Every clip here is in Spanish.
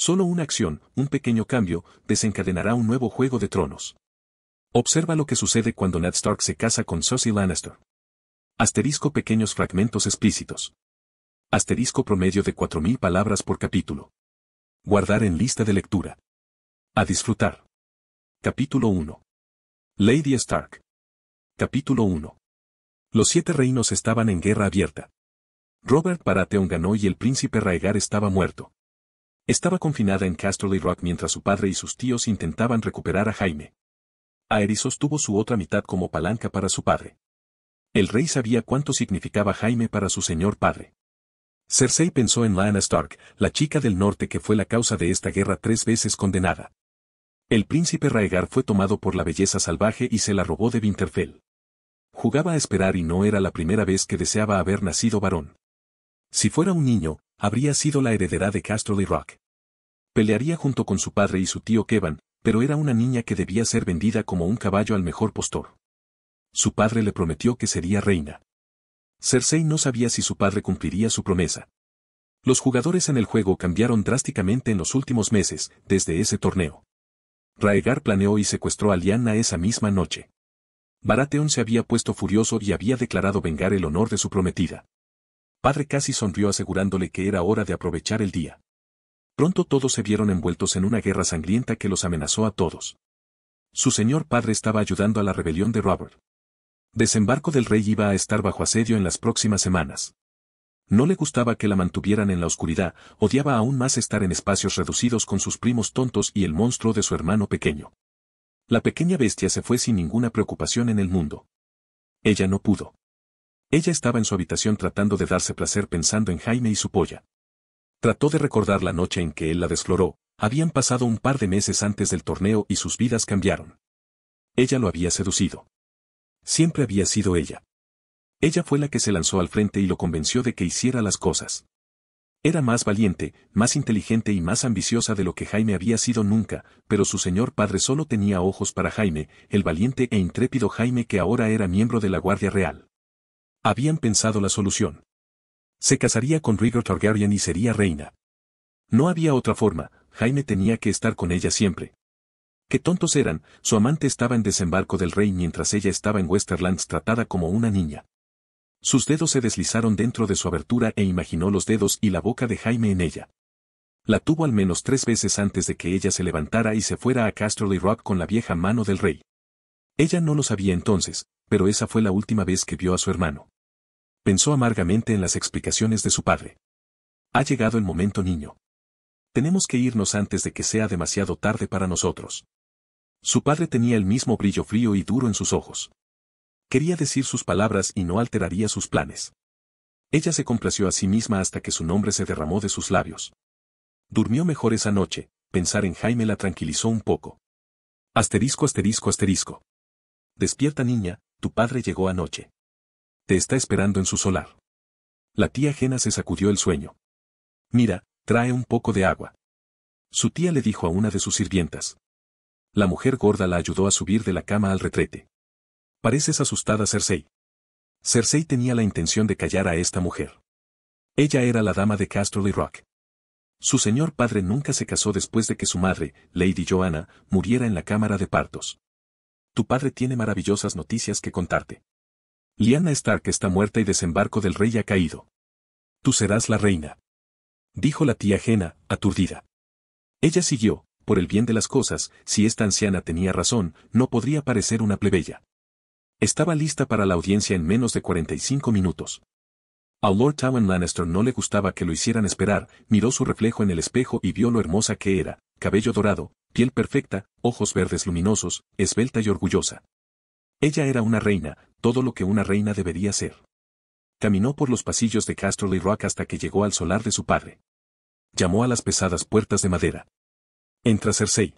Solo una acción, un pequeño cambio, desencadenará un nuevo juego de tronos. Observa lo que sucede cuando Ned Stark se casa con Cersei Lannister. Asterisco pequeños fragmentos explícitos. Asterisco promedio de 4.000 palabras por capítulo. Guardar en lista de lectura. A disfrutar. Capítulo 1. Lady Stark. Capítulo 1. Los siete reinos estaban en guerra abierta. Robert Baratheon ganó y el príncipe Raegar estaba muerto. Estaba confinada en Casterly Rock mientras su padre y sus tíos intentaban recuperar a Jaime. Aerys sostuvo su otra mitad como palanca para su padre. El rey sabía cuánto significaba Jaime para su señor padre. Cersei pensó en Lyanna Stark, la chica del norte que fue la causa de esta guerra tres veces condenada. El príncipe Raegar fue tomado por la belleza salvaje y se la robó de Winterfell. Jugaba a esperar y no era la primera vez que deseaba haber nacido varón. Si fuera un niño, habría sido la heredera de Casterly Rock. Pelearía junto con su padre y su tío Kevan, pero era una niña que debía ser vendida como un caballo al mejor postor. Su padre le prometió que sería reina. Cersei no sabía si su padre cumpliría su promesa. Los jugadores en el juego cambiaron drásticamente en los últimos meses, desde ese torneo. Raegar planeó y secuestró a Lyanna esa misma noche. Baratheon se había puesto furioso y había declarado vengar el honor de su prometida. Padre casi sonrió asegurándole que era hora de aprovechar el día. Pronto todos se vieron envueltos en una guerra sangrienta que los amenazó a todos. Su señor padre estaba ayudando a la rebelión de Robert. Desembarco del rey iba a estar bajo asedio en las próximas semanas. No le gustaba que la mantuvieran en la oscuridad, odiaba aún más estar en espacios reducidos con sus primos tontos y el monstruo de su hermano pequeño. La pequeña bestia se fue sin ninguna preocupación en el mundo. Ella no pudo. Ella estaba en su habitación tratando de darse placer pensando en Jaime y su polla. Trató de recordar la noche en que él la desfloró, habían pasado un par de meses antes del torneo y sus vidas cambiaron. Ella lo había seducido. Siempre había sido ella. Ella fue la que se lanzó al frente y lo convenció de que hiciera las cosas. Era más valiente, más inteligente y más ambiciosa de lo que Jaime había sido nunca, pero su señor padre solo tenía ojos para Jaime, el valiente e intrépido Jaime que ahora era miembro de la Guardia Real. Habían pensado la solución. Se casaría con Rhaegar Targaryen y sería reina. No había otra forma, Jaime tenía que estar con ella siempre. Qué tontos eran, su amante estaba en desembarco del rey mientras ella estaba en Westerlands tratada como una niña. Sus dedos se deslizaron dentro de su abertura e imaginó los dedos y la boca de Jaime en ella. La tuvo al menos tres veces antes de que ella se levantara y se fuera a Casterly Rock con la vieja mano del rey. Ella no lo sabía entonces, pero esa fue la última vez que vio a su hermano. Pensó amargamente en las explicaciones de su padre. Ha llegado el momento niño. Tenemos que irnos antes de que sea demasiado tarde para nosotros. Su padre tenía el mismo brillo frío y duro en sus ojos. Quería decir sus palabras y no alteraría sus planes. Ella se complació a sí misma hasta que su nombre se derramó de sus labios. Durmió mejor esa noche, pensar en Jaime la tranquilizó un poco. Asterisco, asterisco, asterisco. Despierta niña, tu padre llegó anoche te está esperando en su solar. La tía Jena se sacudió el sueño. Mira, trae un poco de agua. Su tía le dijo a una de sus sirvientas. La mujer gorda la ayudó a subir de la cama al retrete. Pareces asustada, Cersei. Cersei tenía la intención de callar a esta mujer. Ella era la dama de Casterly Rock. Su señor padre nunca se casó después de que su madre, Lady Joanna, muriera en la cámara de partos. Tu padre tiene maravillosas noticias que contarte. Liana Stark está muerta y desembarco del rey ha caído. Tú serás la reina. Dijo la tía Jena, aturdida. Ella siguió, por el bien de las cosas, si esta anciana tenía razón, no podría parecer una plebeya. Estaba lista para la audiencia en menos de 45 minutos. A Lord Tywin Lannister no le gustaba que lo hicieran esperar, miró su reflejo en el espejo y vio lo hermosa que era, cabello dorado, piel perfecta, ojos verdes luminosos, esbelta y orgullosa. Ella era una reina, todo lo que una reina debería ser. Caminó por los pasillos de Casterly Rock hasta que llegó al solar de su padre. Llamó a las pesadas puertas de madera. Entra Cersei.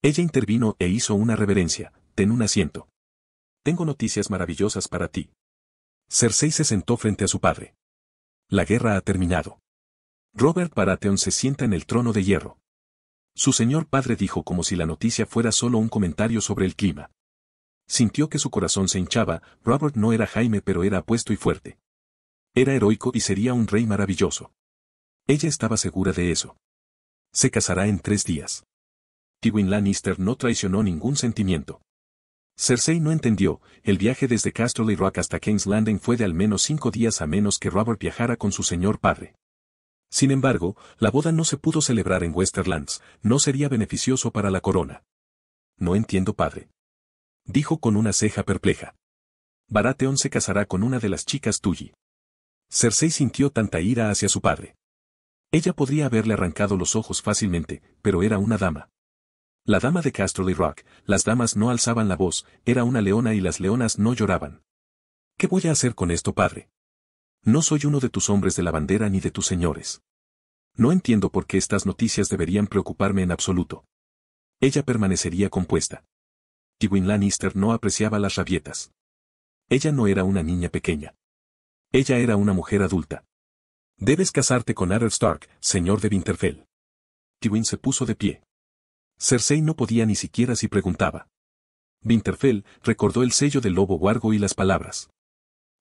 Ella intervino e hizo una reverencia, ten un asiento. Tengo noticias maravillosas para ti. Cersei se sentó frente a su padre. La guerra ha terminado. Robert Baratheon se sienta en el trono de hierro. Su señor padre dijo como si la noticia fuera solo un comentario sobre el clima. Sintió que su corazón se hinchaba, Robert no era Jaime pero era apuesto y fuerte. Era heroico y sería un rey maravilloso. Ella estaba segura de eso. Se casará en tres días. Tywin Lannister no traicionó ningún sentimiento. Cersei no entendió, el viaje desde Casterly Rock hasta King's Landing fue de al menos cinco días a menos que Robert viajara con su señor padre. Sin embargo, la boda no se pudo celebrar en Westerlands, no sería beneficioso para la corona. No entiendo padre dijo con una ceja perpleja. Barateón se casará con una de las chicas Tully. Cersei sintió tanta ira hacia su padre. Ella podría haberle arrancado los ojos fácilmente, pero era una dama. La dama de Casterly Rock, las damas no alzaban la voz, era una leona y las leonas no lloraban. ¿Qué voy a hacer con esto, padre? No soy uno de tus hombres de la bandera ni de tus señores. No entiendo por qué estas noticias deberían preocuparme en absoluto. Ella permanecería compuesta. Tywin Lannister no apreciaba las rabietas. Ella no era una niña pequeña. Ella era una mujer adulta. Debes casarte con Arya Stark, señor de Winterfell. Tywin se puso de pie. Cersei no podía ni siquiera si preguntaba. Winterfell recordó el sello del lobo guargo y las palabras.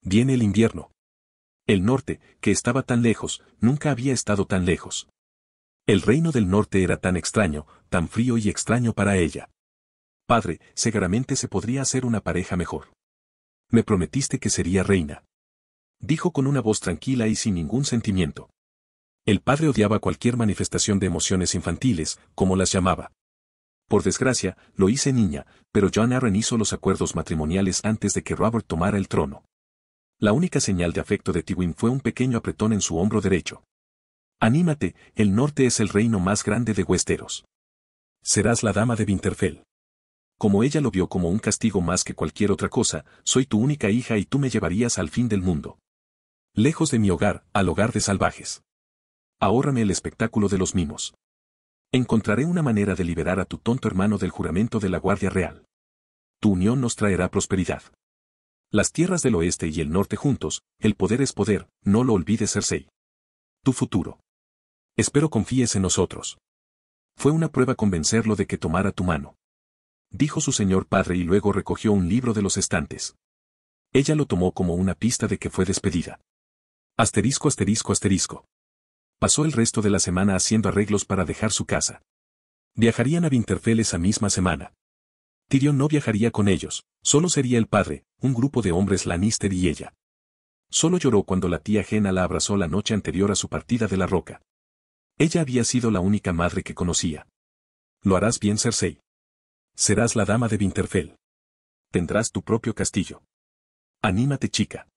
Viene el invierno. El norte, que estaba tan lejos, nunca había estado tan lejos. El reino del norte era tan extraño, tan frío y extraño para ella. Padre, seguramente se podría hacer una pareja mejor. Me prometiste que sería reina. Dijo con una voz tranquila y sin ningún sentimiento. El padre odiaba cualquier manifestación de emociones infantiles, como las llamaba. Por desgracia, lo hice niña, pero John Aaron hizo los acuerdos matrimoniales antes de que Robert tomara el trono. La única señal de afecto de Tywin fue un pequeño apretón en su hombro derecho. Anímate, el norte es el reino más grande de Huesteros. Serás la dama de Winterfell como ella lo vio como un castigo más que cualquier otra cosa, soy tu única hija y tú me llevarías al fin del mundo. Lejos de mi hogar, al hogar de salvajes. Ahórrame el espectáculo de los mimos. Encontraré una manera de liberar a tu tonto hermano del juramento de la Guardia Real. Tu unión nos traerá prosperidad. Las tierras del oeste y el norte juntos, el poder es poder, no lo olvides Cersei. Tu futuro. Espero confíes en nosotros. Fue una prueba convencerlo de que tomara tu mano dijo su señor padre y luego recogió un libro de los estantes. Ella lo tomó como una pista de que fue despedida. Asterisco, asterisco, asterisco. Pasó el resto de la semana haciendo arreglos para dejar su casa. Viajarían a Winterfell esa misma semana. Tyrion no viajaría con ellos, solo sería el padre, un grupo de hombres Lannister y ella. Solo lloró cuando la tía Jena la abrazó la noche anterior a su partida de la roca. Ella había sido la única madre que conocía. Lo harás bien, Cersei. Serás la dama de Winterfell. Tendrás tu propio castillo. Anímate chica.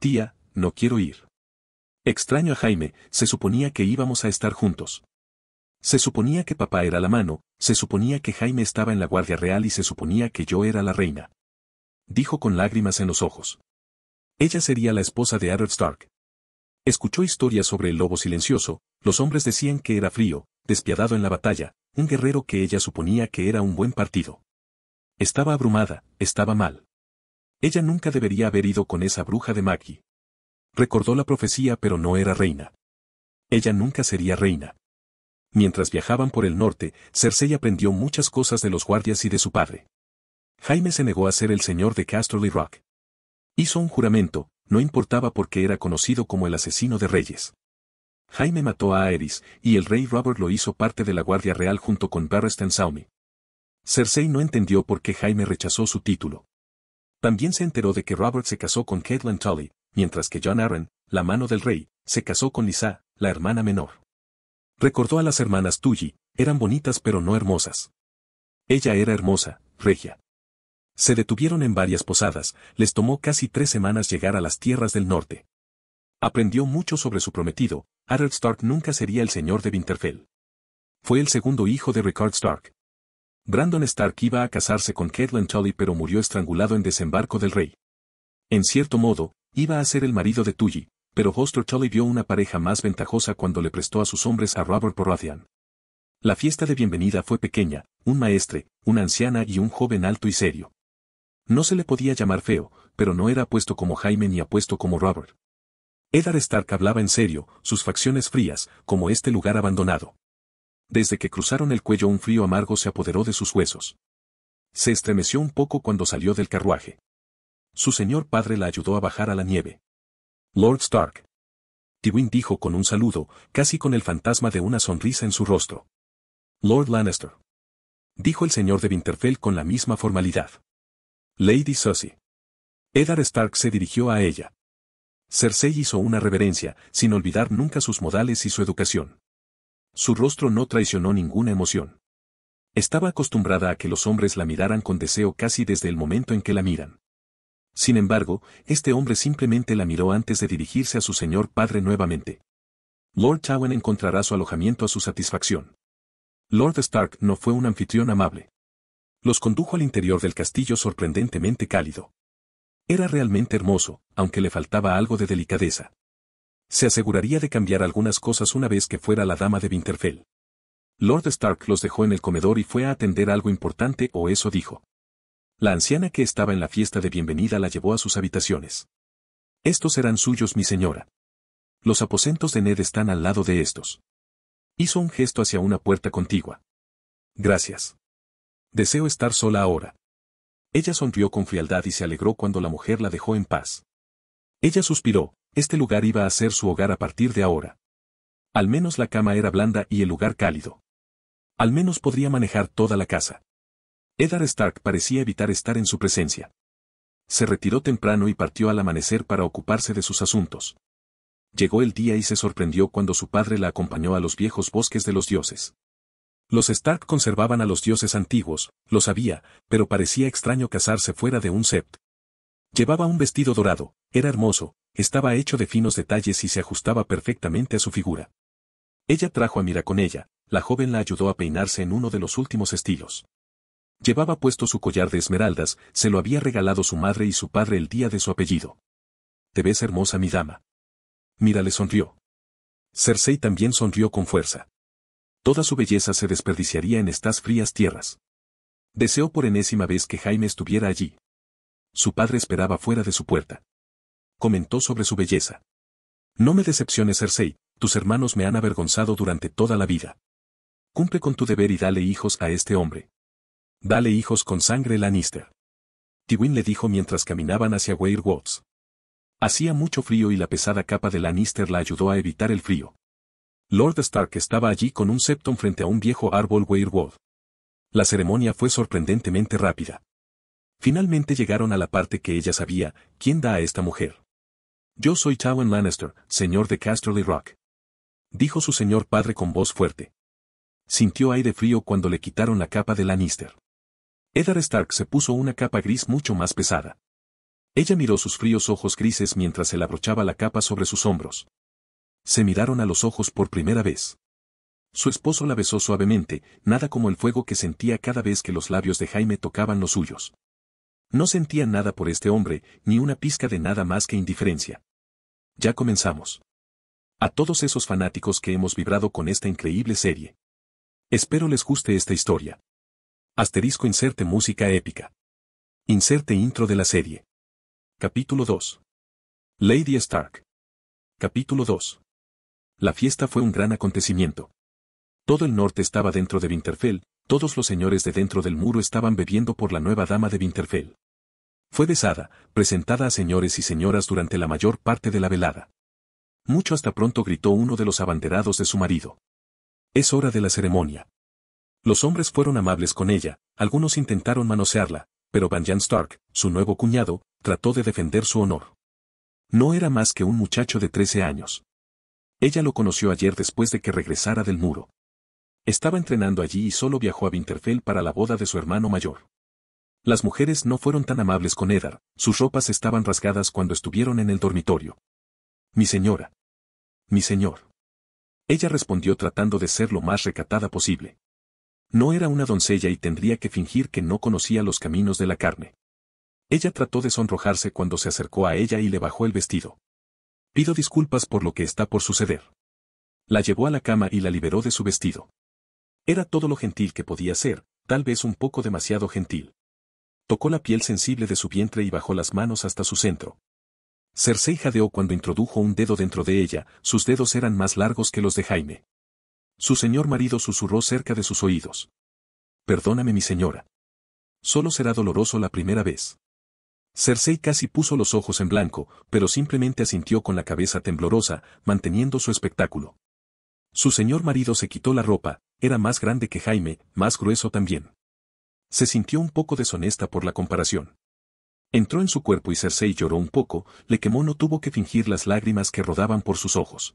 Tía, no quiero ir. Extraño a Jaime, se suponía que íbamos a estar juntos. Se suponía que papá era la mano, se suponía que Jaime estaba en la Guardia Real y se suponía que yo era la reina. Dijo con lágrimas en los ojos. Ella sería la esposa de Arred Stark. Escuchó historias sobre el lobo silencioso, los hombres decían que era frío, despiadado en la batalla, un guerrero que ella suponía que era un buen partido. Estaba abrumada, estaba mal. Ella nunca debería haber ido con esa bruja de Maggie. Recordó la profecía pero no era reina. Ella nunca sería reina. Mientras viajaban por el norte, Cersei aprendió muchas cosas de los guardias y de su padre. Jaime se negó a ser el señor de Casterly Rock. Hizo un juramento, no importaba porque era conocido como el asesino de reyes. Jaime mató a Aerys, y el rey Robert lo hizo parte de la Guardia Real junto con Barristan Saumi. Cersei no entendió por qué Jaime rechazó su título. También se enteró de que Robert se casó con Caitlin Tully, mientras que John Arryn, la mano del rey, se casó con Lisa, la hermana menor. Recordó a las hermanas Tully, eran bonitas pero no hermosas. Ella era hermosa, regia. Se detuvieron en varias posadas, les tomó casi tres semanas llegar a las tierras del norte. Aprendió mucho sobre su prometido, Arthur Stark nunca sería el señor de Winterfell. Fue el segundo hijo de Rickard Stark. Brandon Stark iba a casarse con Caitlin Tully pero murió estrangulado en desembarco del rey. En cierto modo, iba a ser el marido de Tully, pero Hoster Tully vio una pareja más ventajosa cuando le prestó a sus hombres a Robert Baratheon. La fiesta de bienvenida fue pequeña, un maestre, una anciana y un joven alto y serio. No se le podía llamar feo, pero no era apuesto como Jaime ni apuesto como Robert. Eddard Stark hablaba en serio, sus facciones frías, como este lugar abandonado. Desde que cruzaron el cuello un frío amargo se apoderó de sus huesos. Se estremeció un poco cuando salió del carruaje. Su señor padre la ayudó a bajar a la nieve. Lord Stark. Tywin dijo con un saludo, casi con el fantasma de una sonrisa en su rostro. Lord Lannister. Dijo el señor de Winterfell con la misma formalidad. Lady Susie. Eddard Stark se dirigió a ella. Cersei hizo una reverencia, sin olvidar nunca sus modales y su educación. Su rostro no traicionó ninguna emoción. Estaba acostumbrada a que los hombres la miraran con deseo casi desde el momento en que la miran. Sin embargo, este hombre simplemente la miró antes de dirigirse a su señor padre nuevamente. Lord Tawen encontrará su alojamiento a su satisfacción. Lord Stark no fue un anfitrión amable. Los condujo al interior del castillo sorprendentemente cálido. Era realmente hermoso, aunque le faltaba algo de delicadeza. Se aseguraría de cambiar algunas cosas una vez que fuera la dama de Winterfell. Lord Stark los dejó en el comedor y fue a atender algo importante o eso dijo. La anciana que estaba en la fiesta de bienvenida la llevó a sus habitaciones. Estos serán suyos, mi señora. Los aposentos de Ned están al lado de estos. Hizo un gesto hacia una puerta contigua. Gracias. Deseo estar sola ahora. Ella sonrió con frialdad y se alegró cuando la mujer la dejó en paz. Ella suspiró, este lugar iba a ser su hogar a partir de ahora. Al menos la cama era blanda y el lugar cálido. Al menos podría manejar toda la casa. Eddard Stark parecía evitar estar en su presencia. Se retiró temprano y partió al amanecer para ocuparse de sus asuntos. Llegó el día y se sorprendió cuando su padre la acompañó a los viejos bosques de los dioses. Los Stark conservaban a los dioses antiguos, lo sabía, pero parecía extraño casarse fuera de un sept. Llevaba un vestido dorado, era hermoso, estaba hecho de finos detalles y se ajustaba perfectamente a su figura. Ella trajo a Mira con ella, la joven la ayudó a peinarse en uno de los últimos estilos. Llevaba puesto su collar de esmeraldas, se lo había regalado su madre y su padre el día de su apellido. Te ves hermosa mi dama. Mira le sonrió. Cersei también sonrió con fuerza toda su belleza se desperdiciaría en estas frías tierras. Deseó por enésima vez que Jaime estuviera allí. Su padre esperaba fuera de su puerta. Comentó sobre su belleza. No me decepciones, Cersei, tus hermanos me han avergonzado durante toda la vida. Cumple con tu deber y dale hijos a este hombre. Dale hijos con sangre Lannister. Tywin le dijo mientras caminaban hacia Weir Hacía mucho frío y la pesada capa de Lannister la ayudó a evitar el frío. Lord Stark estaba allí con un septón frente a un viejo árbol Weirwood. La ceremonia fue sorprendentemente rápida. Finalmente llegaron a la parte que ella sabía, ¿quién da a esta mujer? Yo soy Tywin Lannister, señor de Casterly Rock. Dijo su señor padre con voz fuerte. Sintió aire frío cuando le quitaron la capa de Lannister. Eddard Stark se puso una capa gris mucho más pesada. Ella miró sus fríos ojos grises mientras él abrochaba la capa sobre sus hombros. Se miraron a los ojos por primera vez. Su esposo la besó suavemente, nada como el fuego que sentía cada vez que los labios de Jaime tocaban los suyos. No sentía nada por este hombre, ni una pizca de nada más que indiferencia. Ya comenzamos. A todos esos fanáticos que hemos vibrado con esta increíble serie. Espero les guste esta historia. Asterisco inserte música épica. Inserte intro de la serie. Capítulo 2. Lady Stark. Capítulo 2 la fiesta fue un gran acontecimiento. Todo el norte estaba dentro de Winterfell, todos los señores de dentro del muro estaban bebiendo por la nueva dama de Winterfell. Fue besada, presentada a señores y señoras durante la mayor parte de la velada. Mucho hasta pronto gritó uno de los abanderados de su marido. Es hora de la ceremonia. Los hombres fueron amables con ella, algunos intentaron manosearla, pero Jan Stark, su nuevo cuñado, trató de defender su honor. No era más que un muchacho de trece años. Ella lo conoció ayer después de que regresara del muro. Estaba entrenando allí y solo viajó a Winterfell para la boda de su hermano mayor. Las mujeres no fueron tan amables con Eddard, sus ropas estaban rasgadas cuando estuvieron en el dormitorio. Mi señora. Mi señor. Ella respondió tratando de ser lo más recatada posible. No era una doncella y tendría que fingir que no conocía los caminos de la carne. Ella trató de sonrojarse cuando se acercó a ella y le bajó el vestido. Pido disculpas por lo que está por suceder. La llevó a la cama y la liberó de su vestido. Era todo lo gentil que podía ser, tal vez un poco demasiado gentil. Tocó la piel sensible de su vientre y bajó las manos hasta su centro. Cersei jadeó cuando introdujo un dedo dentro de ella, sus dedos eran más largos que los de Jaime. Su señor marido susurró cerca de sus oídos. Perdóname mi señora. Solo será doloroso la primera vez. Cersei casi puso los ojos en blanco, pero simplemente asintió con la cabeza temblorosa, manteniendo su espectáculo. Su señor marido se quitó la ropa, era más grande que Jaime, más grueso también. Se sintió un poco deshonesta por la comparación. Entró en su cuerpo y Cersei lloró un poco, le quemó no tuvo que fingir las lágrimas que rodaban por sus ojos.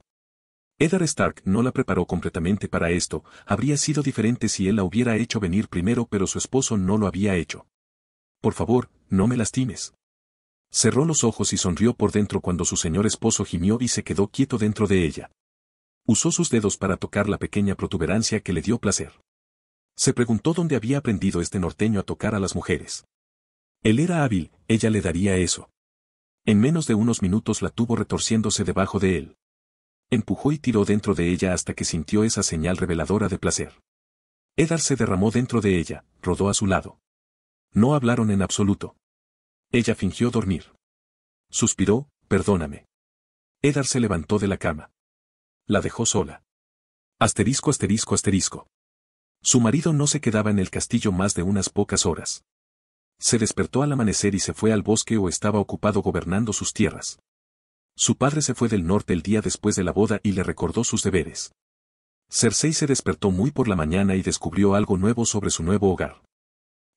Eddard Stark no la preparó completamente para esto, habría sido diferente si él la hubiera hecho venir primero pero su esposo no lo había hecho. Por favor, no me lastimes. Cerró los ojos y sonrió por dentro cuando su señor esposo gimió y se quedó quieto dentro de ella. Usó sus dedos para tocar la pequeña protuberancia que le dio placer. Se preguntó dónde había aprendido este norteño a tocar a las mujeres. Él era hábil, ella le daría eso. En menos de unos minutos la tuvo retorciéndose debajo de él. Empujó y tiró dentro de ella hasta que sintió esa señal reveladora de placer. Edar se derramó dentro de ella, rodó a su lado. No hablaron en absoluto. Ella fingió dormir. Suspiró, perdóname. Edar se levantó de la cama. La dejó sola. Asterisco, asterisco, asterisco. Su marido no se quedaba en el castillo más de unas pocas horas. Se despertó al amanecer y se fue al bosque o estaba ocupado gobernando sus tierras. Su padre se fue del norte el día después de la boda y le recordó sus deberes. Cersei se despertó muy por la mañana y descubrió algo nuevo sobre su nuevo hogar.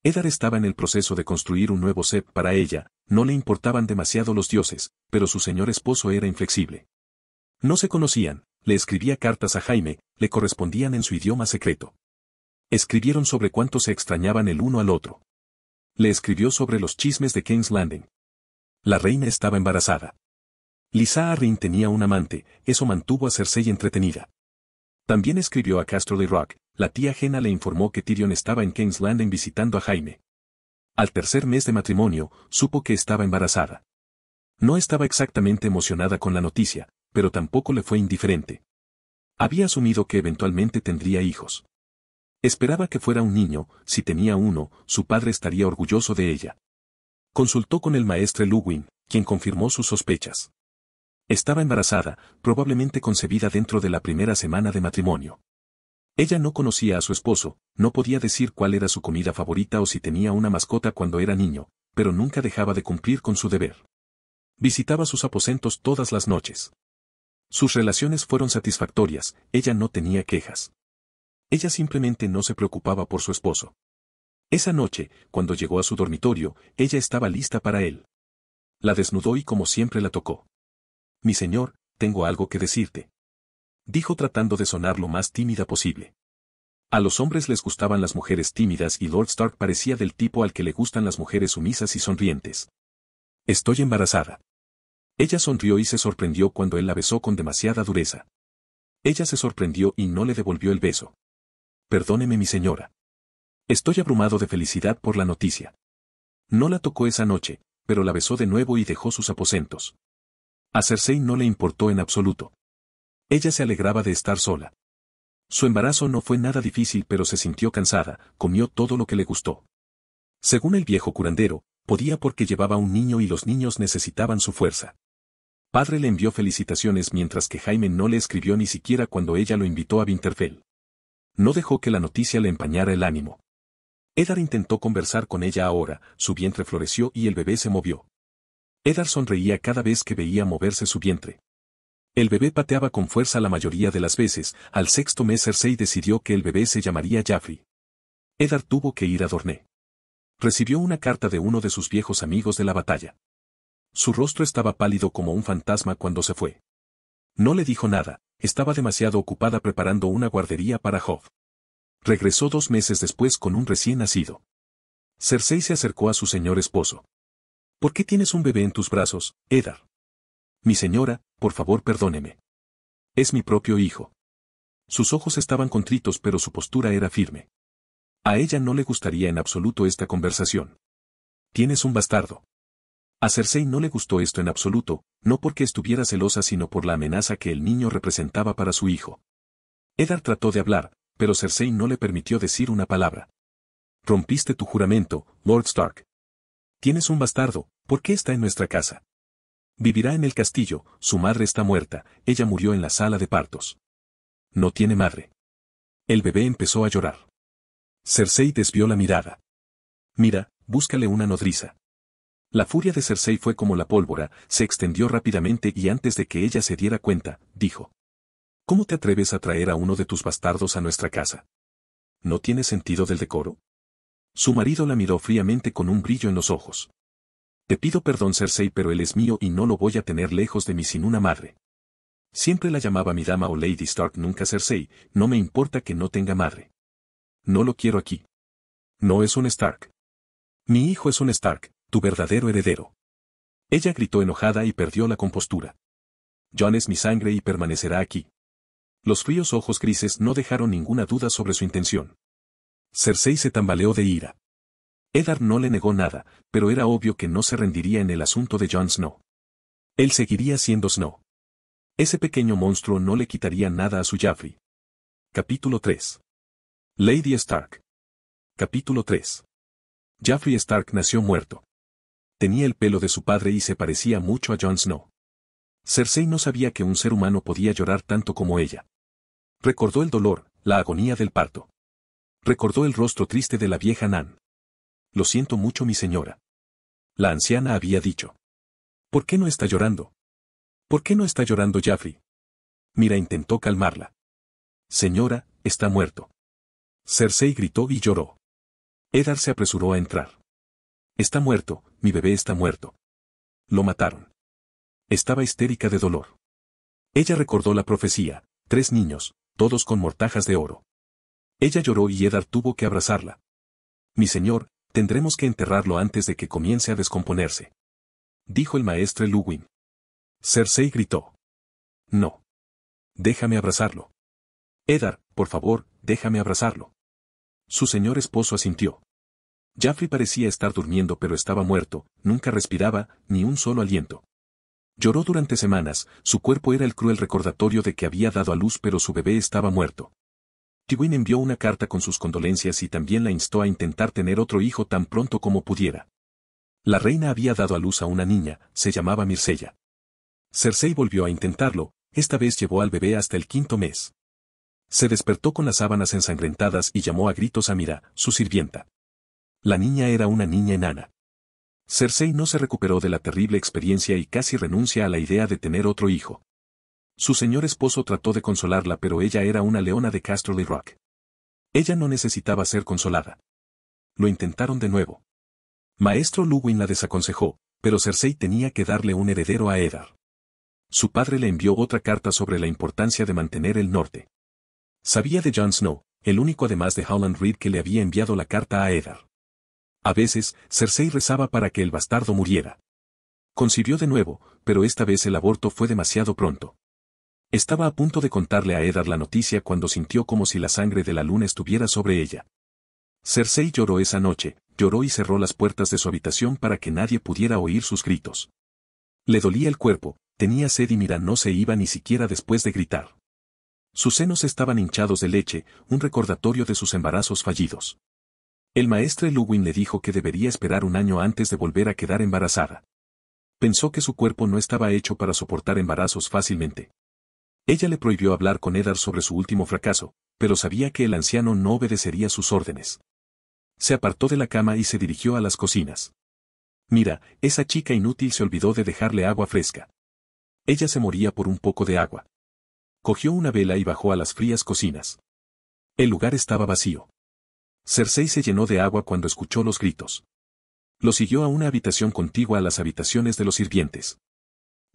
Edar estaba en el proceso de construir un nuevo Sep para ella, no le importaban demasiado los dioses, pero su señor esposo era inflexible. No se conocían, le escribía cartas a Jaime, le correspondían en su idioma secreto. Escribieron sobre cuánto se extrañaban el uno al otro. Le escribió sobre los chismes de King's Landing. La reina estaba embarazada. Lisa Arryn tenía un amante, eso mantuvo a Cersei entretenida. También escribió a Casterly Rock, la tía Jena le informó que Tyrion estaba en King's Landing visitando a Jaime. Al tercer mes de matrimonio, supo que estaba embarazada. No estaba exactamente emocionada con la noticia, pero tampoco le fue indiferente. Había asumido que eventualmente tendría hijos. Esperaba que fuera un niño, si tenía uno, su padre estaría orgulloso de ella. Consultó con el maestre Luwin, quien confirmó sus sospechas. Estaba embarazada, probablemente concebida dentro de la primera semana de matrimonio. Ella no conocía a su esposo, no podía decir cuál era su comida favorita o si tenía una mascota cuando era niño, pero nunca dejaba de cumplir con su deber. Visitaba sus aposentos todas las noches. Sus relaciones fueron satisfactorias, ella no tenía quejas. Ella simplemente no se preocupaba por su esposo. Esa noche, cuando llegó a su dormitorio, ella estaba lista para él. La desnudó y como siempre la tocó. Mi señor, tengo algo que decirte. Dijo tratando de sonar lo más tímida posible. A los hombres les gustaban las mujeres tímidas y Lord Stark parecía del tipo al que le gustan las mujeres sumisas y sonrientes. Estoy embarazada. Ella sonrió y se sorprendió cuando él la besó con demasiada dureza. Ella se sorprendió y no le devolvió el beso. Perdóneme mi señora. Estoy abrumado de felicidad por la noticia. No la tocó esa noche, pero la besó de nuevo y dejó sus aposentos. A Cersei no le importó en absoluto. Ella se alegraba de estar sola. Su embarazo no fue nada difícil pero se sintió cansada, comió todo lo que le gustó. Según el viejo curandero, podía porque llevaba un niño y los niños necesitaban su fuerza. Padre le envió felicitaciones mientras que Jaime no le escribió ni siquiera cuando ella lo invitó a Winterfell. No dejó que la noticia le empañara el ánimo. Edar intentó conversar con ella ahora, su vientre floreció y el bebé se movió. Eddard sonreía cada vez que veía moverse su vientre. El bebé pateaba con fuerza la mayoría de las veces, al sexto mes Cersei decidió que el bebé se llamaría Jaffrey. Eddard tuvo que ir a Dorné. Recibió una carta de uno de sus viejos amigos de la batalla. Su rostro estaba pálido como un fantasma cuando se fue. No le dijo nada, estaba demasiado ocupada preparando una guardería para Hove. Regresó dos meses después con un recién nacido. Cersei se acercó a su señor esposo. ¿Por qué tienes un bebé en tus brazos, Edar? Mi señora, por favor perdóneme. Es mi propio hijo. Sus ojos estaban contritos pero su postura era firme. A ella no le gustaría en absoluto esta conversación. Tienes un bastardo. A Cersei no le gustó esto en absoluto, no porque estuviera celosa sino por la amenaza que el niño representaba para su hijo. Edar trató de hablar, pero Cersei no le permitió decir una palabra. Rompiste tu juramento, Lord Stark. Tienes un bastardo, ¿por qué está en nuestra casa? Vivirá en el castillo, su madre está muerta, ella murió en la sala de partos. No tiene madre. El bebé empezó a llorar. Cersei desvió la mirada. Mira, búscale una nodriza. La furia de Cersei fue como la pólvora, se extendió rápidamente y antes de que ella se diera cuenta, dijo. ¿Cómo te atreves a traer a uno de tus bastardos a nuestra casa? ¿No tiene sentido del decoro? Su marido la miró fríamente con un brillo en los ojos. Te pido perdón Cersei pero él es mío y no lo voy a tener lejos de mí sin una madre. Siempre la llamaba mi dama o Lady Stark nunca Cersei, no me importa que no tenga madre. No lo quiero aquí. No es un Stark. Mi hijo es un Stark, tu verdadero heredero. Ella gritó enojada y perdió la compostura. John es mi sangre y permanecerá aquí. Los fríos ojos grises no dejaron ninguna duda sobre su intención. Cersei se tambaleó de ira. Eddard no le negó nada, pero era obvio que no se rendiría en el asunto de Jon Snow. Él seguiría siendo Snow. Ese pequeño monstruo no le quitaría nada a su Jaffrey. Capítulo 3. Lady Stark. Capítulo 3. Jaffrey Stark nació muerto. Tenía el pelo de su padre y se parecía mucho a Jon Snow. Cersei no sabía que un ser humano podía llorar tanto como ella. Recordó el dolor, la agonía del parto. Recordó el rostro triste de la vieja Nan. Lo siento mucho, mi señora. La anciana había dicho. ¿Por qué no está llorando? ¿Por qué no está llorando Jafri?» Mira intentó calmarla. Señora, está muerto. Cersei gritó y lloró. Edar se apresuró a entrar. Está muerto, mi bebé está muerto. Lo mataron. Estaba histérica de dolor. Ella recordó la profecía, tres niños, todos con mortajas de oro. Ella lloró y Edar tuvo que abrazarla. Mi señor, tendremos que enterrarlo antes de que comience a descomponerse. Dijo el maestro Luwin. Cersei gritó. No. Déjame abrazarlo. Edar, por favor, déjame abrazarlo. Su señor esposo asintió. Jaffrey parecía estar durmiendo pero estaba muerto, nunca respiraba, ni un solo aliento. Lloró durante semanas, su cuerpo era el cruel recordatorio de que había dado a luz pero su bebé estaba muerto. Tywin envió una carta con sus condolencias y también la instó a intentar tener otro hijo tan pronto como pudiera. La reina había dado a luz a una niña, se llamaba Mircella. Cersei volvió a intentarlo, esta vez llevó al bebé hasta el quinto mes. Se despertó con las sábanas ensangrentadas y llamó a gritos a Mira, su sirvienta. La niña era una niña enana. Cersei no se recuperó de la terrible experiencia y casi renuncia a la idea de tener otro hijo. Su señor esposo trató de consolarla pero ella era una leona de Casterly Rock. Ella no necesitaba ser consolada. Lo intentaron de nuevo. Maestro Luwin la desaconsejó, pero Cersei tenía que darle un heredero a Eddard. Su padre le envió otra carta sobre la importancia de mantener el norte. Sabía de Jon Snow, el único además de Howland Reed que le había enviado la carta a Eddard. A veces, Cersei rezaba para que el bastardo muriera. Concibió de nuevo, pero esta vez el aborto fue demasiado pronto. Estaba a punto de contarle a Eddard la noticia cuando sintió como si la sangre de la luna estuviera sobre ella. Cersei lloró esa noche, lloró y cerró las puertas de su habitación para que nadie pudiera oír sus gritos. Le dolía el cuerpo, tenía sed y Mira no se iba ni siquiera después de gritar. Sus senos estaban hinchados de leche, un recordatorio de sus embarazos fallidos. El maestre Luwin le dijo que debería esperar un año antes de volver a quedar embarazada. Pensó que su cuerpo no estaba hecho para soportar embarazos fácilmente. Ella le prohibió hablar con Eddard sobre su último fracaso, pero sabía que el anciano no obedecería sus órdenes. Se apartó de la cama y se dirigió a las cocinas. Mira, esa chica inútil se olvidó de dejarle agua fresca. Ella se moría por un poco de agua. Cogió una vela y bajó a las frías cocinas. El lugar estaba vacío. Cersei se llenó de agua cuando escuchó los gritos. Lo siguió a una habitación contigua a las habitaciones de los sirvientes.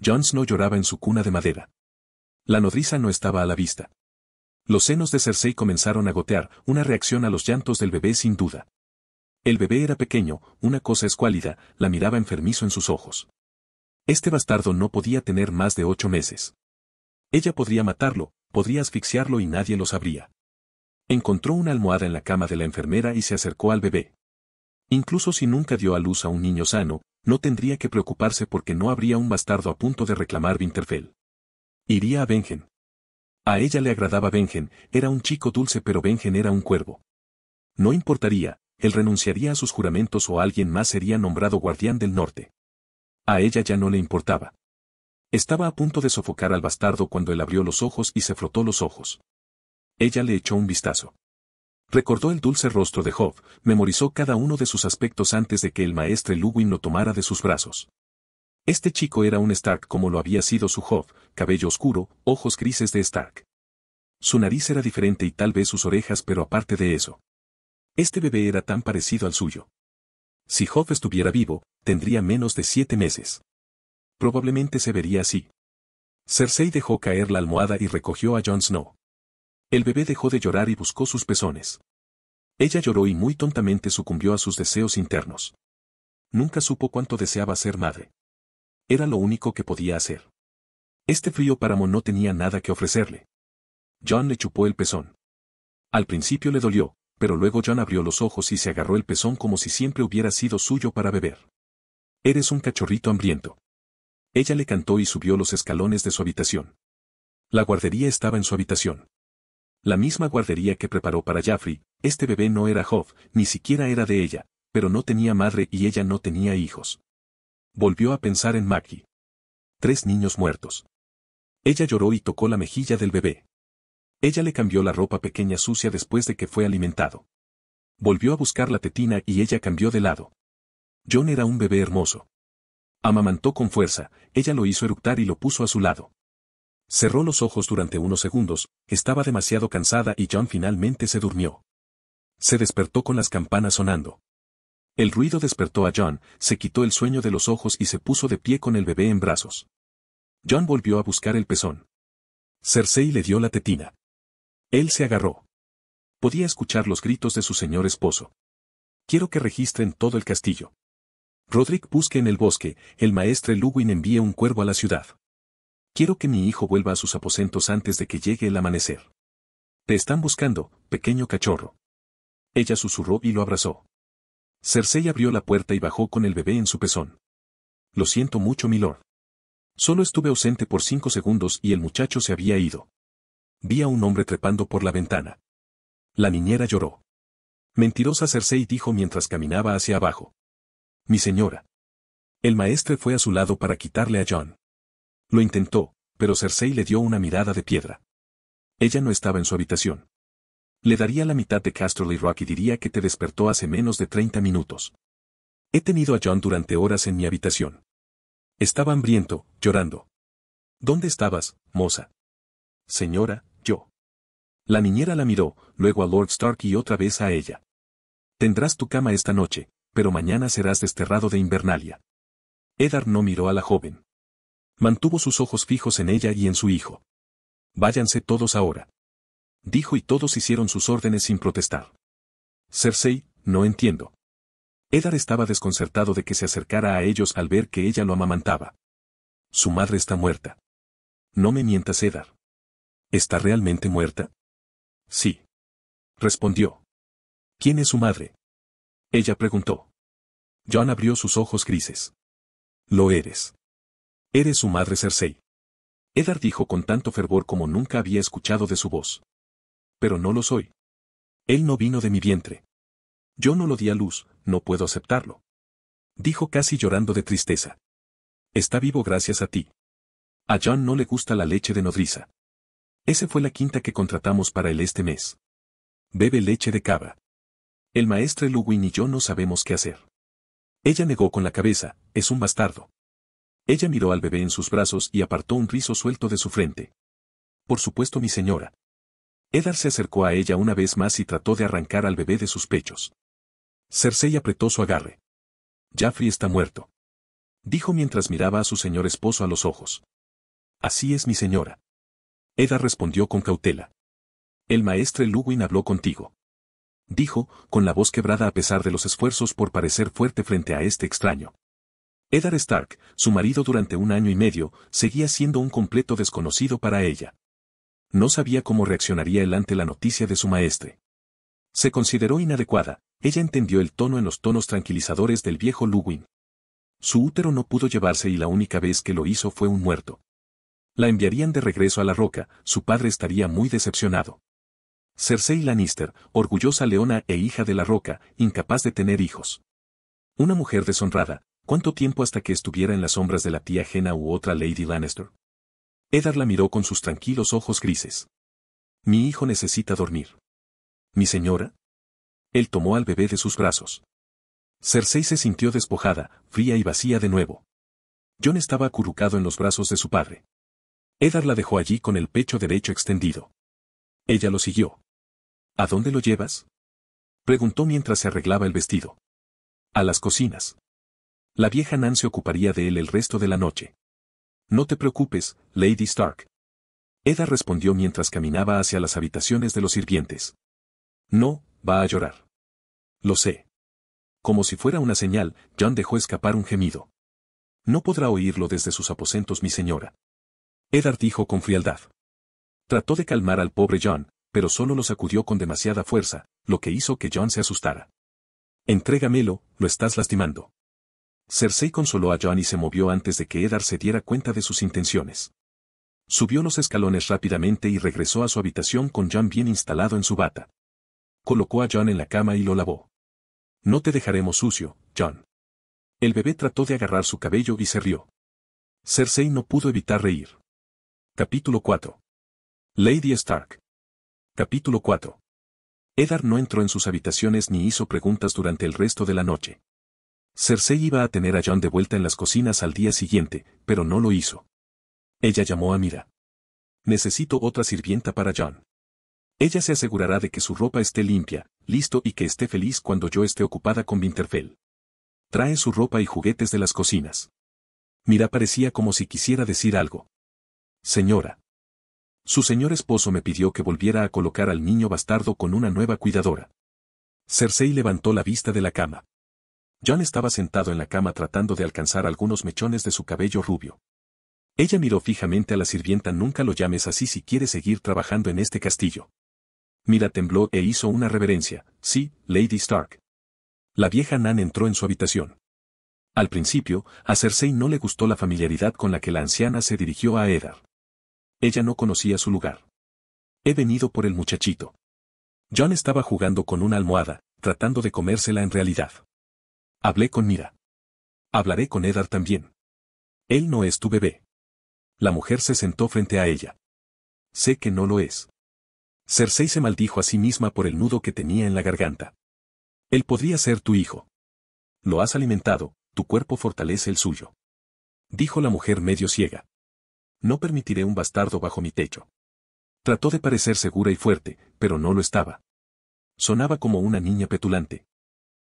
Jones no lloraba en su cuna de madera. La nodriza no estaba a la vista. Los senos de Cersei comenzaron a gotear, una reacción a los llantos del bebé sin duda. El bebé era pequeño, una cosa escuálida, la miraba enfermizo en sus ojos. Este bastardo no podía tener más de ocho meses. Ella podría matarlo, podría asfixiarlo y nadie lo sabría. Encontró una almohada en la cama de la enfermera y se acercó al bebé. Incluso si nunca dio a luz a un niño sano, no tendría que preocuparse porque no habría un bastardo a punto de reclamar Winterfell. Iría a Benjen. A ella le agradaba Benjen, era un chico dulce pero Benjen era un cuervo. No importaría, él renunciaría a sus juramentos o alguien más sería nombrado guardián del norte. A ella ya no le importaba. Estaba a punto de sofocar al bastardo cuando él abrió los ojos y se frotó los ojos. Ella le echó un vistazo. Recordó el dulce rostro de Job, memorizó cada uno de sus aspectos antes de que el maestre Luwin lo tomara de sus brazos. Este chico era un Stark como lo había sido su Hoff, cabello oscuro, ojos grises de Stark. Su nariz era diferente y tal vez sus orejas, pero aparte de eso. Este bebé era tan parecido al suyo. Si Hoff estuviera vivo, tendría menos de siete meses. Probablemente se vería así. Cersei dejó caer la almohada y recogió a Jon Snow. El bebé dejó de llorar y buscó sus pezones. Ella lloró y muy tontamente sucumbió a sus deseos internos. Nunca supo cuánto deseaba ser madre. Era lo único que podía hacer. Este frío páramo no tenía nada que ofrecerle. John le chupó el pezón. Al principio le dolió, pero luego John abrió los ojos y se agarró el pezón como si siempre hubiera sido suyo para beber. Eres un cachorrito hambriento. Ella le cantó y subió los escalones de su habitación. La guardería estaba en su habitación. La misma guardería que preparó para Jaffrey, este bebé no era Hove, ni siquiera era de ella, pero no tenía madre y ella no tenía hijos volvió a pensar en Maggie. Tres niños muertos. Ella lloró y tocó la mejilla del bebé. Ella le cambió la ropa pequeña sucia después de que fue alimentado. Volvió a buscar la tetina y ella cambió de lado. John era un bebé hermoso. Amamantó con fuerza, ella lo hizo eructar y lo puso a su lado. Cerró los ojos durante unos segundos, estaba demasiado cansada y John finalmente se durmió. Se despertó con las campanas sonando. El ruido despertó a John, se quitó el sueño de los ojos y se puso de pie con el bebé en brazos. John volvió a buscar el pezón. Cersei le dio la tetina. Él se agarró. Podía escuchar los gritos de su señor esposo. Quiero que registren todo el castillo. Roderick busque en el bosque, el maestre Luwin envíe un cuervo a la ciudad. Quiero que mi hijo vuelva a sus aposentos antes de que llegue el amanecer. Te están buscando, pequeño cachorro. Ella susurró y lo abrazó. Cersei abrió la puerta y bajó con el bebé en su pezón. Lo siento mucho, milord. Solo estuve ausente por cinco segundos y el muchacho se había ido. Vi a un hombre trepando por la ventana. La niñera lloró. Mentirosa Cersei dijo mientras caminaba hacia abajo. Mi señora. El maestre fue a su lado para quitarle a John. Lo intentó, pero Cersei le dio una mirada de piedra. Ella no estaba en su habitación. Le daría la mitad de Casterly Rock y diría que te despertó hace menos de 30 minutos. He tenido a John durante horas en mi habitación. Estaba hambriento, llorando. ¿Dónde estabas, moza? Señora, yo. La niñera la miró, luego a Lord Stark y otra vez a ella. Tendrás tu cama esta noche, pero mañana serás desterrado de Invernalia. Eddard no miró a la joven. Mantuvo sus ojos fijos en ella y en su hijo. Váyanse todos ahora dijo y todos hicieron sus órdenes sin protestar. Cersei, no entiendo. Edar estaba desconcertado de que se acercara a ellos al ver que ella lo amamantaba. Su madre está muerta. No me mientas, Edar. ¿Está realmente muerta? Sí. Respondió. ¿Quién es su madre? Ella preguntó. John abrió sus ojos grises. Lo eres. Eres su madre Cersei. Edar dijo con tanto fervor como nunca había escuchado de su voz pero no lo soy. Él no vino de mi vientre. Yo no lo di a luz, no puedo aceptarlo. Dijo casi llorando de tristeza. Está vivo gracias a ti. A John no le gusta la leche de nodriza. Ese fue la quinta que contratamos para él este mes. Bebe leche de cabra. El maestro Luwin y yo no sabemos qué hacer. Ella negó con la cabeza, es un bastardo. Ella miró al bebé en sus brazos y apartó un rizo suelto de su frente. Por supuesto, mi señora, Eddard se acercó a ella una vez más y trató de arrancar al bebé de sus pechos. Cersei apretó su agarre. Jaffrey está muerto. Dijo mientras miraba a su señor esposo a los ojos. Así es mi señora. Eddard respondió con cautela. El maestre Luwin habló contigo. Dijo, con la voz quebrada a pesar de los esfuerzos por parecer fuerte frente a este extraño. Eddard Stark, su marido durante un año y medio, seguía siendo un completo desconocido para ella no sabía cómo reaccionaría él ante la noticia de su maestre. Se consideró inadecuada, ella entendió el tono en los tonos tranquilizadores del viejo Luwin. Su útero no pudo llevarse y la única vez que lo hizo fue un muerto. La enviarían de regreso a la roca, su padre estaría muy decepcionado. Cersei Lannister, orgullosa leona e hija de la roca, incapaz de tener hijos. Una mujer deshonrada, ¿cuánto tiempo hasta que estuviera en las sombras de la tía Jena u otra Lady Lannister? Edar la miró con sus tranquilos ojos grises. Mi hijo necesita dormir. ¿Mi señora? Él tomó al bebé de sus brazos. Cersei se sintió despojada, fría y vacía de nuevo. John estaba acurrucado en los brazos de su padre. Edar la dejó allí con el pecho derecho extendido. Ella lo siguió. ¿A dónde lo llevas? Preguntó mientras se arreglaba el vestido. A las cocinas. La vieja Nan ocuparía de él el resto de la noche. No te preocupes, Lady Stark. Eda respondió mientras caminaba hacia las habitaciones de los sirvientes. No, va a llorar. Lo sé. Como si fuera una señal, John dejó escapar un gemido. No podrá oírlo desde sus aposentos, mi señora. Eddard dijo con frialdad. Trató de calmar al pobre John, pero solo lo sacudió con demasiada fuerza, lo que hizo que John se asustara. Entrégamelo, lo estás lastimando. Cersei consoló a John y se movió antes de que Eddard se diera cuenta de sus intenciones. Subió los escalones rápidamente y regresó a su habitación con John bien instalado en su bata. Colocó a John en la cama y lo lavó. No te dejaremos sucio, John. El bebé trató de agarrar su cabello y se rió. Cersei no pudo evitar reír. Capítulo 4. Lady Stark. Capítulo 4. Eddard no entró en sus habitaciones ni hizo preguntas durante el resto de la noche. Cersei iba a tener a John de vuelta en las cocinas al día siguiente, pero no lo hizo. Ella llamó a Mira. Necesito otra sirvienta para John. Ella se asegurará de que su ropa esté limpia, listo y que esté feliz cuando yo esté ocupada con Winterfell. Trae su ropa y juguetes de las cocinas. Mira parecía como si quisiera decir algo. Señora. Su señor esposo me pidió que volviera a colocar al niño bastardo con una nueva cuidadora. Cersei levantó la vista de la cama. John estaba sentado en la cama tratando de alcanzar algunos mechones de su cabello rubio. Ella miró fijamente a la sirvienta nunca lo llames así si quieres seguir trabajando en este castillo. Mira tembló e hizo una reverencia, sí, Lady Stark. La vieja Nan entró en su habitación. Al principio, a Cersei no le gustó la familiaridad con la que la anciana se dirigió a Eddard. Ella no conocía su lugar. He venido por el muchachito. John estaba jugando con una almohada, tratando de comérsela en realidad. Hablé con Mira. Hablaré con Edar también. Él no es tu bebé. La mujer se sentó frente a ella. Sé que no lo es. Cersei se maldijo a sí misma por el nudo que tenía en la garganta. Él podría ser tu hijo. Lo has alimentado, tu cuerpo fortalece el suyo. Dijo la mujer medio ciega. No permitiré un bastardo bajo mi techo. Trató de parecer segura y fuerte, pero no lo estaba. Sonaba como una niña petulante.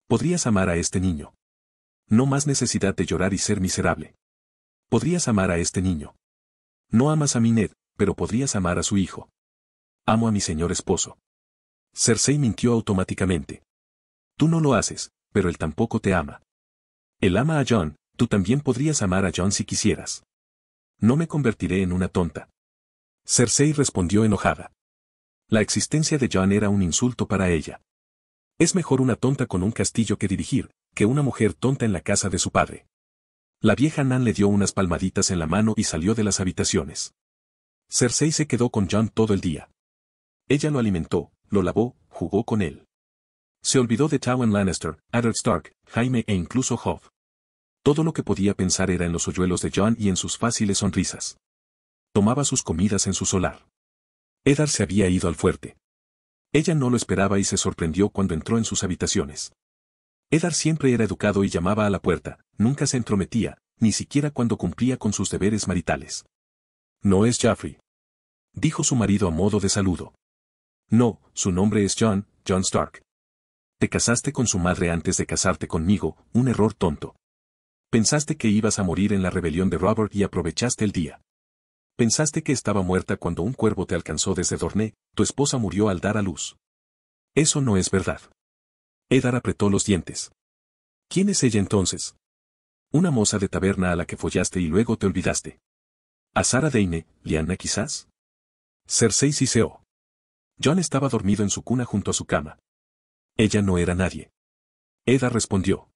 Podrías amar a este niño. No más necesidad de llorar y ser miserable. Podrías amar a este niño. No amas a mi pero podrías amar a su hijo. Amo a mi señor esposo. Cersei mintió automáticamente. Tú no lo haces, pero él tampoco te ama. Él ama a John, tú también podrías amar a John si quisieras. No me convertiré en una tonta. Cersei respondió enojada. La existencia de John era un insulto para ella. Es mejor una tonta con un castillo que dirigir, que una mujer tonta en la casa de su padre. La vieja Nan le dio unas palmaditas en la mano y salió de las habitaciones. Cersei se quedó con John todo el día. Ella lo alimentó, lo lavó, jugó con él. Se olvidó de Tywin Lannister, Adder Stark, Jaime e incluso Hove. Todo lo que podía pensar era en los hoyuelos de John y en sus fáciles sonrisas. Tomaba sus comidas en su solar. Eddard se había ido al fuerte. Ella no lo esperaba y se sorprendió cuando entró en sus habitaciones. Edar siempre era educado y llamaba a la puerta, nunca se entrometía, ni siquiera cuando cumplía con sus deberes maritales. No es Jaffrey. Dijo su marido a modo de saludo. No, su nombre es John, John Stark. Te casaste con su madre antes de casarte conmigo, un error tonto. Pensaste que ibas a morir en la rebelión de Robert y aprovechaste el día. Pensaste que estaba muerta cuando un cuervo te alcanzó desde Dorné, tu esposa murió al dar a luz. Eso no es verdad. Edar apretó los dientes. ¿Quién es ella entonces? Una moza de taberna a la que follaste y luego te olvidaste. ¿A Sara Deine, Liana quizás? Cersei siseó. John estaba dormido en su cuna junto a su cama. Ella no era nadie. Eda respondió.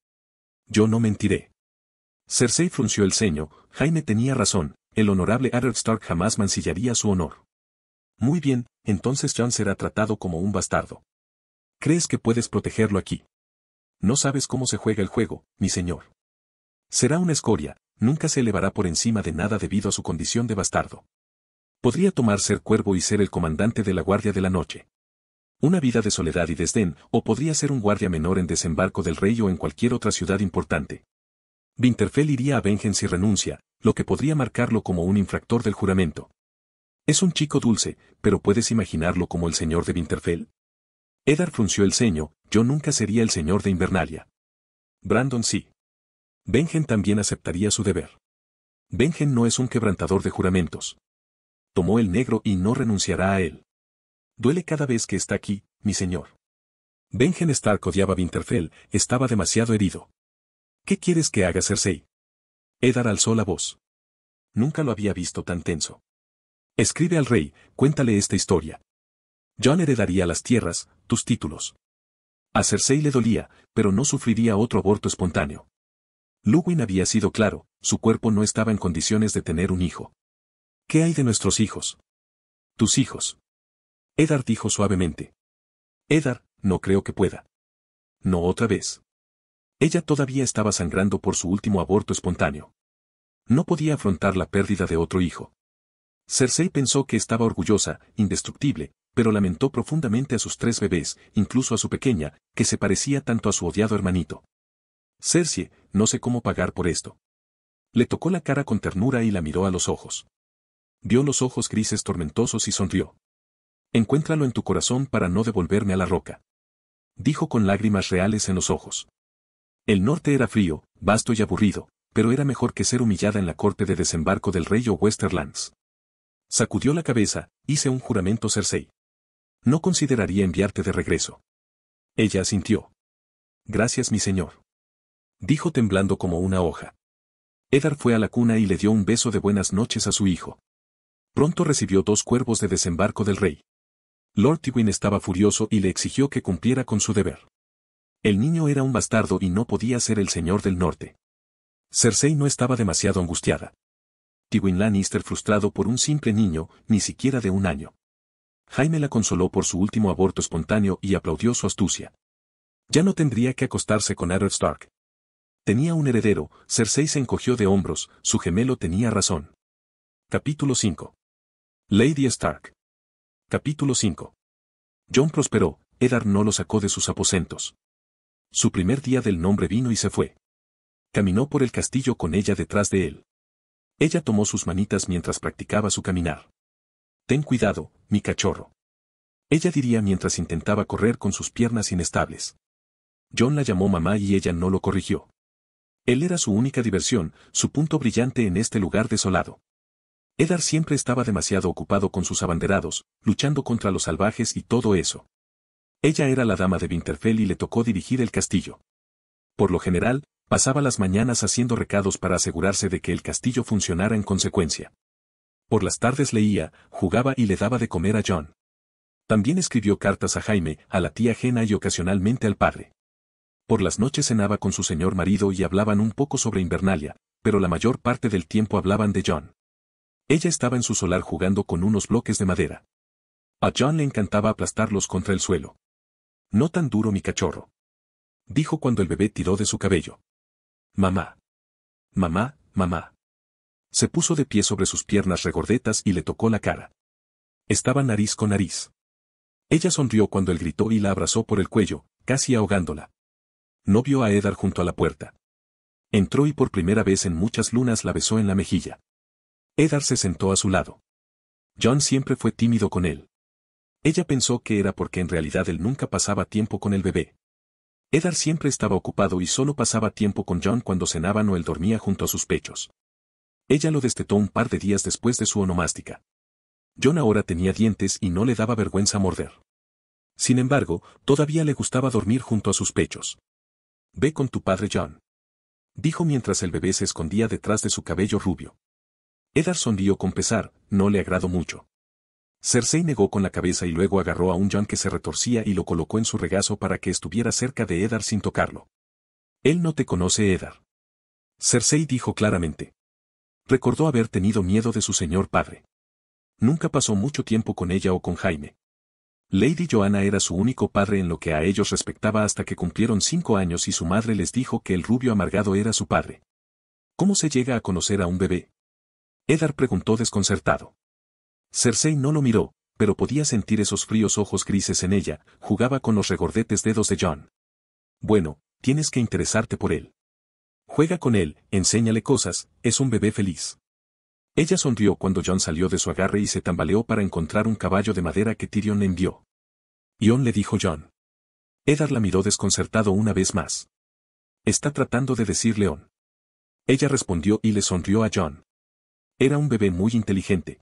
Yo no mentiré. Cersei frunció el ceño, Jaime tenía razón, el honorable Arthur Stark jamás mancillaría su honor. Muy bien, entonces John será tratado como un bastardo. ¿Crees que puedes protegerlo aquí? No sabes cómo se juega el juego, mi señor. Será una escoria, nunca se elevará por encima de nada debido a su condición de bastardo. Podría tomar ser cuervo y ser el comandante de la Guardia de la Noche. Una vida de soledad y desdén, o podría ser un guardia menor en desembarco del rey o en cualquier otra ciudad importante. Winterfell iría a Benjen si renuncia, lo que podría marcarlo como un infractor del juramento. Es un chico dulce, pero ¿puedes imaginarlo como el señor de Winterfell? Eddard frunció el ceño, yo nunca sería el señor de Invernalia. Brandon sí. Benjen también aceptaría su deber. Benjen no es un quebrantador de juramentos. Tomó el negro y no renunciará a él. Duele cada vez que está aquí, mi señor. Benjen Stark odiaba Winterfell, estaba demasiado herido. ¿Qué quieres que haga Cersei? Edar alzó la voz. Nunca lo había visto tan tenso. Escribe al rey, cuéntale esta historia. John heredaría las tierras, tus títulos. A Cersei le dolía, pero no sufriría otro aborto espontáneo. Luwin había sido claro, su cuerpo no estaba en condiciones de tener un hijo. ¿Qué hay de nuestros hijos? Tus hijos. Edar dijo suavemente. Edar, no creo que pueda. No otra vez. Ella todavía estaba sangrando por su último aborto espontáneo. No podía afrontar la pérdida de otro hijo. Cersei pensó que estaba orgullosa, indestructible, pero lamentó profundamente a sus tres bebés, incluso a su pequeña, que se parecía tanto a su odiado hermanito. Cersei, no sé cómo pagar por esto. Le tocó la cara con ternura y la miró a los ojos. Vio los ojos grises tormentosos y sonrió. Encuéntralo en tu corazón para no devolverme a la roca. Dijo con lágrimas reales en los ojos. El norte era frío, vasto y aburrido, pero era mejor que ser humillada en la corte de desembarco del rey o Westerlands. Sacudió la cabeza, hice un juramento Cersei. No consideraría enviarte de regreso. Ella asintió. Gracias mi señor. Dijo temblando como una hoja. Edar fue a la cuna y le dio un beso de buenas noches a su hijo. Pronto recibió dos cuervos de desembarco del rey. Lord Tywin estaba furioso y le exigió que cumpliera con su deber. El niño era un bastardo y no podía ser el señor del norte. Cersei no estaba demasiado angustiada. Tywin Lannister frustrado por un simple niño, ni siquiera de un año. Jaime la consoló por su último aborto espontáneo y aplaudió su astucia. Ya no tendría que acostarse con Eddard Stark. Tenía un heredero, Cersei se encogió de hombros, su gemelo tenía razón. Capítulo 5. Lady Stark. Capítulo 5. John prosperó, Eddard no lo sacó de sus aposentos. Su primer día del nombre vino y se fue. Caminó por el castillo con ella detrás de él. Ella tomó sus manitas mientras practicaba su caminar. Ten cuidado, mi cachorro. Ella diría mientras intentaba correr con sus piernas inestables. John la llamó mamá y ella no lo corrigió. Él era su única diversión, su punto brillante en este lugar desolado. Edar siempre estaba demasiado ocupado con sus abanderados, luchando contra los salvajes y todo eso. Ella era la dama de Winterfell y le tocó dirigir el castillo. Por lo general, pasaba las mañanas haciendo recados para asegurarse de que el castillo funcionara en consecuencia. Por las tardes leía, jugaba y le daba de comer a John. También escribió cartas a Jaime, a la tía Jena y ocasionalmente al padre. Por las noches cenaba con su señor marido y hablaban un poco sobre Invernalia, pero la mayor parte del tiempo hablaban de John. Ella estaba en su solar jugando con unos bloques de madera. A John le encantaba aplastarlos contra el suelo. No tan duro mi cachorro. Dijo cuando el bebé tiró de su cabello. Mamá. Mamá, mamá. Se puso de pie sobre sus piernas regordetas y le tocó la cara. Estaba nariz con nariz. Ella sonrió cuando él gritó y la abrazó por el cuello, casi ahogándola. No vio a Edar junto a la puerta. Entró y por primera vez en muchas lunas la besó en la mejilla. Edar se sentó a su lado. John siempre fue tímido con él. Ella pensó que era porque en realidad él nunca pasaba tiempo con el bebé. Edar siempre estaba ocupado y solo pasaba tiempo con John cuando cenaban o él dormía junto a sus pechos. Ella lo destetó un par de días después de su onomástica. John ahora tenía dientes y no le daba vergüenza morder. Sin embargo, todavía le gustaba dormir junto a sus pechos. Ve con tu padre John. Dijo mientras el bebé se escondía detrás de su cabello rubio. Edar sonrió con pesar, no le agradó mucho. Cersei negó con la cabeza y luego agarró a un John que se retorcía y lo colocó en su regazo para que estuviera cerca de Edar sin tocarlo. Él no te conoce, Edar, Cersei dijo claramente. Recordó haber tenido miedo de su señor padre. Nunca pasó mucho tiempo con ella o con Jaime. Lady Joanna era su único padre en lo que a ellos respectaba hasta que cumplieron cinco años y su madre les dijo que el rubio amargado era su padre. ¿Cómo se llega a conocer a un bebé? Edar preguntó desconcertado. Cersei no lo miró, pero podía sentir esos fríos ojos grises en ella, jugaba con los regordetes dedos de John. Bueno, tienes que interesarte por él. Juega con él, enséñale cosas, es un bebé feliz. Ella sonrió cuando John salió de su agarre y se tambaleó para encontrar un caballo de madera que Tyrion le envió. Yon le dijo John. Eddard la miró desconcertado una vez más. Está tratando de decir León. Ella respondió y le sonrió a John. Era un bebé muy inteligente,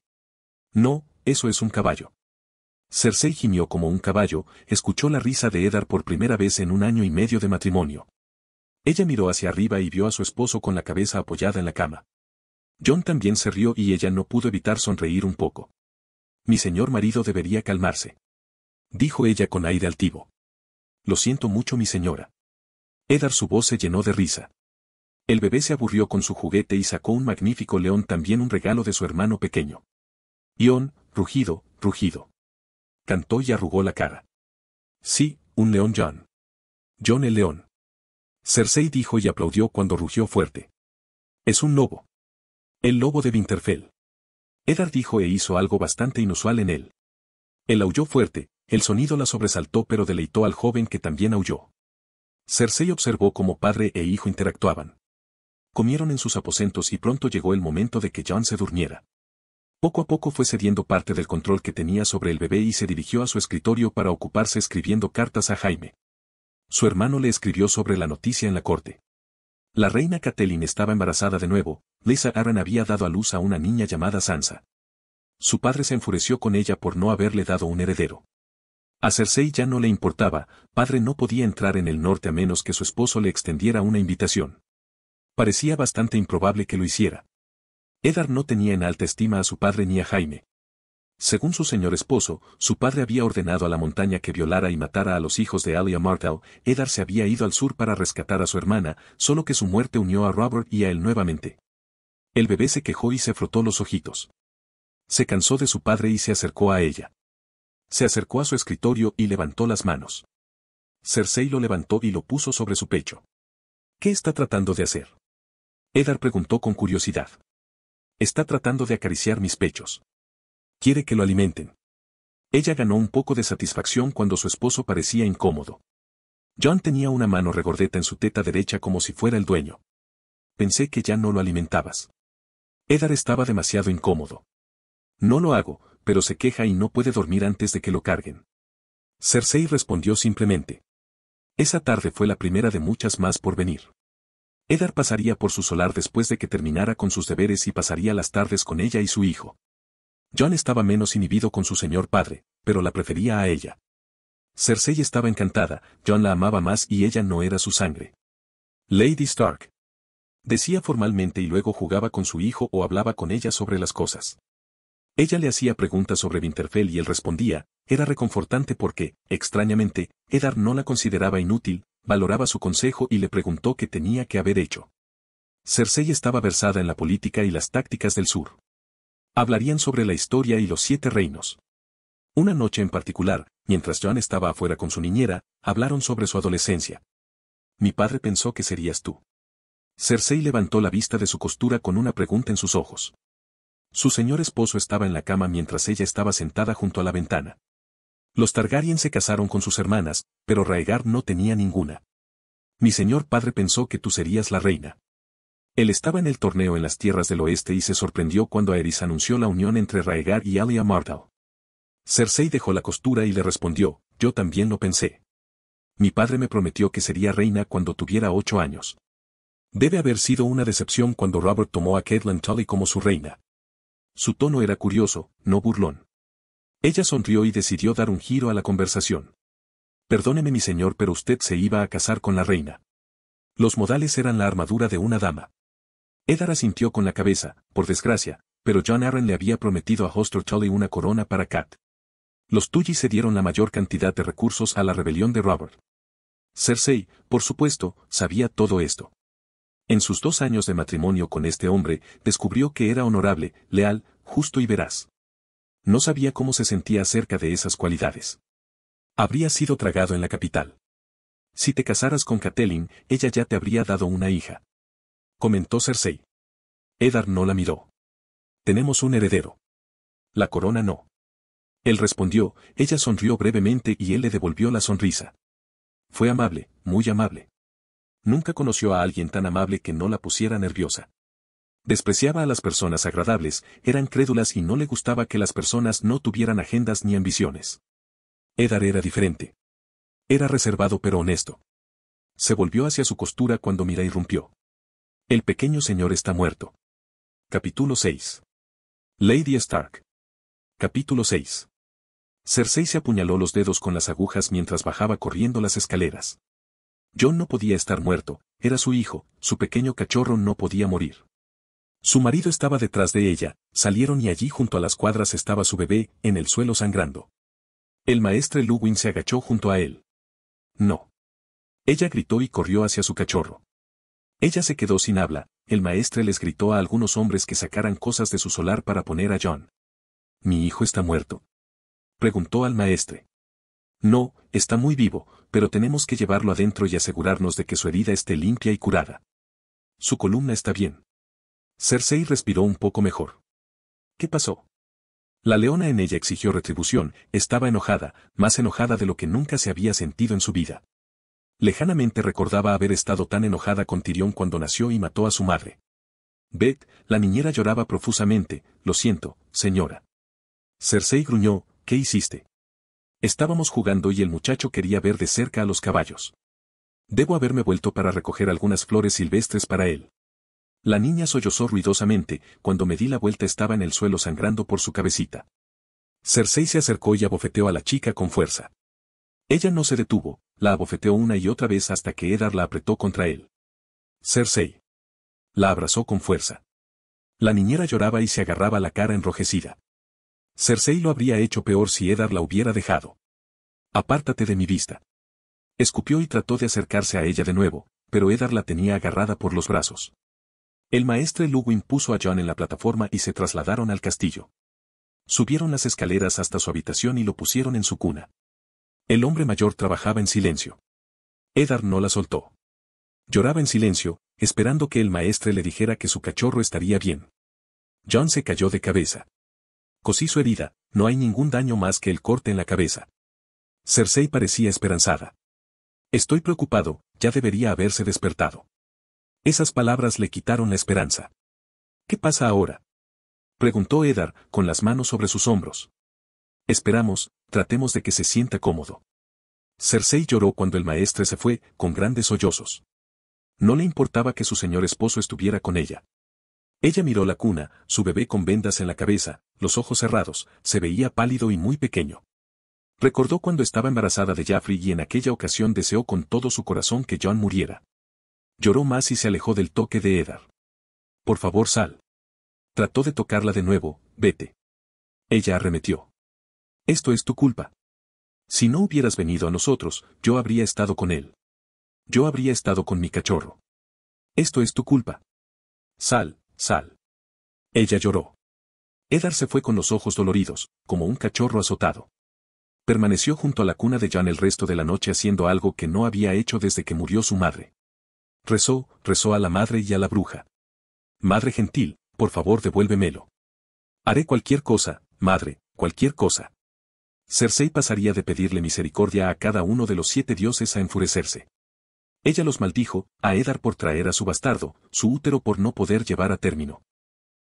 no, eso es un caballo. Cersei gimió como un caballo, escuchó la risa de Edar por primera vez en un año y medio de matrimonio. Ella miró hacia arriba y vio a su esposo con la cabeza apoyada en la cama. John también se rió y ella no pudo evitar sonreír un poco. Mi señor marido debería calmarse. Dijo ella con aire altivo. Lo siento mucho mi señora. Edar su voz se llenó de risa. El bebé se aburrió con su juguete y sacó un magnífico león también un regalo de su hermano pequeño. Ion, rugido, rugido. Cantó y arrugó la cara. Sí, un león John. John el león. Cersei dijo y aplaudió cuando rugió fuerte. Es un lobo. El lobo de Winterfell. Eddard dijo e hizo algo bastante inusual en él. Él aulló fuerte, el sonido la sobresaltó pero deleitó al joven que también aulló. Cersei observó cómo padre e hijo interactuaban. Comieron en sus aposentos y pronto llegó el momento de que John se durmiera. Poco a poco fue cediendo parte del control que tenía sobre el bebé y se dirigió a su escritorio para ocuparse escribiendo cartas a Jaime. Su hermano le escribió sobre la noticia en la corte. La reina Catelyn estaba embarazada de nuevo, Lisa Aaron había dado a luz a una niña llamada Sansa. Su padre se enfureció con ella por no haberle dado un heredero. A Cersei ya no le importaba, padre no podía entrar en el norte a menos que su esposo le extendiera una invitación. Parecía bastante improbable que lo hiciera. Edgar no tenía en alta estima a su padre ni a Jaime. Según su señor esposo, su padre había ordenado a la montaña que violara y matara a los hijos de Alia Martell, Edgar se había ido al sur para rescatar a su hermana, solo que su muerte unió a Robert y a él nuevamente. El bebé se quejó y se frotó los ojitos. Se cansó de su padre y se acercó a ella. Se acercó a su escritorio y levantó las manos. Cersei lo levantó y lo puso sobre su pecho. ¿Qué está tratando de hacer? Edar preguntó con curiosidad. Está tratando de acariciar mis pechos. Quiere que lo alimenten. Ella ganó un poco de satisfacción cuando su esposo parecía incómodo. John tenía una mano regordeta en su teta derecha como si fuera el dueño. Pensé que ya no lo alimentabas. Edar estaba demasiado incómodo. No lo hago, pero se queja y no puede dormir antes de que lo carguen. Cersei respondió simplemente. Esa tarde fue la primera de muchas más por venir. Eddard pasaría por su solar después de que terminara con sus deberes y pasaría las tardes con ella y su hijo. John estaba menos inhibido con su señor padre, pero la prefería a ella. Cersei estaba encantada, John la amaba más y ella no era su sangre. Lady Stark. Decía formalmente y luego jugaba con su hijo o hablaba con ella sobre las cosas. Ella le hacía preguntas sobre Winterfell y él respondía, era reconfortante porque, extrañamente, Eddard no la consideraba inútil, valoraba su consejo y le preguntó qué tenía que haber hecho. Cersei estaba versada en la política y las tácticas del sur. Hablarían sobre la historia y los siete reinos. Una noche en particular, mientras Joan estaba afuera con su niñera, hablaron sobre su adolescencia. Mi padre pensó que serías tú. Cersei levantó la vista de su costura con una pregunta en sus ojos. Su señor esposo estaba en la cama mientras ella estaba sentada junto a la ventana. Los Targaryen se casaron con sus hermanas, pero Raegar no tenía ninguna. Mi señor padre pensó que tú serías la reina. Él estaba en el torneo en las tierras del oeste y se sorprendió cuando Aerys anunció la unión entre Raegar y Alia Martell. Cersei dejó la costura y le respondió, yo también lo pensé. Mi padre me prometió que sería reina cuando tuviera ocho años. Debe haber sido una decepción cuando Robert tomó a Catelyn Tully como su reina. Su tono era curioso, no burlón. Ella sonrió y decidió dar un giro a la conversación. Perdóneme mi señor, pero usted se iba a casar con la reina. Los modales eran la armadura de una dama. Edara asintió con la cabeza, por desgracia, pero John Arryn le había prometido a Hoster Tully una corona para Kat. Los Tully dieron la mayor cantidad de recursos a la rebelión de Robert. Cersei, por supuesto, sabía todo esto. En sus dos años de matrimonio con este hombre, descubrió que era honorable, leal, justo y veraz no sabía cómo se sentía acerca de esas cualidades. Habría sido tragado en la capital. Si te casaras con Catelyn, ella ya te habría dado una hija. Comentó Cersei. Eddard no la miró. Tenemos un heredero. La corona no. Él respondió, ella sonrió brevemente y él le devolvió la sonrisa. Fue amable, muy amable. Nunca conoció a alguien tan amable que no la pusiera nerviosa. Despreciaba a las personas agradables, eran crédulas y no le gustaba que las personas no tuvieran agendas ni ambiciones. Edar era diferente. Era reservado pero honesto. Se volvió hacia su costura cuando Mira irrumpió. El pequeño señor está muerto. Capítulo 6. Lady Stark. Capítulo 6. Cersei se apuñaló los dedos con las agujas mientras bajaba corriendo las escaleras. John no podía estar muerto, era su hijo, su pequeño cachorro no podía morir. Su marido estaba detrás de ella, salieron y allí junto a las cuadras estaba su bebé, en el suelo sangrando. El maestro Lewin se agachó junto a él. No. Ella gritó y corrió hacia su cachorro. Ella se quedó sin habla, el maestre les gritó a algunos hombres que sacaran cosas de su solar para poner a John. ¿Mi hijo está muerto? Preguntó al maestre. No, está muy vivo, pero tenemos que llevarlo adentro y asegurarnos de que su herida esté limpia y curada. Su columna está bien. Cersei respiró un poco mejor. ¿Qué pasó? La leona en ella exigió retribución, estaba enojada, más enojada de lo que nunca se había sentido en su vida. Lejanamente recordaba haber estado tan enojada con Tirión cuando nació y mató a su madre. Beth, la niñera lloraba profusamente, lo siento, señora. Cersei gruñó, ¿qué hiciste? Estábamos jugando y el muchacho quería ver de cerca a los caballos. Debo haberme vuelto para recoger algunas flores silvestres para él. La niña sollozó ruidosamente, cuando me di la vuelta estaba en el suelo sangrando por su cabecita. Cersei se acercó y abofeteó a la chica con fuerza. Ella no se detuvo, la abofeteó una y otra vez hasta que Edar la apretó contra él. Cersei. La abrazó con fuerza. La niñera lloraba y se agarraba la cara enrojecida. Cersei lo habría hecho peor si Edar la hubiera dejado. Apártate de mi vista. Escupió y trató de acercarse a ella de nuevo, pero Edar la tenía agarrada por los brazos. El maestre Luwin puso a John en la plataforma y se trasladaron al castillo. Subieron las escaleras hasta su habitación y lo pusieron en su cuna. El hombre mayor trabajaba en silencio. Eddard no la soltó. Lloraba en silencio, esperando que el maestre le dijera que su cachorro estaría bien. John se cayó de cabeza. Cosí su herida, no hay ningún daño más que el corte en la cabeza. Cersei parecía esperanzada. Estoy preocupado, ya debería haberse despertado. Esas palabras le quitaron la esperanza. ¿Qué pasa ahora? Preguntó Edar, con las manos sobre sus hombros. Esperamos, tratemos de que se sienta cómodo. Cersei lloró cuando el maestre se fue, con grandes sollozos. No le importaba que su señor esposo estuviera con ella. Ella miró la cuna, su bebé con vendas en la cabeza, los ojos cerrados, se veía pálido y muy pequeño. Recordó cuando estaba embarazada de Jaffrey y en aquella ocasión deseó con todo su corazón que John muriera. Lloró más y se alejó del toque de Edar. Por favor, sal. Trató de tocarla de nuevo, vete. Ella arremetió. Esto es tu culpa. Si no hubieras venido a nosotros, yo habría estado con él. Yo habría estado con mi cachorro. Esto es tu culpa. Sal, sal. Ella lloró. Edar se fue con los ojos doloridos, como un cachorro azotado. Permaneció junto a la cuna de Jan el resto de la noche haciendo algo que no había hecho desde que murió su madre rezó, rezó a la madre y a la bruja. Madre gentil, por favor devuélvemelo. Haré cualquier cosa, madre, cualquier cosa. Cersei pasaría de pedirle misericordia a cada uno de los siete dioses a enfurecerse. Ella los maldijo, a Edar por traer a su bastardo, su útero por no poder llevar a término.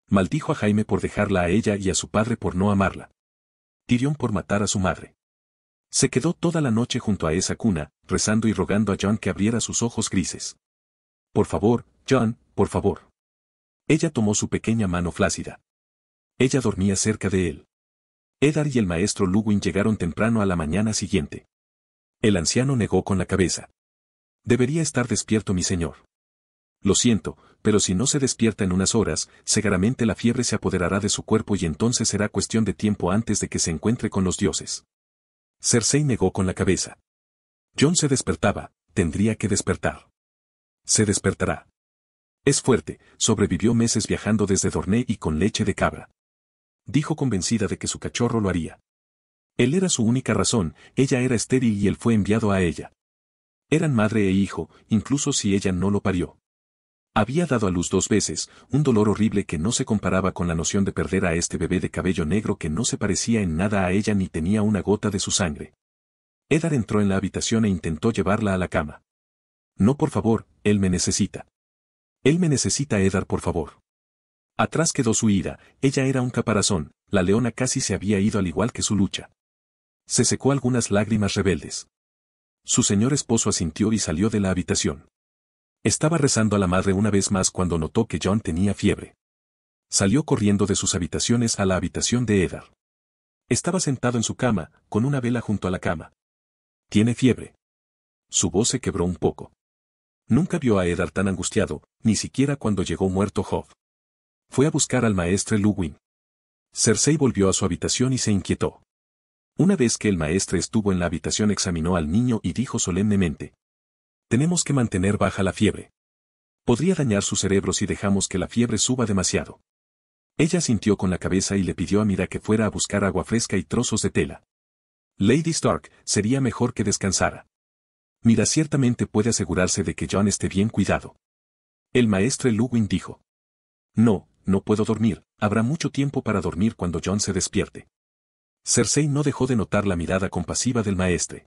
Maldijo a Jaime por dejarla a ella y a su padre por no amarla. Tirión por matar a su madre. Se quedó toda la noche junto a esa cuna, rezando y rogando a John que abriera sus ojos grises. Por favor, John, por favor. Ella tomó su pequeña mano flácida. Ella dormía cerca de él. Edar y el maestro Luwin llegaron temprano a la mañana siguiente. El anciano negó con la cabeza. Debería estar despierto mi señor. Lo siento, pero si no se despierta en unas horas, seguramente la fiebre se apoderará de su cuerpo y entonces será cuestión de tiempo antes de que se encuentre con los dioses. Cersei negó con la cabeza. John se despertaba, tendría que despertar. Se despertará. Es fuerte, sobrevivió meses viajando desde Dorné y con leche de cabra. Dijo convencida de que su cachorro lo haría. Él era su única razón, ella era estéril y él fue enviado a ella. Eran madre e hijo, incluso si ella no lo parió. Había dado a luz dos veces, un dolor horrible que no se comparaba con la noción de perder a este bebé de cabello negro que no se parecía en nada a ella ni tenía una gota de su sangre. Edar entró en la habitación e intentó llevarla a la cama. No por favor, él me necesita. Él me necesita Edar por favor. Atrás quedó su ira, ella era un caparazón, la leona casi se había ido al igual que su lucha. Se secó algunas lágrimas rebeldes. Su señor esposo asintió y salió de la habitación. Estaba rezando a la madre una vez más cuando notó que John tenía fiebre. Salió corriendo de sus habitaciones a la habitación de Edar. Estaba sentado en su cama, con una vela junto a la cama. Tiene fiebre. Su voz se quebró un poco. Nunca vio a Edar tan angustiado, ni siquiera cuando llegó muerto Hove. Fue a buscar al maestre Luwin. Cersei volvió a su habitación y se inquietó. Una vez que el maestre estuvo en la habitación examinó al niño y dijo solemnemente. Tenemos que mantener baja la fiebre. Podría dañar su cerebro si dejamos que la fiebre suba demasiado. Ella sintió con la cabeza y le pidió a Mira que fuera a buscar agua fresca y trozos de tela. Lady Stark, sería mejor que descansara. Mira ciertamente puede asegurarse de que John esté bien cuidado. El maestro Lewin dijo. No, no puedo dormir, habrá mucho tiempo para dormir cuando John se despierte. Cersei no dejó de notar la mirada compasiva del maestre.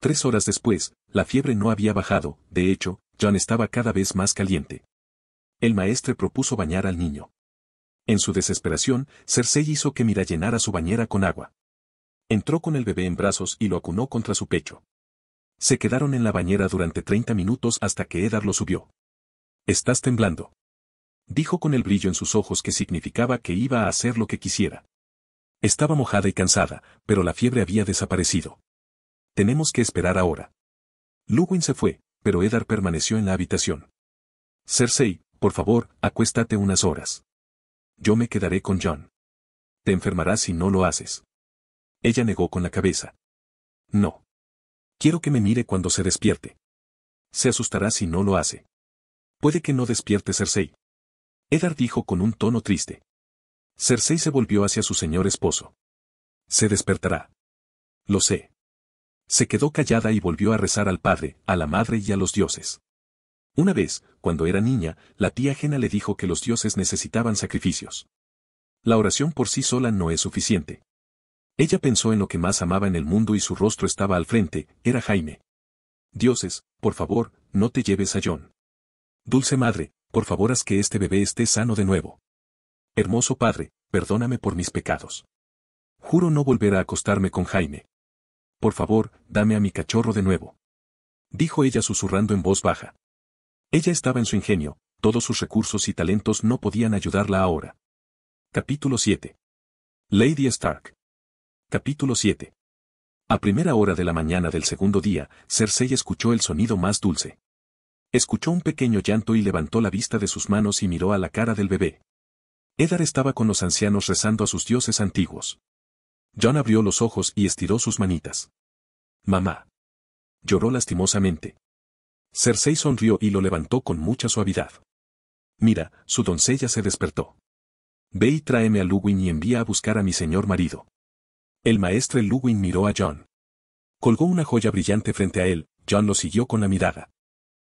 Tres horas después, la fiebre no había bajado, de hecho, John estaba cada vez más caliente. El maestre propuso bañar al niño. En su desesperación, Cersei hizo que Mira llenara su bañera con agua. Entró con el bebé en brazos y lo acunó contra su pecho. Se quedaron en la bañera durante 30 minutos hasta que Edar lo subió. Estás temblando. Dijo con el brillo en sus ojos que significaba que iba a hacer lo que quisiera. Estaba mojada y cansada, pero la fiebre había desaparecido. Tenemos que esperar ahora. Luwin se fue, pero Edar permaneció en la habitación. Cersei, por favor, acuéstate unas horas. Yo me quedaré con John. Te enfermarás si no lo haces. Ella negó con la cabeza. No. Quiero que me mire cuando se despierte. Se asustará si no lo hace. Puede que no despierte Cersei. Eddard dijo con un tono triste. Cersei se volvió hacia su señor esposo. Se despertará. Lo sé. Se quedó callada y volvió a rezar al padre, a la madre y a los dioses. Una vez, cuando era niña, la tía Jena le dijo que los dioses necesitaban sacrificios. La oración por sí sola no es suficiente. Ella pensó en lo que más amaba en el mundo y su rostro estaba al frente, era Jaime. Dioses, por favor, no te lleves a John. Dulce madre, por favor haz que este bebé esté sano de nuevo. Hermoso padre, perdóname por mis pecados. Juro no volver a acostarme con Jaime. Por favor, dame a mi cachorro de nuevo. Dijo ella susurrando en voz baja. Ella estaba en su ingenio, todos sus recursos y talentos no podían ayudarla ahora. Capítulo 7. Lady Stark. Capítulo 7. A primera hora de la mañana del segundo día, Cersei escuchó el sonido más dulce. Escuchó un pequeño llanto y levantó la vista de sus manos y miró a la cara del bebé. Edar estaba con los ancianos rezando a sus dioses antiguos. John abrió los ojos y estiró sus manitas. Mamá. Lloró lastimosamente. Cersei sonrió y lo levantó con mucha suavidad. Mira, su doncella se despertó. Ve y tráeme a Luwin y envía a buscar a mi señor marido. El maestre Luwin miró a John. Colgó una joya brillante frente a él, John lo siguió con la mirada.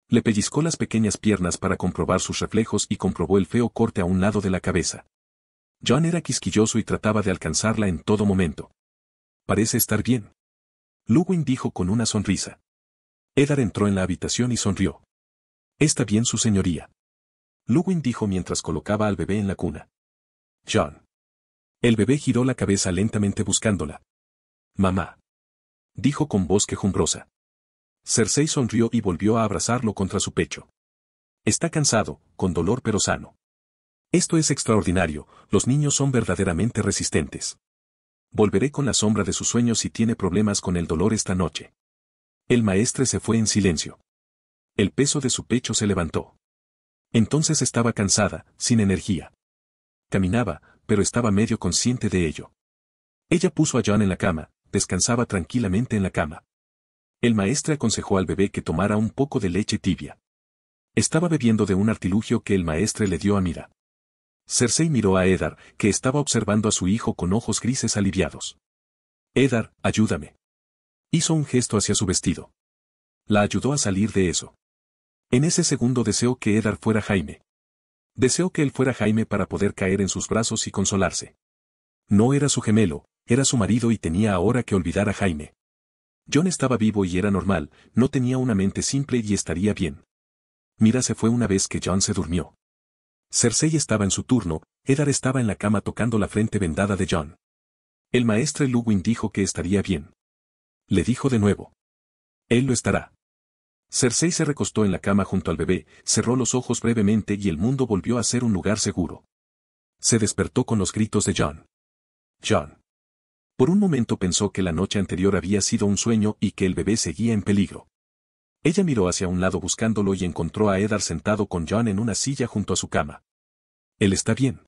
Le pellizcó las pequeñas piernas para comprobar sus reflejos y comprobó el feo corte a un lado de la cabeza. John era quisquilloso y trataba de alcanzarla en todo momento. Parece estar bien. Luwin dijo con una sonrisa. Edar entró en la habitación y sonrió. Está bien su señoría. Luwin dijo mientras colocaba al bebé en la cuna. John. El bebé giró la cabeza lentamente buscándola. Mamá. Dijo con voz quejumbrosa. Cersei sonrió y volvió a abrazarlo contra su pecho. Está cansado, con dolor pero sano. Esto es extraordinario, los niños son verdaderamente resistentes. Volveré con la sombra de sus sueños si tiene problemas con el dolor esta noche. El maestre se fue en silencio. El peso de su pecho se levantó. Entonces estaba cansada, sin energía. Caminaba, pero estaba medio consciente de ello. Ella puso a John en la cama, descansaba tranquilamente en la cama. El maestre aconsejó al bebé que tomara un poco de leche tibia. Estaba bebiendo de un artilugio que el maestre le dio a Mira. Cersei miró a Edar, que estaba observando a su hijo con ojos grises aliviados. Edar, ayúdame. Hizo un gesto hacia su vestido. La ayudó a salir de eso. En ese segundo deseó que Edar fuera Jaime. Deseó que él fuera Jaime para poder caer en sus brazos y consolarse. No era su gemelo, era su marido y tenía ahora que olvidar a Jaime. John estaba vivo y era normal, no tenía una mente simple y estaría bien. Mira se fue una vez que John se durmió. Cersei estaba en su turno, Edar estaba en la cama tocando la frente vendada de John. El maestre Luwin dijo que estaría bien. Le dijo de nuevo. Él lo estará. Cersei se recostó en la cama junto al bebé, cerró los ojos brevemente y el mundo volvió a ser un lugar seguro. Se despertó con los gritos de John. John. Por un momento pensó que la noche anterior había sido un sueño y que el bebé seguía en peligro. Ella miró hacia un lado buscándolo y encontró a Eddard sentado con John en una silla junto a su cama. Él está bien.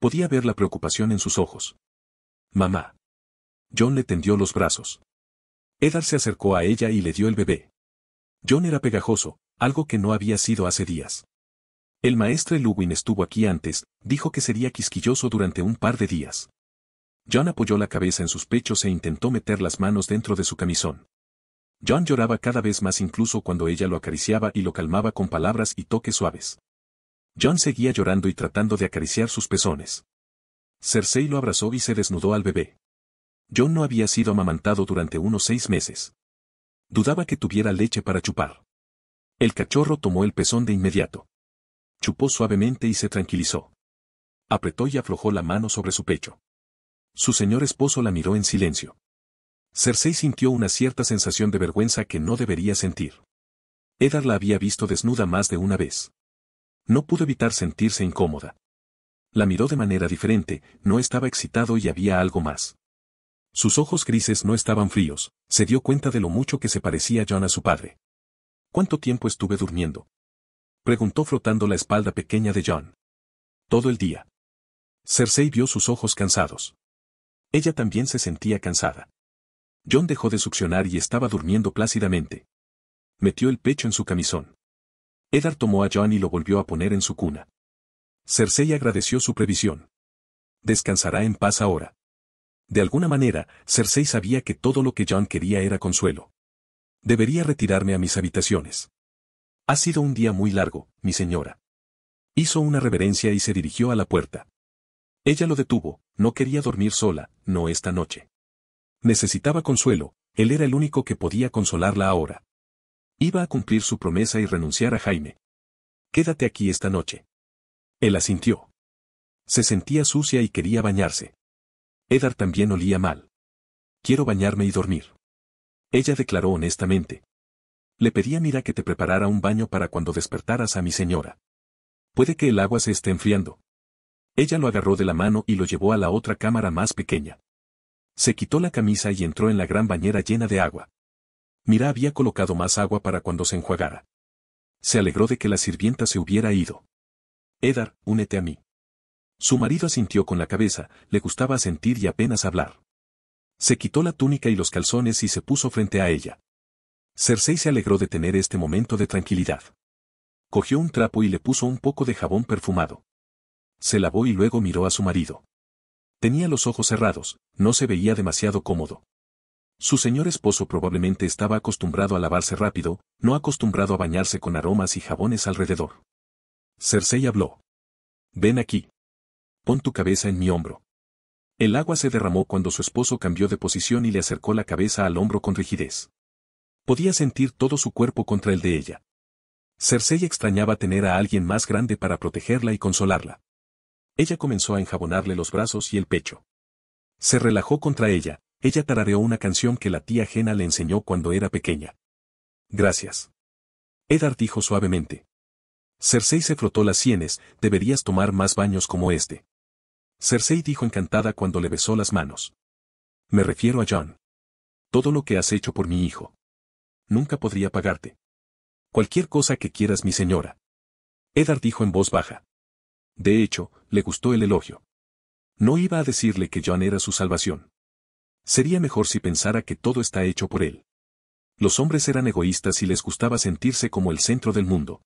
Podía ver la preocupación en sus ojos. Mamá. John le tendió los brazos. Eddard se acercó a ella y le dio el bebé. John era pegajoso, algo que no había sido hace días. El maestro Lewin estuvo aquí antes, dijo que sería quisquilloso durante un par de días. John apoyó la cabeza en sus pechos e intentó meter las manos dentro de su camisón. John lloraba cada vez más incluso cuando ella lo acariciaba y lo calmaba con palabras y toques suaves. John seguía llorando y tratando de acariciar sus pezones. Cersei lo abrazó y se desnudó al bebé. John no había sido amamantado durante unos seis meses. Dudaba que tuviera leche para chupar. El cachorro tomó el pezón de inmediato. Chupó suavemente y se tranquilizó. Apretó y aflojó la mano sobre su pecho. Su señor esposo la miró en silencio. Cersei sintió una cierta sensación de vergüenza que no debería sentir. Eddard la había visto desnuda más de una vez. No pudo evitar sentirse incómoda. La miró de manera diferente, no estaba excitado y había algo más. Sus ojos grises no estaban fríos, se dio cuenta de lo mucho que se parecía John a su padre. ¿Cuánto tiempo estuve durmiendo? Preguntó frotando la espalda pequeña de John. Todo el día. Cersei vio sus ojos cansados. Ella también se sentía cansada. John dejó de succionar y estaba durmiendo plácidamente. Metió el pecho en su camisón. Eddard tomó a John y lo volvió a poner en su cuna. Cersei agradeció su previsión. Descansará en paz ahora. De alguna manera, Cersei sabía que todo lo que John quería era consuelo. Debería retirarme a mis habitaciones. Ha sido un día muy largo, mi señora. Hizo una reverencia y se dirigió a la puerta. Ella lo detuvo, no quería dormir sola, no esta noche. Necesitaba consuelo, él era el único que podía consolarla ahora. Iba a cumplir su promesa y renunciar a Jaime. Quédate aquí esta noche. Él asintió. Se sentía sucia y quería bañarse. Edar también olía mal. Quiero bañarme y dormir. Ella declaró honestamente. Le pedí a Mira que te preparara un baño para cuando despertaras a mi señora. Puede que el agua se esté enfriando. Ella lo agarró de la mano y lo llevó a la otra cámara más pequeña. Se quitó la camisa y entró en la gran bañera llena de agua. Mira había colocado más agua para cuando se enjuagara. Se alegró de que la sirvienta se hubiera ido. Edar, únete a mí. Su marido asintió con la cabeza, le gustaba sentir y apenas hablar. Se quitó la túnica y los calzones y se puso frente a ella. Cersei se alegró de tener este momento de tranquilidad. Cogió un trapo y le puso un poco de jabón perfumado. Se lavó y luego miró a su marido. Tenía los ojos cerrados, no se veía demasiado cómodo. Su señor esposo probablemente estaba acostumbrado a lavarse rápido, no acostumbrado a bañarse con aromas y jabones alrededor. Cersei habló. Ven aquí. Pon tu cabeza en mi hombro. El agua se derramó cuando su esposo cambió de posición y le acercó la cabeza al hombro con rigidez. Podía sentir todo su cuerpo contra el de ella. Cersei extrañaba tener a alguien más grande para protegerla y consolarla. Ella comenzó a enjabonarle los brazos y el pecho. Se relajó contra ella, ella tarareó una canción que la tía Jena le enseñó cuando era pequeña. Gracias. Eddard dijo suavemente. Cersei se frotó las sienes, deberías tomar más baños como este. Cersei dijo encantada cuando le besó las manos. Me refiero a John. Todo lo que has hecho por mi hijo. Nunca podría pagarte. Cualquier cosa que quieras, mi señora. Eddard dijo en voz baja. De hecho, le gustó el elogio. No iba a decirle que John era su salvación. Sería mejor si pensara que todo está hecho por él. Los hombres eran egoístas y les gustaba sentirse como el centro del mundo.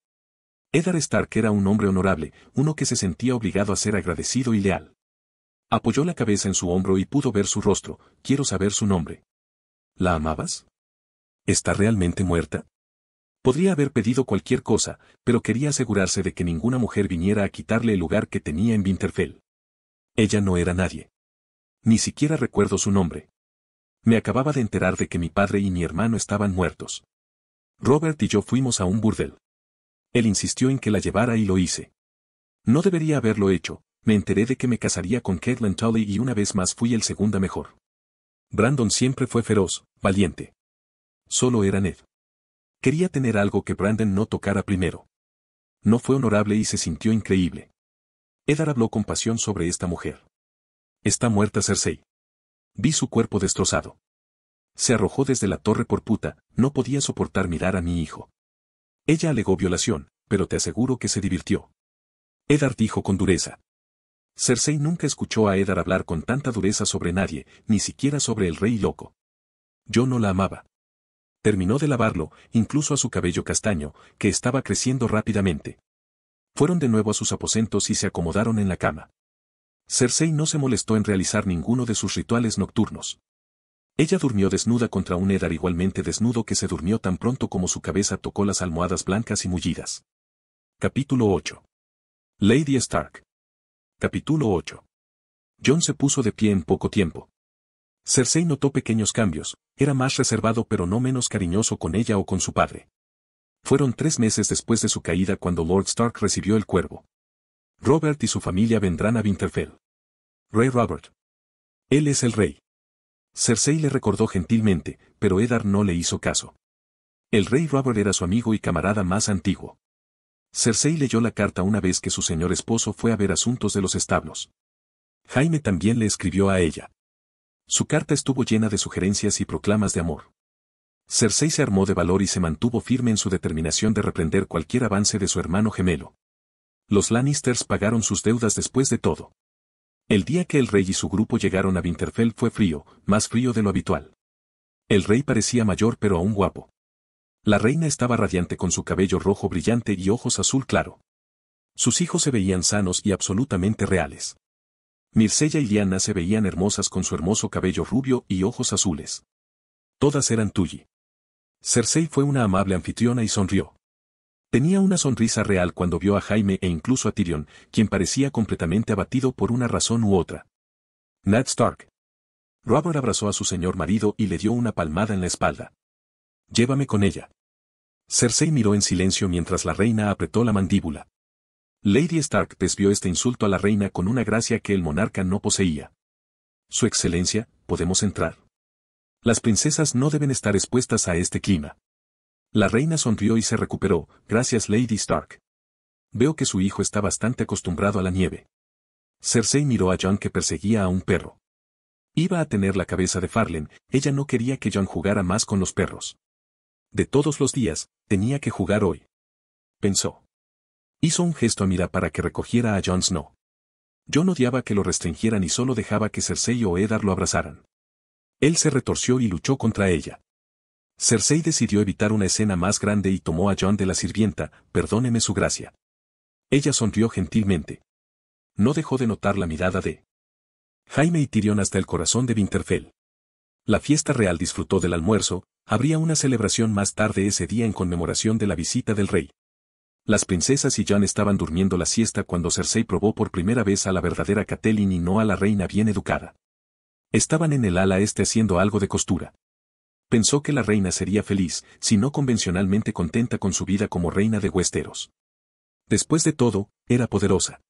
Eddard Stark era un hombre honorable, uno que se sentía obligado a ser agradecido y leal. Apoyó la cabeza en su hombro y pudo ver su rostro, quiero saber su nombre. ¿La amabas? ¿Está realmente muerta? Podría haber pedido cualquier cosa, pero quería asegurarse de que ninguna mujer viniera a quitarle el lugar que tenía en Winterfell. Ella no era nadie. Ni siquiera recuerdo su nombre. Me acababa de enterar de que mi padre y mi hermano estaban muertos. Robert y yo fuimos a un burdel. Él insistió en que la llevara y lo hice. No debería haberlo hecho, me enteré de que me casaría con Caitlin Tully y una vez más fui el segunda mejor. Brandon siempre fue feroz, valiente. Solo era Ned. Quería tener algo que Brandon no tocara primero. No fue honorable y se sintió increíble. Eddard habló con pasión sobre esta mujer. Está muerta Cersei. Vi su cuerpo destrozado. Se arrojó desde la torre por puta, no podía soportar mirar a mi hijo. Ella alegó violación, pero te aseguro que se divirtió. Eddard dijo con dureza, Cersei nunca escuchó a Eddard hablar con tanta dureza sobre nadie, ni siquiera sobre el rey loco. Yo no la amaba. Terminó de lavarlo, incluso a su cabello castaño, que estaba creciendo rápidamente. Fueron de nuevo a sus aposentos y se acomodaron en la cama. Cersei no se molestó en realizar ninguno de sus rituales nocturnos. Ella durmió desnuda contra un Eddard igualmente desnudo que se durmió tan pronto como su cabeza tocó las almohadas blancas y mullidas. Capítulo 8. Lady Stark. Capítulo 8. John se puso de pie en poco tiempo. Cersei notó pequeños cambios, era más reservado pero no menos cariñoso con ella o con su padre. Fueron tres meses después de su caída cuando Lord Stark recibió el cuervo. Robert y su familia vendrán a Winterfell. Rey Robert. Él es el rey. Cersei le recordó gentilmente, pero Eddard no le hizo caso. El rey Robert era su amigo y camarada más antiguo. Cersei leyó la carta una vez que su señor esposo fue a ver asuntos de los establos. Jaime también le escribió a ella. Su carta estuvo llena de sugerencias y proclamas de amor. Cersei se armó de valor y se mantuvo firme en su determinación de reprender cualquier avance de su hermano gemelo. Los Lannisters pagaron sus deudas después de todo. El día que el rey y su grupo llegaron a Winterfell fue frío, más frío de lo habitual. El rey parecía mayor pero aún guapo. La reina estaba radiante con su cabello rojo brillante y ojos azul claro. Sus hijos se veían sanos y absolutamente reales. Mirsella y Liana se veían hermosas con su hermoso cabello rubio y ojos azules. Todas eran Tully. Cersei fue una amable anfitriona y sonrió. Tenía una sonrisa real cuando vio a Jaime e incluso a Tyrion, quien parecía completamente abatido por una razón u otra. Ned Stark. Robert abrazó a su señor marido y le dio una palmada en la espalda. Llévame con ella. Cersei miró en silencio mientras la reina apretó la mandíbula. Lady Stark desvió este insulto a la reina con una gracia que el monarca no poseía. Su excelencia, podemos entrar. Las princesas no deben estar expuestas a este clima. La reina sonrió y se recuperó, gracias Lady Stark. Veo que su hijo está bastante acostumbrado a la nieve. Cersei miró a John que perseguía a un perro. Iba a tener la cabeza de Farlen, ella no quería que John jugara más con los perros de todos los días, tenía que jugar hoy. Pensó. Hizo un gesto a Mira para que recogiera a John Snow. no odiaba que lo restringieran y solo dejaba que Cersei o Edar lo abrazaran. Él se retorció y luchó contra ella. Cersei decidió evitar una escena más grande y tomó a John de la sirvienta, perdóneme su gracia. Ella sonrió gentilmente. No dejó de notar la mirada de Jaime y Tyrion hasta el corazón de Winterfell. La fiesta real disfrutó del almuerzo, Habría una celebración más tarde ese día en conmemoración de la visita del rey. Las princesas y Jan estaban durmiendo la siesta cuando Cersei probó por primera vez a la verdadera Catelyn y no a la reina bien educada. Estaban en el ala este haciendo algo de costura. Pensó que la reina sería feliz, si no convencionalmente contenta con su vida como reina de huesteros. Después de todo, era poderosa.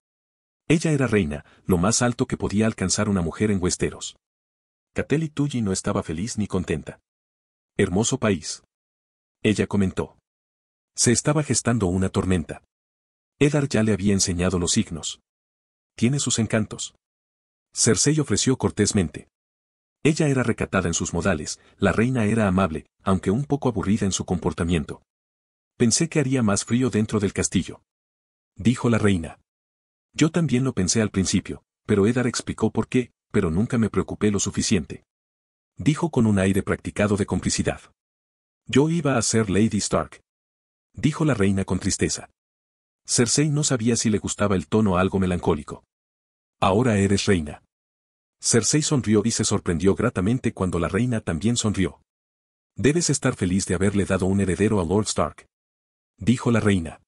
Ella era reina, lo más alto que podía alcanzar una mujer en huesteros. Catelyn Tully no estaba feliz ni contenta. Hermoso país. Ella comentó. Se estaba gestando una tormenta. Edar ya le había enseñado los signos. Tiene sus encantos. Cersei ofreció cortésmente. Ella era recatada en sus modales, la reina era amable, aunque un poco aburrida en su comportamiento. Pensé que haría más frío dentro del castillo. Dijo la reina. Yo también lo pensé al principio, pero Edar explicó por qué, pero nunca me preocupé lo suficiente dijo con un aire practicado de complicidad. Yo iba a ser Lady Stark. Dijo la reina con tristeza. Cersei no sabía si le gustaba el tono algo melancólico. Ahora eres reina. Cersei sonrió y se sorprendió gratamente cuando la reina también sonrió. Debes estar feliz de haberle dado un heredero a Lord Stark. Dijo la reina.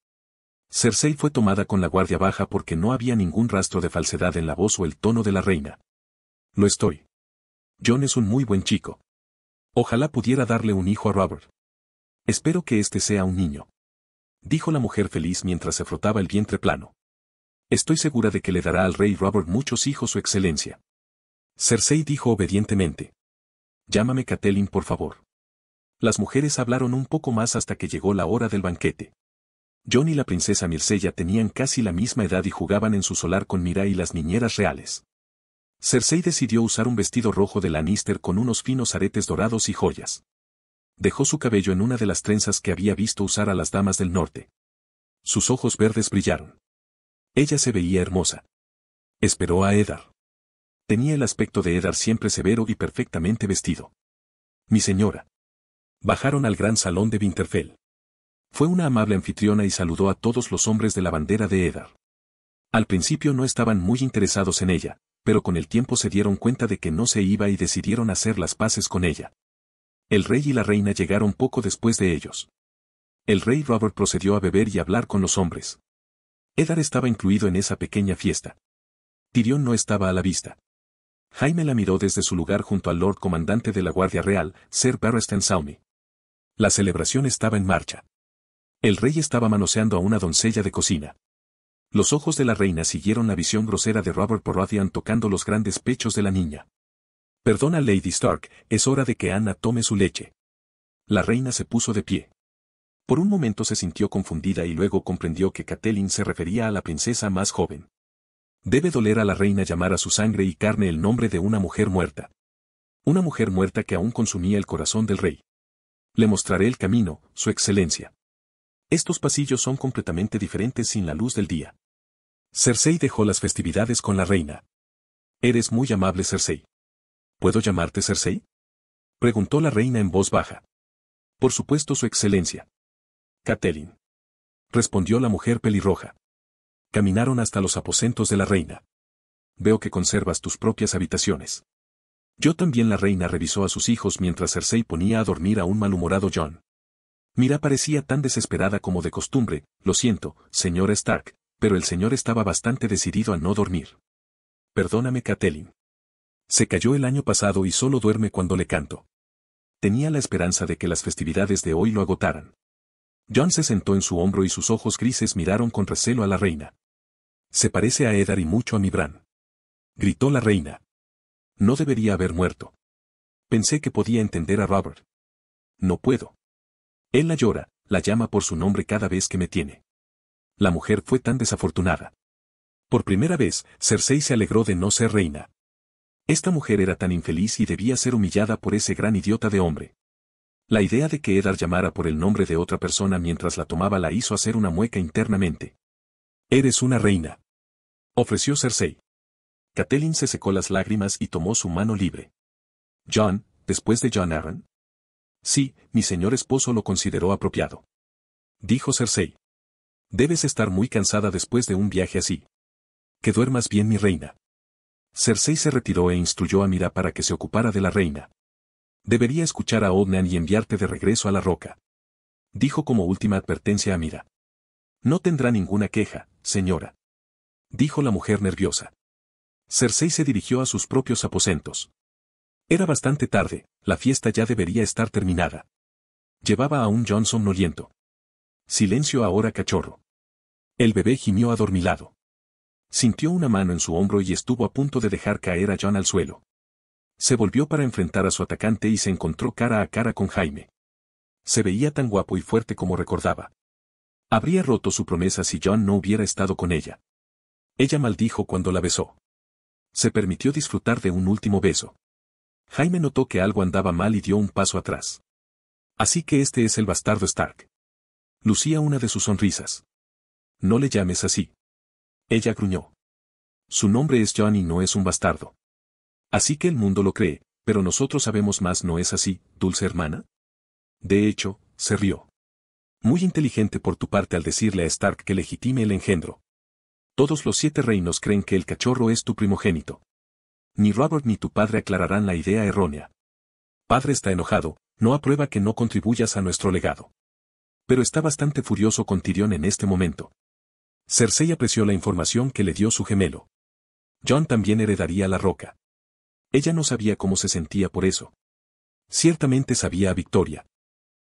Cersei fue tomada con la guardia baja porque no había ningún rastro de falsedad en la voz o el tono de la reina. Lo estoy. John es un muy buen chico. Ojalá pudiera darle un hijo a Robert. Espero que este sea un niño. Dijo la mujer feliz mientras se frotaba el vientre plano. Estoy segura de que le dará al rey Robert muchos hijos su excelencia. Cersei dijo obedientemente. Llámame Catelyn por favor. Las mujeres hablaron un poco más hasta que llegó la hora del banquete. John y la princesa Mircella tenían casi la misma edad y jugaban en su solar con Mira y las niñeras reales. Cersei decidió usar un vestido rojo de laníster con unos finos aretes dorados y joyas. Dejó su cabello en una de las trenzas que había visto usar a las damas del norte. Sus ojos verdes brillaron. Ella se veía hermosa. Esperó a Edar. Tenía el aspecto de Edar siempre severo y perfectamente vestido. Mi señora. Bajaron al gran salón de Winterfell. Fue una amable anfitriona y saludó a todos los hombres de la bandera de Edar. Al principio no estaban muy interesados en ella, pero con el tiempo se dieron cuenta de que no se iba y decidieron hacer las paces con ella. El rey y la reina llegaron poco después de ellos. El rey Robert procedió a beber y hablar con los hombres. Edar estaba incluido en esa pequeña fiesta. Tyrion no estaba a la vista. Jaime la miró desde su lugar junto al Lord Comandante de la Guardia Real, Sir Barristan Saumi. La celebración estaba en marcha. El rey estaba manoseando a una doncella de cocina. Los ojos de la reina siguieron la visión grosera de Robert Baratheon tocando los grandes pechos de la niña. Perdona Lady Stark, es hora de que Anna tome su leche. La reina se puso de pie. Por un momento se sintió confundida y luego comprendió que Catelyn se refería a la princesa más joven. Debe doler a la reina llamar a su sangre y carne el nombre de una mujer muerta. Una mujer muerta que aún consumía el corazón del rey. Le mostraré el camino, su excelencia. Estos pasillos son completamente diferentes sin la luz del día. Cersei dejó las festividades con la reina. Eres muy amable Cersei. ¿Puedo llamarte Cersei? Preguntó la reina en voz baja. Por supuesto su excelencia. Catherine Respondió la mujer pelirroja. Caminaron hasta los aposentos de la reina. Veo que conservas tus propias habitaciones. Yo también la reina revisó a sus hijos mientras Cersei ponía a dormir a un malhumorado John. Mira parecía tan desesperada como de costumbre, lo siento, señor Stark, pero el señor estaba bastante decidido a no dormir. Perdóname, Catelyn. Se cayó el año pasado y solo duerme cuando le canto. Tenía la esperanza de que las festividades de hoy lo agotaran. John se sentó en su hombro y sus ojos grises miraron con recelo a la reina. Se parece a Edar y mucho a mi Bran. Gritó la reina. No debería haber muerto. Pensé que podía entender a Robert. No puedo. Él la llora, la llama por su nombre cada vez que me tiene. La mujer fue tan desafortunada. Por primera vez, Cersei se alegró de no ser reina. Esta mujer era tan infeliz y debía ser humillada por ese gran idiota de hombre. La idea de que Eddard llamara por el nombre de otra persona mientras la tomaba la hizo hacer una mueca internamente. Eres una reina. Ofreció Cersei. Catelyn se secó las lágrimas y tomó su mano libre. John, después de John Aaron, Sí, mi señor esposo lo consideró apropiado. Dijo Cersei. Debes estar muy cansada después de un viaje así. Que duermas bien, mi reina. Cersei se retiró e instruyó a Mira para que se ocupara de la reina. Debería escuchar a Odnan y enviarte de regreso a la roca. Dijo como última advertencia a Mira. No tendrá ninguna queja, señora. Dijo la mujer nerviosa. Cersei se dirigió a sus propios aposentos. Era bastante tarde, la fiesta ya debería estar terminada. Llevaba a un Johnson somnoliento. Silencio ahora, cachorro. El bebé gimió adormilado. Sintió una mano en su hombro y estuvo a punto de dejar caer a John al suelo. Se volvió para enfrentar a su atacante y se encontró cara a cara con Jaime. Se veía tan guapo y fuerte como recordaba. Habría roto su promesa si John no hubiera estado con ella. Ella maldijo cuando la besó. Se permitió disfrutar de un último beso. Jaime notó que algo andaba mal y dio un paso atrás. Así que este es el bastardo Stark. Lucía una de sus sonrisas. No le llames así. Ella gruñó. Su nombre es John y no es un bastardo. Así que el mundo lo cree, pero nosotros sabemos más, ¿no es así, dulce hermana? De hecho, se rió. Muy inteligente por tu parte al decirle a Stark que legitime el engendro. Todos los siete reinos creen que el cachorro es tu primogénito ni Robert ni tu padre aclararán la idea errónea. Padre está enojado, no aprueba que no contribuyas a nuestro legado. Pero está bastante furioso con Tyrion en este momento. Cersei apreció la información que le dio su gemelo. John también heredaría la roca. Ella no sabía cómo se sentía por eso. Ciertamente sabía a Victoria.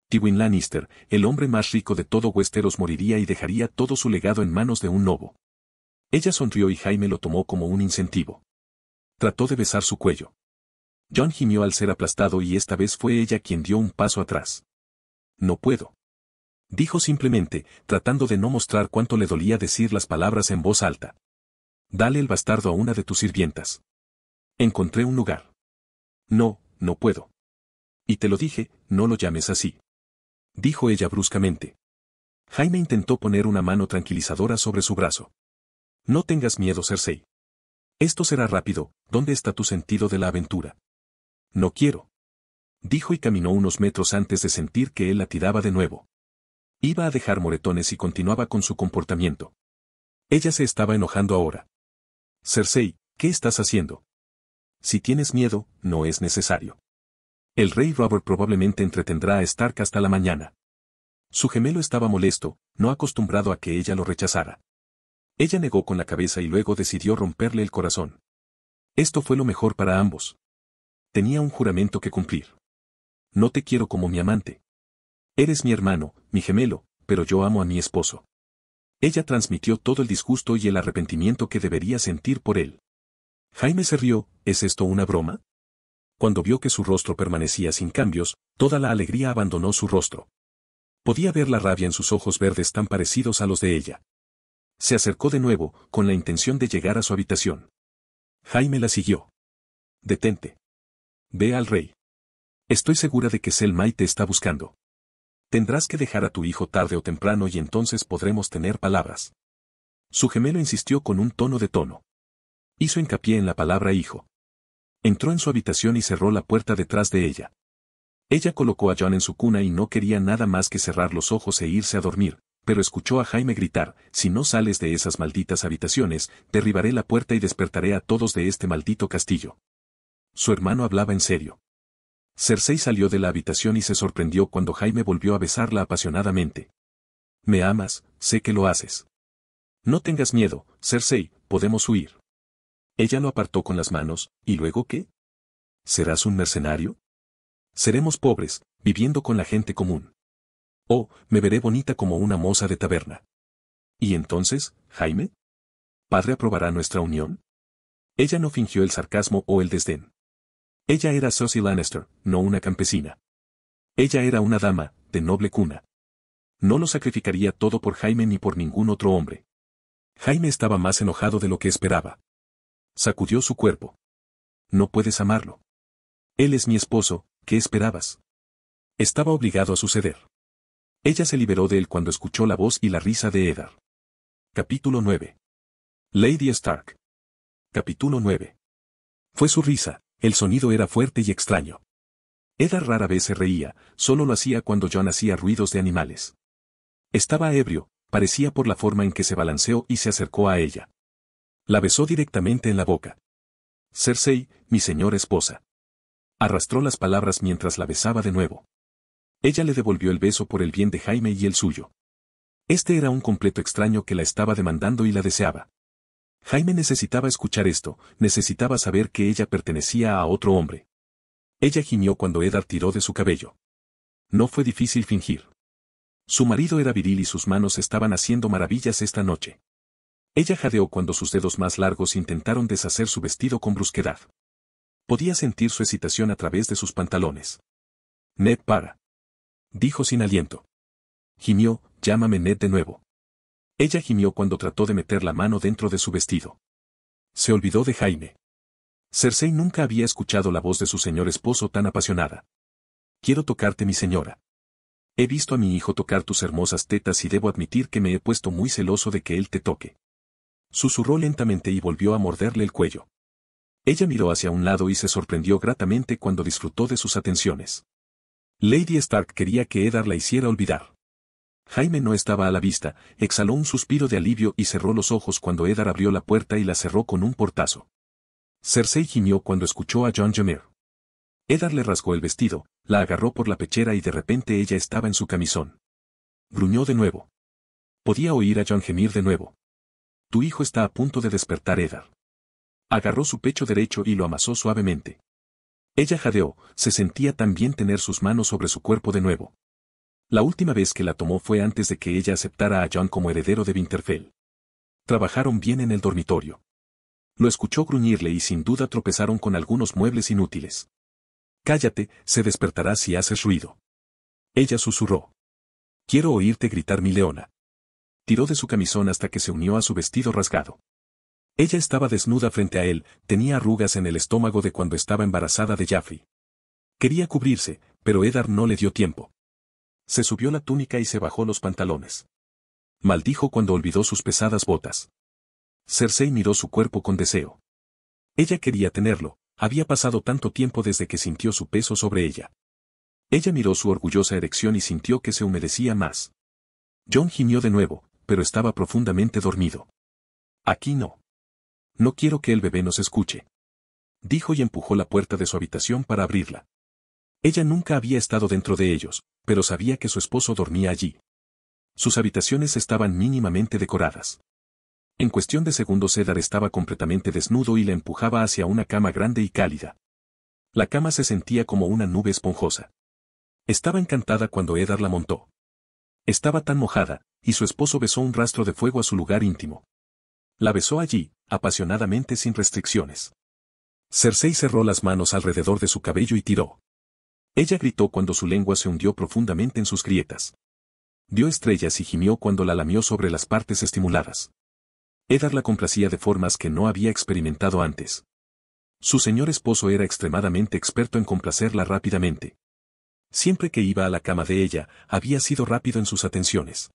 Tywin Lannister, el hombre más rico de todo Westeros moriría y dejaría todo su legado en manos de un lobo. Ella sonrió y Jaime lo tomó como un incentivo trató de besar su cuello. John gimió al ser aplastado y esta vez fue ella quien dio un paso atrás. No puedo. Dijo simplemente, tratando de no mostrar cuánto le dolía decir las palabras en voz alta. Dale el bastardo a una de tus sirvientas. Encontré un lugar. No, no puedo. Y te lo dije, no lo llames así. Dijo ella bruscamente. Jaime intentó poner una mano tranquilizadora sobre su brazo. No tengas miedo, Cersei. Esto será rápido, ¿dónde está tu sentido de la aventura? No quiero. Dijo y caminó unos metros antes de sentir que él la tiraba de nuevo. Iba a dejar moretones y continuaba con su comportamiento. Ella se estaba enojando ahora. Cersei, ¿qué estás haciendo? Si tienes miedo, no es necesario. El rey Robert probablemente entretendrá a Stark hasta la mañana. Su gemelo estaba molesto, no acostumbrado a que ella lo rechazara. Ella negó con la cabeza y luego decidió romperle el corazón. Esto fue lo mejor para ambos. Tenía un juramento que cumplir. No te quiero como mi amante. Eres mi hermano, mi gemelo, pero yo amo a mi esposo. Ella transmitió todo el disgusto y el arrepentimiento que debería sentir por él. Jaime se rió, ¿es esto una broma? Cuando vio que su rostro permanecía sin cambios, toda la alegría abandonó su rostro. Podía ver la rabia en sus ojos verdes tan parecidos a los de ella. Se acercó de nuevo, con la intención de llegar a su habitación. Jaime la siguió. Detente. Ve al rey. Estoy segura de que Selmay te está buscando. Tendrás que dejar a tu hijo tarde o temprano y entonces podremos tener palabras. Su gemelo insistió con un tono de tono. Hizo hincapié en la palabra hijo. Entró en su habitación y cerró la puerta detrás de ella. Ella colocó a John en su cuna y no quería nada más que cerrar los ojos e irse a dormir, pero escuchó a Jaime gritar, si no sales de esas malditas habitaciones, derribaré la puerta y despertaré a todos de este maldito castillo. Su hermano hablaba en serio. Cersei salió de la habitación y se sorprendió cuando Jaime volvió a besarla apasionadamente. Me amas, sé que lo haces. No tengas miedo, Cersei, podemos huir. Ella lo apartó con las manos, ¿y luego qué? ¿Serás un mercenario? Seremos pobres, viviendo con la gente común. Oh, me veré bonita como una moza de taberna. ¿Y entonces, Jaime? ¿Padre aprobará nuestra unión? Ella no fingió el sarcasmo o el desdén. Ella era Susie Lannister, no una campesina. Ella era una dama, de noble cuna. No lo sacrificaría todo por Jaime ni por ningún otro hombre. Jaime estaba más enojado de lo que esperaba. Sacudió su cuerpo. No puedes amarlo. Él es mi esposo, ¿qué esperabas? Estaba obligado a suceder. Ella se liberó de él cuando escuchó la voz y la risa de Edar. Capítulo 9. Lady Stark. Capítulo 9. Fue su risa, el sonido era fuerte y extraño. Eddard rara vez se reía, solo lo hacía cuando John hacía ruidos de animales. Estaba ebrio, parecía por la forma en que se balanceó y se acercó a ella. La besó directamente en la boca. Cersei, mi señora esposa. Arrastró las palabras mientras la besaba de nuevo. Ella le devolvió el beso por el bien de Jaime y el suyo. Este era un completo extraño que la estaba demandando y la deseaba. Jaime necesitaba escuchar esto, necesitaba saber que ella pertenecía a otro hombre. Ella gimió cuando Edar tiró de su cabello. No fue difícil fingir. Su marido era viril y sus manos estaban haciendo maravillas esta noche. Ella jadeó cuando sus dedos más largos intentaron deshacer su vestido con brusquedad. Podía sentir su excitación a través de sus pantalones. Ned para dijo sin aliento. Gimió, llámame Ned de nuevo. Ella gimió cuando trató de meter la mano dentro de su vestido. Se olvidó de Jaime. Cersei nunca había escuchado la voz de su señor esposo tan apasionada. Quiero tocarte, mi señora. He visto a mi hijo tocar tus hermosas tetas y debo admitir que me he puesto muy celoso de que él te toque. Susurró lentamente y volvió a morderle el cuello. Ella miró hacia un lado y se sorprendió gratamente cuando disfrutó de sus atenciones. Lady Stark quería que Edar la hiciera olvidar. Jaime no estaba a la vista, exhaló un suspiro de alivio y cerró los ojos cuando Edar abrió la puerta y la cerró con un portazo. Cersei gimió cuando escuchó a John Jamir. Edar le rasgó el vestido, la agarró por la pechera y de repente ella estaba en su camisón. Gruñó de nuevo. Podía oír a John gemir de nuevo. Tu hijo está a punto de despertar, Edar. Agarró su pecho derecho y lo amasó suavemente. Ella jadeó, se sentía tan bien tener sus manos sobre su cuerpo de nuevo. La última vez que la tomó fue antes de que ella aceptara a John como heredero de Winterfell. Trabajaron bien en el dormitorio. Lo escuchó gruñirle y sin duda tropezaron con algunos muebles inútiles. Cállate, se despertará si haces ruido. Ella susurró. Quiero oírte gritar mi leona. Tiró de su camisón hasta que se unió a su vestido rasgado. Ella estaba desnuda frente a él, tenía arrugas en el estómago de cuando estaba embarazada de Jaffrey. Quería cubrirse, pero Edar no le dio tiempo. Se subió la túnica y se bajó los pantalones. Maldijo cuando olvidó sus pesadas botas. Cersei miró su cuerpo con deseo. Ella quería tenerlo, había pasado tanto tiempo desde que sintió su peso sobre ella. Ella miró su orgullosa erección y sintió que se humedecía más. John gimió de nuevo, pero estaba profundamente dormido. Aquí no. No quiero que el bebé nos escuche. Dijo y empujó la puerta de su habitación para abrirla. Ella nunca había estado dentro de ellos, pero sabía que su esposo dormía allí. Sus habitaciones estaban mínimamente decoradas. En cuestión de segundos Edar estaba completamente desnudo y la empujaba hacia una cama grande y cálida. La cama se sentía como una nube esponjosa. Estaba encantada cuando Edar la montó. Estaba tan mojada, y su esposo besó un rastro de fuego a su lugar íntimo. La besó allí, apasionadamente sin restricciones. Cersei cerró las manos alrededor de su cabello y tiró. Ella gritó cuando su lengua se hundió profundamente en sus grietas. Dio estrellas y gimió cuando la lamió sobre las partes estimuladas. Edar la complacía de formas que no había experimentado antes. Su señor esposo era extremadamente experto en complacerla rápidamente. Siempre que iba a la cama de ella, había sido rápido en sus atenciones.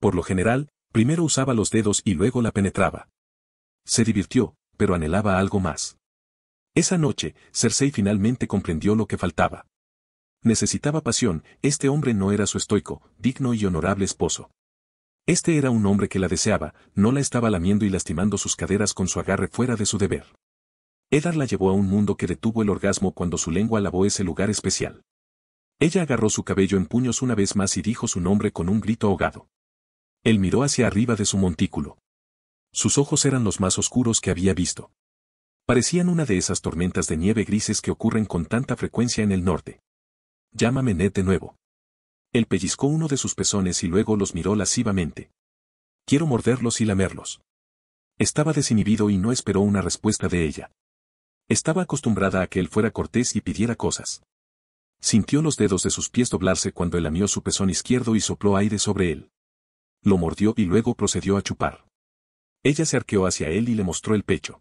Por lo general, Primero usaba los dedos y luego la penetraba. Se divirtió, pero anhelaba algo más. Esa noche, Cersei finalmente comprendió lo que faltaba. Necesitaba pasión, este hombre no era su estoico, digno y honorable esposo. Este era un hombre que la deseaba, no la estaba lamiendo y lastimando sus caderas con su agarre fuera de su deber. Edar la llevó a un mundo que detuvo el orgasmo cuando su lengua lavó ese lugar especial. Ella agarró su cabello en puños una vez más y dijo su nombre con un grito ahogado. Él miró hacia arriba de su montículo. Sus ojos eran los más oscuros que había visto. Parecían una de esas tormentas de nieve grises que ocurren con tanta frecuencia en el norte. Llámame Ned de nuevo. Él pellizcó uno de sus pezones y luego los miró lascivamente. Quiero morderlos y lamerlos. Estaba desinhibido y no esperó una respuesta de ella. Estaba acostumbrada a que él fuera cortés y pidiera cosas. Sintió los dedos de sus pies doblarse cuando él lamió su pezón izquierdo y sopló aire sobre él lo mordió y luego procedió a chupar. Ella se arqueó hacia él y le mostró el pecho.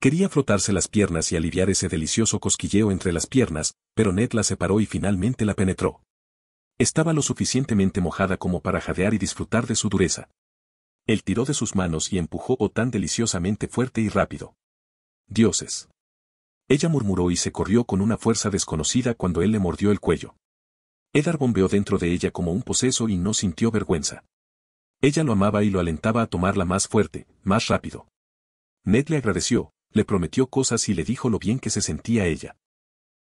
Quería frotarse las piernas y aliviar ese delicioso cosquilleo entre las piernas, pero Ned la separó y finalmente la penetró. Estaba lo suficientemente mojada como para jadear y disfrutar de su dureza. Él tiró de sus manos y empujó o tan deliciosamente fuerte y rápido. Dioses. Ella murmuró y se corrió con una fuerza desconocida cuando él le mordió el cuello. Edar bombeó dentro de ella como un poseso y no sintió vergüenza. Ella lo amaba y lo alentaba a tomarla más fuerte, más rápido. Ned le agradeció, le prometió cosas y le dijo lo bien que se sentía ella.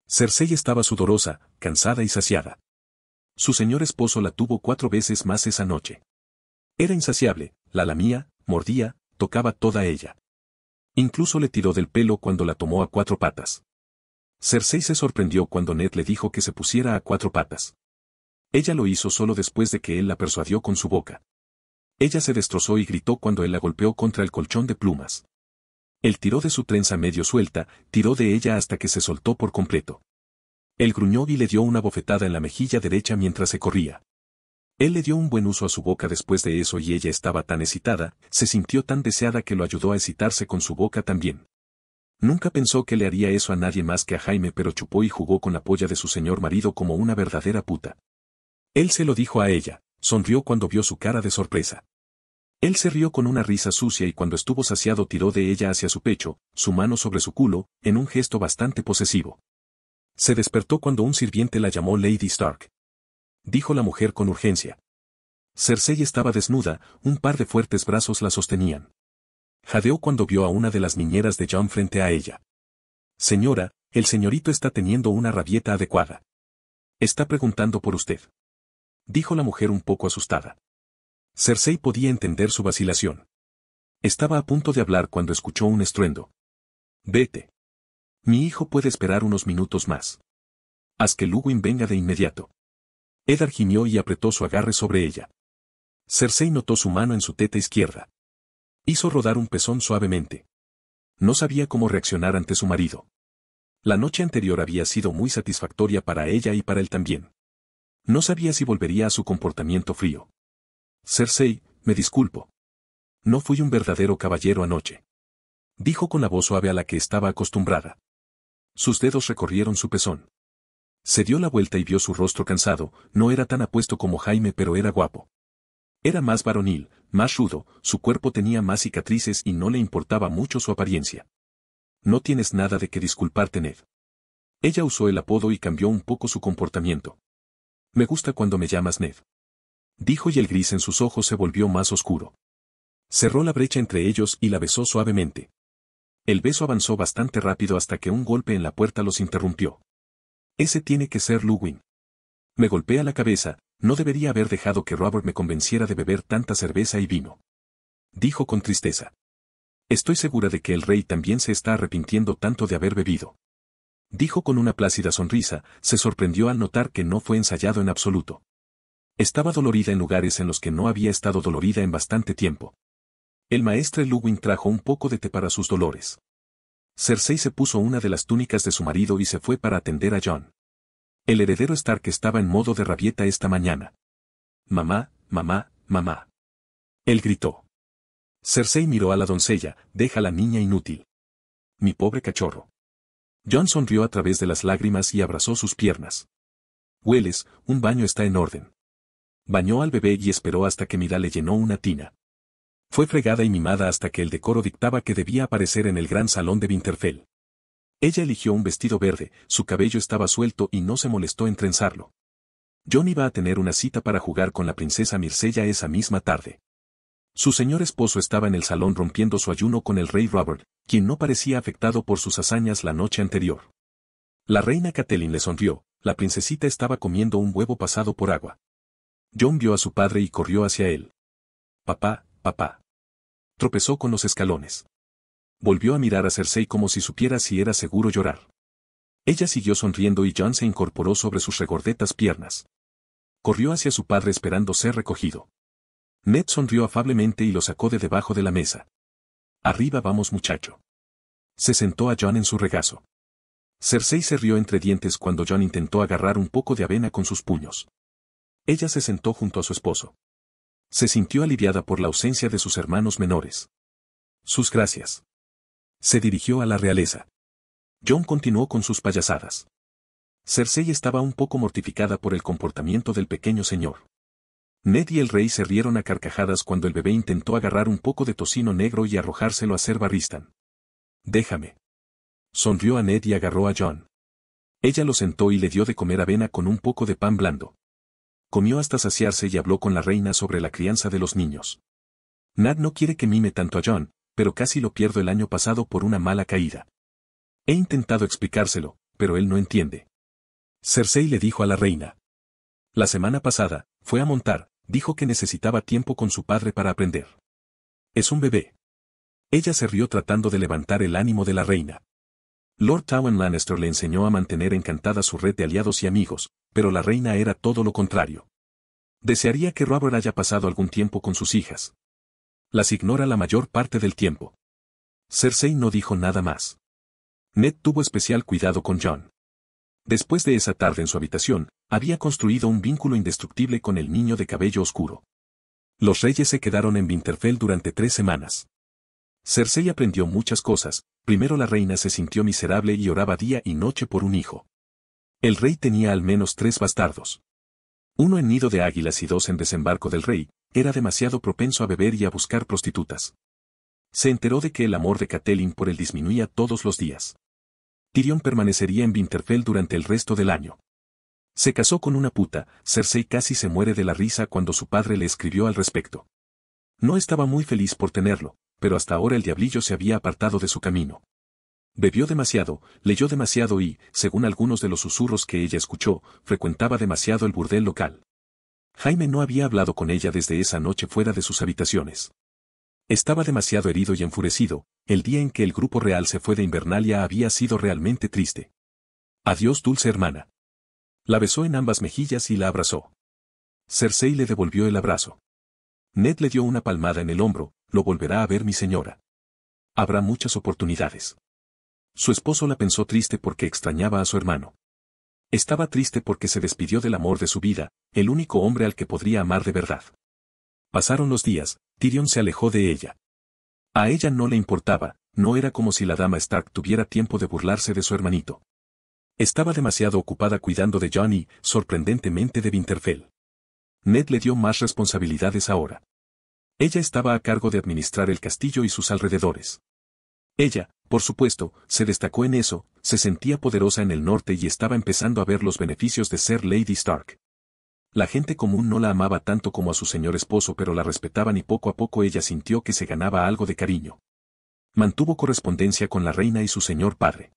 Cersei estaba sudorosa, cansada y saciada. Su señor esposo la tuvo cuatro veces más esa noche. Era insaciable, la lamía, mordía, tocaba toda ella. Incluso le tiró del pelo cuando la tomó a cuatro patas. Cersei se sorprendió cuando Ned le dijo que se pusiera a cuatro patas. Ella lo hizo solo después de que él la persuadió con su boca. Ella se destrozó y gritó cuando él la golpeó contra el colchón de plumas. Él tiró de su trenza medio suelta, tiró de ella hasta que se soltó por completo. Él gruñó y le dio una bofetada en la mejilla derecha mientras se corría. Él le dio un buen uso a su boca después de eso y ella estaba tan excitada, se sintió tan deseada que lo ayudó a excitarse con su boca también. Nunca pensó que le haría eso a nadie más que a Jaime pero chupó y jugó con la polla de su señor marido como una verdadera puta. Él se lo dijo a ella sonrió cuando vio su cara de sorpresa. Él se rió con una risa sucia y cuando estuvo saciado tiró de ella hacia su pecho, su mano sobre su culo, en un gesto bastante posesivo. Se despertó cuando un sirviente la llamó Lady Stark. Dijo la mujer con urgencia. Cersei estaba desnuda, un par de fuertes brazos la sostenían. Jadeó cuando vio a una de las niñeras de John frente a ella. Señora, el señorito está teniendo una rabieta adecuada. Está preguntando por usted dijo la mujer un poco asustada. Cersei podía entender su vacilación. Estaba a punto de hablar cuando escuchó un estruendo. Vete. Mi hijo puede esperar unos minutos más. Haz que Luwin venga de inmediato. Edar gimió y apretó su agarre sobre ella. Cersei notó su mano en su teta izquierda. Hizo rodar un pezón suavemente. No sabía cómo reaccionar ante su marido. La noche anterior había sido muy satisfactoria para ella y para él también. No sabía si volvería a su comportamiento frío. Cersei, me disculpo. No fui un verdadero caballero anoche. Dijo con la voz suave a la que estaba acostumbrada. Sus dedos recorrieron su pezón. Se dio la vuelta y vio su rostro cansado, no era tan apuesto como Jaime pero era guapo. Era más varonil, más rudo, su cuerpo tenía más cicatrices y no le importaba mucho su apariencia. No tienes nada de qué disculparte, Ned. Ella usó el apodo y cambió un poco su comportamiento. Me gusta cuando me llamas Ned. Dijo y el gris en sus ojos se volvió más oscuro. Cerró la brecha entre ellos y la besó suavemente. El beso avanzó bastante rápido hasta que un golpe en la puerta los interrumpió. Ese tiene que ser Luwin. Me golpea la cabeza, no debería haber dejado que Robert me convenciera de beber tanta cerveza y vino. Dijo con tristeza. Estoy segura de que el rey también se está arrepintiendo tanto de haber bebido dijo con una plácida sonrisa, se sorprendió al notar que no fue ensayado en absoluto. Estaba dolorida en lugares en los que no había estado dolorida en bastante tiempo. El maestre Luwin trajo un poco de té para sus dolores. Cersei se puso una de las túnicas de su marido y se fue para atender a John. El heredero Stark estaba en modo de rabieta esta mañana. Mamá, mamá, mamá. Él gritó. Cersei miró a la doncella, deja la niña inútil. Mi pobre cachorro. John sonrió a través de las lágrimas y abrazó sus piernas. Hueles, un baño está en orden. Bañó al bebé y esperó hasta que Mira le llenó una tina. Fue fregada y mimada hasta que el decoro dictaba que debía aparecer en el gran salón de Winterfell. Ella eligió un vestido verde, su cabello estaba suelto y no se molestó en trenzarlo. John iba a tener una cita para jugar con la princesa Mirsella esa misma tarde. Su señor esposo estaba en el salón rompiendo su ayuno con el rey Robert, quien no parecía afectado por sus hazañas la noche anterior. La reina Catelyn le sonrió, la princesita estaba comiendo un huevo pasado por agua. John vio a su padre y corrió hacia él. Papá, papá. Tropezó con los escalones. Volvió a mirar a Cersei como si supiera si era seguro llorar. Ella siguió sonriendo y John se incorporó sobre sus regordetas piernas. Corrió hacia su padre esperando ser recogido. Ned sonrió afablemente y lo sacó de debajo de la mesa. Arriba vamos muchacho. Se sentó a John en su regazo. Cersei se rió entre dientes cuando John intentó agarrar un poco de avena con sus puños. Ella se sentó junto a su esposo. Se sintió aliviada por la ausencia de sus hermanos menores. Sus gracias. Se dirigió a la realeza. John continuó con sus payasadas. Cersei estaba un poco mortificada por el comportamiento del pequeño señor. Ned y el rey se rieron a carcajadas cuando el bebé intentó agarrar un poco de tocino negro y arrojárselo a Ser Déjame. Sonrió a Ned y agarró a John. Ella lo sentó y le dio de comer avena con un poco de pan blando. Comió hasta saciarse y habló con la reina sobre la crianza de los niños. —Nad no quiere que mime tanto a John, pero casi lo pierdo el año pasado por una mala caída. He intentado explicárselo, pero él no entiende. Cersei le dijo a la reina. La semana pasada, fue a montar, dijo que necesitaba tiempo con su padre para aprender. Es un bebé. Ella se rió tratando de levantar el ánimo de la reina. Lord Towen Lannister le enseñó a mantener encantada su red de aliados y amigos, pero la reina era todo lo contrario. Desearía que Robert haya pasado algún tiempo con sus hijas. Las ignora la mayor parte del tiempo. Cersei no dijo nada más. Ned tuvo especial cuidado con John. Después de esa tarde en su habitación, había construido un vínculo indestructible con el niño de cabello oscuro. Los reyes se quedaron en Winterfell durante tres semanas. Cersei aprendió muchas cosas, primero la reina se sintió miserable y oraba día y noche por un hijo. El rey tenía al menos tres bastardos. Uno en nido de águilas y dos en desembarco del rey, era demasiado propenso a beber y a buscar prostitutas. Se enteró de que el amor de Catelyn por él disminuía todos los días. Tyrion permanecería en Winterfell durante el resto del año. Se casó con una puta, Cersei casi se muere de la risa cuando su padre le escribió al respecto. No estaba muy feliz por tenerlo, pero hasta ahora el diablillo se había apartado de su camino. Bebió demasiado, leyó demasiado y, según algunos de los susurros que ella escuchó, frecuentaba demasiado el burdel local. Jaime no había hablado con ella desde esa noche fuera de sus habitaciones. Estaba demasiado herido y enfurecido, el día en que el grupo real se fue de Invernalia había sido realmente triste. Adiós dulce hermana. La besó en ambas mejillas y la abrazó. Cersei le devolvió el abrazo. Ned le dio una palmada en el hombro, lo volverá a ver mi señora. Habrá muchas oportunidades. Su esposo la pensó triste porque extrañaba a su hermano. Estaba triste porque se despidió del amor de su vida, el único hombre al que podría amar de verdad. Pasaron los días, Tyrion se alejó de ella. A ella no le importaba, no era como si la dama Stark tuviera tiempo de burlarse de su hermanito. Estaba demasiado ocupada cuidando de Johnny, sorprendentemente de Winterfell. Ned le dio más responsabilidades ahora. Ella estaba a cargo de administrar el castillo y sus alrededores. Ella, por supuesto, se destacó en eso, se sentía poderosa en el norte y estaba empezando a ver los beneficios de ser Lady Stark. La gente común no la amaba tanto como a su señor esposo pero la respetaban y poco a poco ella sintió que se ganaba algo de cariño. Mantuvo correspondencia con la reina y su señor padre.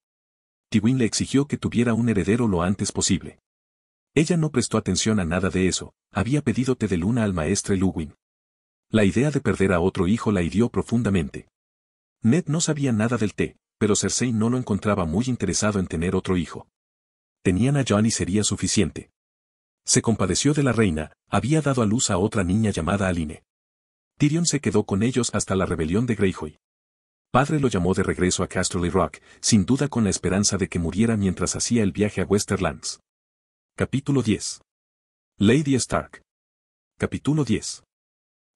Tywin le exigió que tuviera un heredero lo antes posible. Ella no prestó atención a nada de eso, había pedido té de luna al maestre Luwin. La idea de perder a otro hijo la hirió profundamente. Ned no sabía nada del té, pero Cersei no lo encontraba muy interesado en tener otro hijo. Tenían a Johnny y sería suficiente. Se compadeció de la reina, había dado a luz a otra niña llamada Aline. Tyrion se quedó con ellos hasta la rebelión de Greyjoy padre lo llamó de regreso a Casterly Rock, sin duda con la esperanza de que muriera mientras hacía el viaje a Westerlands. Capítulo 10. Lady Stark. Capítulo 10.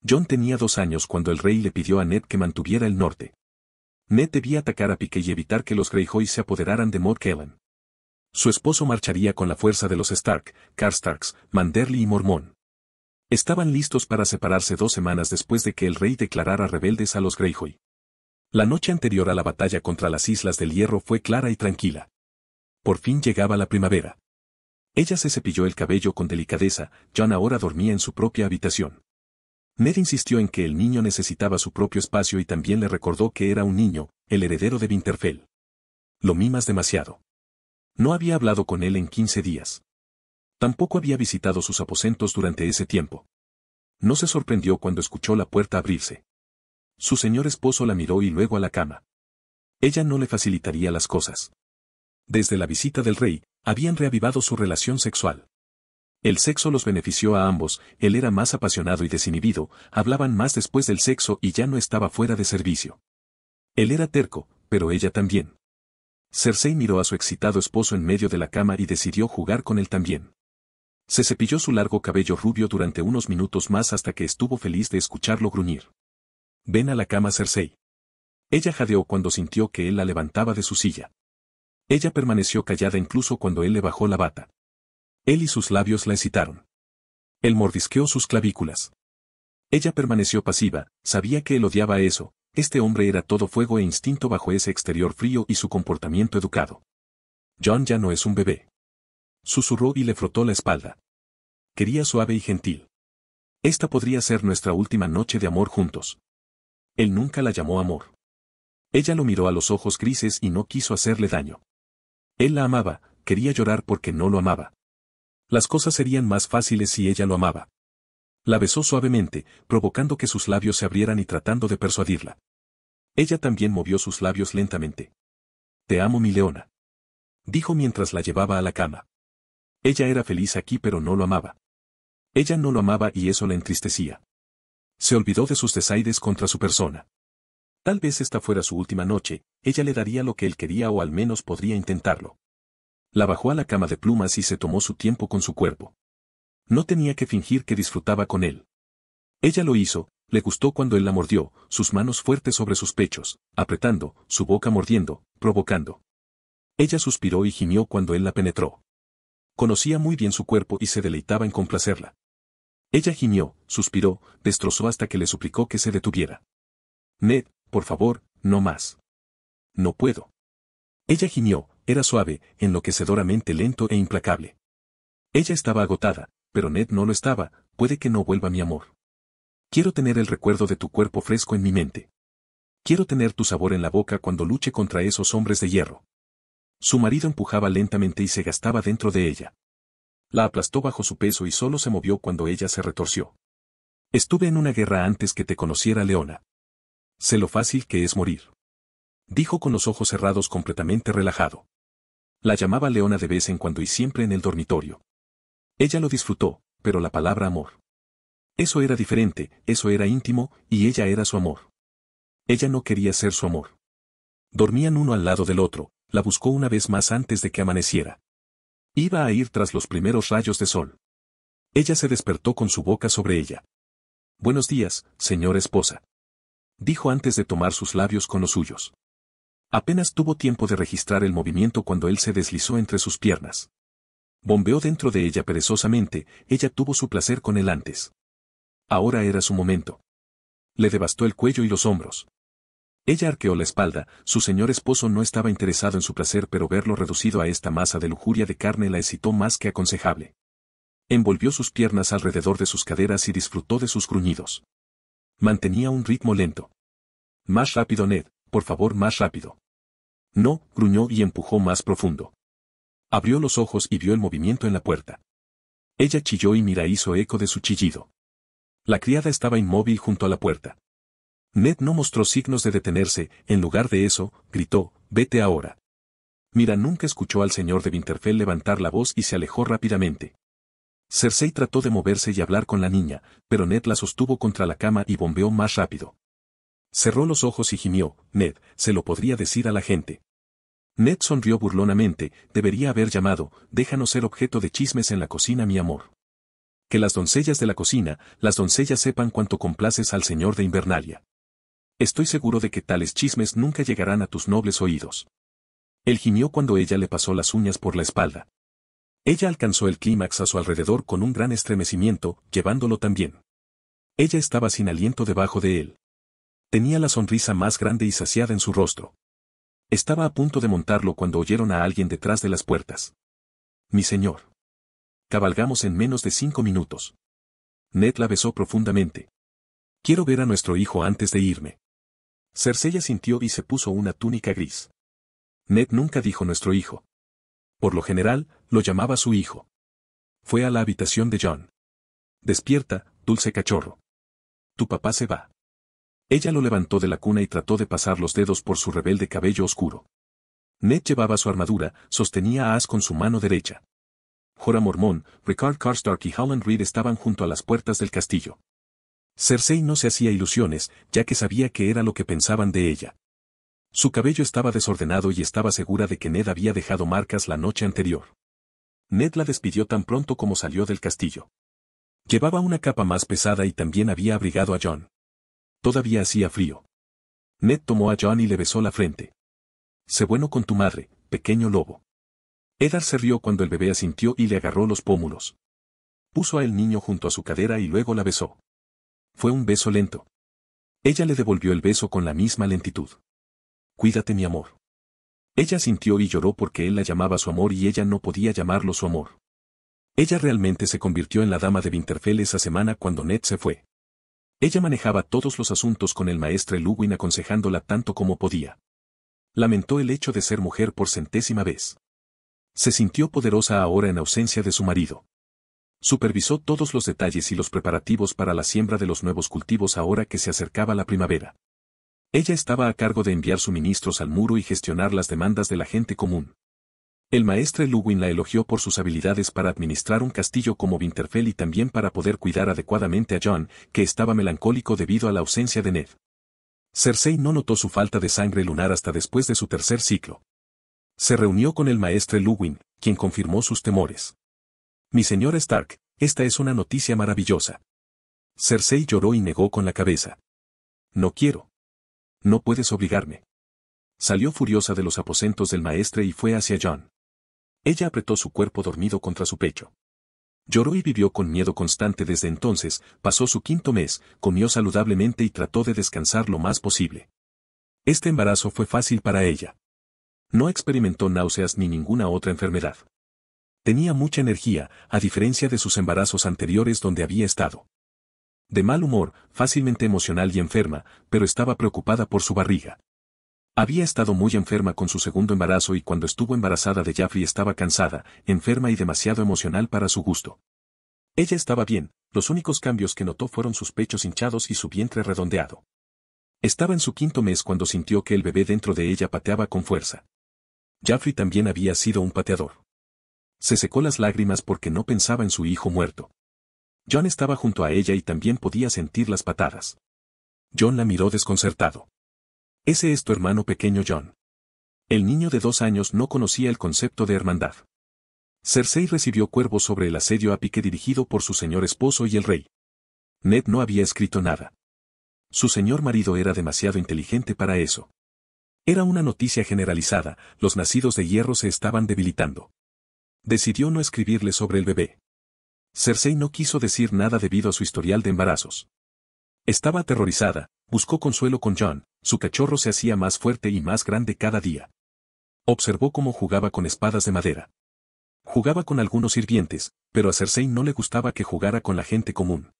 John tenía dos años cuando el rey le pidió a Ned que mantuviera el norte. Ned debía atacar a Pique y evitar que los Greyjoy se apoderaran de Mort Su esposo marcharía con la fuerza de los Stark, Karstarks, Manderly y Mormón. Estaban listos para separarse dos semanas después de que el rey declarara rebeldes a los Greyjoy. La noche anterior a la batalla contra las Islas del Hierro fue clara y tranquila. Por fin llegaba la primavera. Ella se cepilló el cabello con delicadeza, John ahora dormía en su propia habitación. Ned insistió en que el niño necesitaba su propio espacio y también le recordó que era un niño, el heredero de Winterfell. Lo mimas demasiado. No había hablado con él en quince días. Tampoco había visitado sus aposentos durante ese tiempo. No se sorprendió cuando escuchó la puerta abrirse. Su señor esposo la miró y luego a la cama. Ella no le facilitaría las cosas. Desde la visita del rey, habían reavivado su relación sexual. El sexo los benefició a ambos, él era más apasionado y desinhibido, hablaban más después del sexo y ya no estaba fuera de servicio. Él era terco, pero ella también. Cersei miró a su excitado esposo en medio de la cama y decidió jugar con él también. Se cepilló su largo cabello rubio durante unos minutos más hasta que estuvo feliz de escucharlo gruñir. Ven a la cama Cersei. Ella jadeó cuando sintió que él la levantaba de su silla. Ella permaneció callada incluso cuando él le bajó la bata. Él y sus labios la excitaron. Él mordisqueó sus clavículas. Ella permaneció pasiva, sabía que él odiaba eso, este hombre era todo fuego e instinto bajo ese exterior frío y su comportamiento educado. John ya no es un bebé. Susurró y le frotó la espalda. Quería suave y gentil. Esta podría ser nuestra última noche de amor juntos. Él nunca la llamó amor. Ella lo miró a los ojos grises y no quiso hacerle daño. Él la amaba, quería llorar porque no lo amaba. Las cosas serían más fáciles si ella lo amaba. La besó suavemente, provocando que sus labios se abrieran y tratando de persuadirla. Ella también movió sus labios lentamente. Te amo mi leona. Dijo mientras la llevaba a la cama. Ella era feliz aquí pero no lo amaba. Ella no lo amaba y eso la entristecía. Se olvidó de sus desaires contra su persona. Tal vez esta fuera su última noche, ella le daría lo que él quería o al menos podría intentarlo. La bajó a la cama de plumas y se tomó su tiempo con su cuerpo. No tenía que fingir que disfrutaba con él. Ella lo hizo, le gustó cuando él la mordió, sus manos fuertes sobre sus pechos, apretando, su boca mordiendo, provocando. Ella suspiró y gimió cuando él la penetró. Conocía muy bien su cuerpo y se deleitaba en complacerla. Ella gimió, suspiró, destrozó hasta que le suplicó que se detuviera. Ned, por favor, no más. No puedo. Ella gimió, era suave, enloquecedoramente lento e implacable. Ella estaba agotada, pero Ned no lo estaba, puede que no vuelva mi amor. Quiero tener el recuerdo de tu cuerpo fresco en mi mente. Quiero tener tu sabor en la boca cuando luche contra esos hombres de hierro. Su marido empujaba lentamente y se gastaba dentro de ella. La aplastó bajo su peso y solo se movió cuando ella se retorció. Estuve en una guerra antes que te conociera Leona. Sé lo fácil que es morir. Dijo con los ojos cerrados completamente relajado. La llamaba Leona de vez en cuando y siempre en el dormitorio. Ella lo disfrutó, pero la palabra amor. Eso era diferente, eso era íntimo, y ella era su amor. Ella no quería ser su amor. Dormían uno al lado del otro, la buscó una vez más antes de que amaneciera. Iba a ir tras los primeros rayos de sol. Ella se despertó con su boca sobre ella. Buenos días, señora esposa. Dijo antes de tomar sus labios con los suyos. Apenas tuvo tiempo de registrar el movimiento cuando él se deslizó entre sus piernas. Bombeó dentro de ella perezosamente, ella tuvo su placer con él antes. Ahora era su momento. Le devastó el cuello y los hombros. Ella arqueó la espalda, su señor esposo no estaba interesado en su placer pero verlo reducido a esta masa de lujuria de carne la excitó más que aconsejable. Envolvió sus piernas alrededor de sus caderas y disfrutó de sus gruñidos. Mantenía un ritmo lento. Más rápido Ned, por favor más rápido. No, gruñó y empujó más profundo. Abrió los ojos y vio el movimiento en la puerta. Ella chilló y Mira hizo eco de su chillido. La criada estaba inmóvil junto a la puerta. Ned no mostró signos de detenerse, en lugar de eso, gritó, vete ahora. Mira nunca escuchó al señor de Winterfell levantar la voz y se alejó rápidamente. Cersei trató de moverse y hablar con la niña, pero Ned la sostuvo contra la cama y bombeó más rápido. Cerró los ojos y gimió, Ned, se lo podría decir a la gente. Ned sonrió burlonamente, debería haber llamado, déjanos ser objeto de chismes en la cocina mi amor. Que las doncellas de la cocina, las doncellas sepan cuánto complaces al señor de Invernalia. Estoy seguro de que tales chismes nunca llegarán a tus nobles oídos. Él gimió cuando ella le pasó las uñas por la espalda. Ella alcanzó el clímax a su alrededor con un gran estremecimiento, llevándolo también. Ella estaba sin aliento debajo de él. Tenía la sonrisa más grande y saciada en su rostro. Estaba a punto de montarlo cuando oyeron a alguien detrás de las puertas. Mi señor. Cabalgamos en menos de cinco minutos. Ned la besó profundamente. Quiero ver a nuestro hijo antes de irme. Cersei sintió y se puso una túnica gris. Ned nunca dijo nuestro hijo. Por lo general, lo llamaba su hijo. Fue a la habitación de John. Despierta, dulce cachorro. Tu papá se va. Ella lo levantó de la cuna y trató de pasar los dedos por su rebelde cabello oscuro. Ned llevaba su armadura, sostenía a As con su mano derecha. Jora Mormón, Rickard Karstark y Howland Reed estaban junto a las puertas del castillo. Cersei no se hacía ilusiones, ya que sabía que era lo que pensaban de ella. Su cabello estaba desordenado y estaba segura de que Ned había dejado marcas la noche anterior. Ned la despidió tan pronto como salió del castillo. Llevaba una capa más pesada y también había abrigado a John. Todavía hacía frío. Ned tomó a John y le besó la frente. Sé bueno con tu madre, pequeño lobo. Edar se rió cuando el bebé asintió y le agarró los pómulos. Puso al niño junto a su cadera y luego la besó. Fue un beso lento. Ella le devolvió el beso con la misma lentitud. Cuídate mi amor. Ella sintió y lloró porque él la llamaba su amor y ella no podía llamarlo su amor. Ella realmente se convirtió en la dama de Winterfell esa semana cuando Ned se fue. Ella manejaba todos los asuntos con el maestre Luwin aconsejándola tanto como podía. Lamentó el hecho de ser mujer por centésima vez. Se sintió poderosa ahora en ausencia de su marido. Supervisó todos los detalles y los preparativos para la siembra de los nuevos cultivos ahora que se acercaba la primavera. Ella estaba a cargo de enviar suministros al muro y gestionar las demandas de la gente común. El maestre Luwin la elogió por sus habilidades para administrar un castillo como Winterfell y también para poder cuidar adecuadamente a John, que estaba melancólico debido a la ausencia de Ned. Cersei no notó su falta de sangre lunar hasta después de su tercer ciclo. Se reunió con el maestre Luwin, quien confirmó sus temores. Mi señora Stark, esta es una noticia maravillosa. Cersei lloró y negó con la cabeza. No quiero. No puedes obligarme. Salió furiosa de los aposentos del maestre y fue hacia John. Ella apretó su cuerpo dormido contra su pecho. Lloró y vivió con miedo constante desde entonces, pasó su quinto mes, comió saludablemente y trató de descansar lo más posible. Este embarazo fue fácil para ella. No experimentó náuseas ni ninguna otra enfermedad. Tenía mucha energía, a diferencia de sus embarazos anteriores donde había estado. De mal humor, fácilmente emocional y enferma, pero estaba preocupada por su barriga. Había estado muy enferma con su segundo embarazo y cuando estuvo embarazada de Jaffrey estaba cansada, enferma y demasiado emocional para su gusto. Ella estaba bien, los únicos cambios que notó fueron sus pechos hinchados y su vientre redondeado. Estaba en su quinto mes cuando sintió que el bebé dentro de ella pateaba con fuerza. Jaffrey también había sido un pateador. Se secó las lágrimas porque no pensaba en su hijo muerto. John estaba junto a ella y también podía sentir las patadas. John la miró desconcertado. Ese es tu hermano pequeño John. El niño de dos años no conocía el concepto de hermandad. Cersei recibió cuervos sobre el asedio a pique dirigido por su señor esposo y el rey. Ned no había escrito nada. Su señor marido era demasiado inteligente para eso. Era una noticia generalizada, los nacidos de hierro se estaban debilitando. Decidió no escribirle sobre el bebé. Cersei no quiso decir nada debido a su historial de embarazos. Estaba aterrorizada, buscó consuelo con John, su cachorro se hacía más fuerte y más grande cada día. Observó cómo jugaba con espadas de madera. Jugaba con algunos sirvientes, pero a Cersei no le gustaba que jugara con la gente común.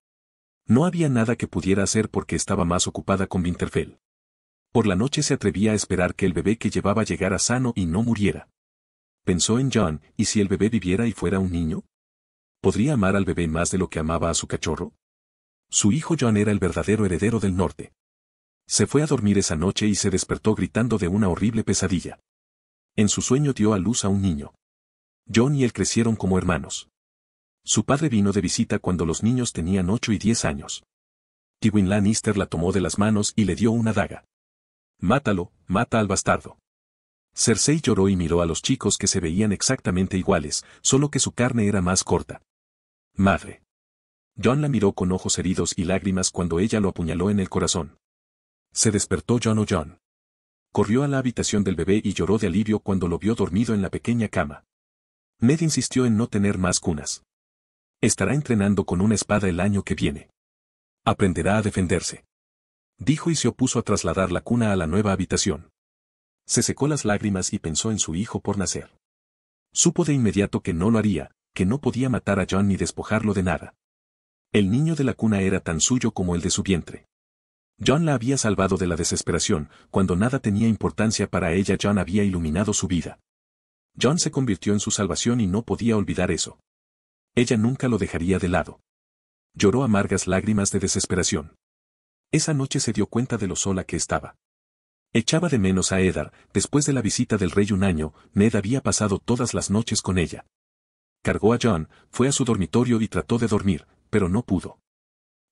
No había nada que pudiera hacer porque estaba más ocupada con Winterfell. Por la noche se atrevía a esperar que el bebé que llevaba llegara sano y no muriera. Pensó en John, ¿y si el bebé viviera y fuera un niño? ¿Podría amar al bebé más de lo que amaba a su cachorro? Su hijo John era el verdadero heredero del norte. Se fue a dormir esa noche y se despertó gritando de una horrible pesadilla. En su sueño dio a luz a un niño. John y él crecieron como hermanos. Su padre vino de visita cuando los niños tenían ocho y diez años. Tywin Lannister la tomó de las manos y le dio una daga. Mátalo, mata al bastardo. Cersei lloró y miró a los chicos que se veían exactamente iguales, solo que su carne era más corta. Madre. John la miró con ojos heridos y lágrimas cuando ella lo apuñaló en el corazón. Se despertó John o John. Corrió a la habitación del bebé y lloró de alivio cuando lo vio dormido en la pequeña cama. Ned insistió en no tener más cunas. Estará entrenando con una espada el año que viene. Aprenderá a defenderse. Dijo y se opuso a trasladar la cuna a la nueva habitación. Se secó las lágrimas y pensó en su hijo por nacer. Supo de inmediato que no lo haría, que no podía matar a John ni despojarlo de nada. El niño de la cuna era tan suyo como el de su vientre. John la había salvado de la desesperación, cuando nada tenía importancia para ella John había iluminado su vida. John se convirtió en su salvación y no podía olvidar eso. Ella nunca lo dejaría de lado. Lloró amargas lágrimas de desesperación. Esa noche se dio cuenta de lo sola que estaba. Echaba de menos a Edar, después de la visita del rey un año, Ned había pasado todas las noches con ella. Cargó a John, fue a su dormitorio y trató de dormir, pero no pudo.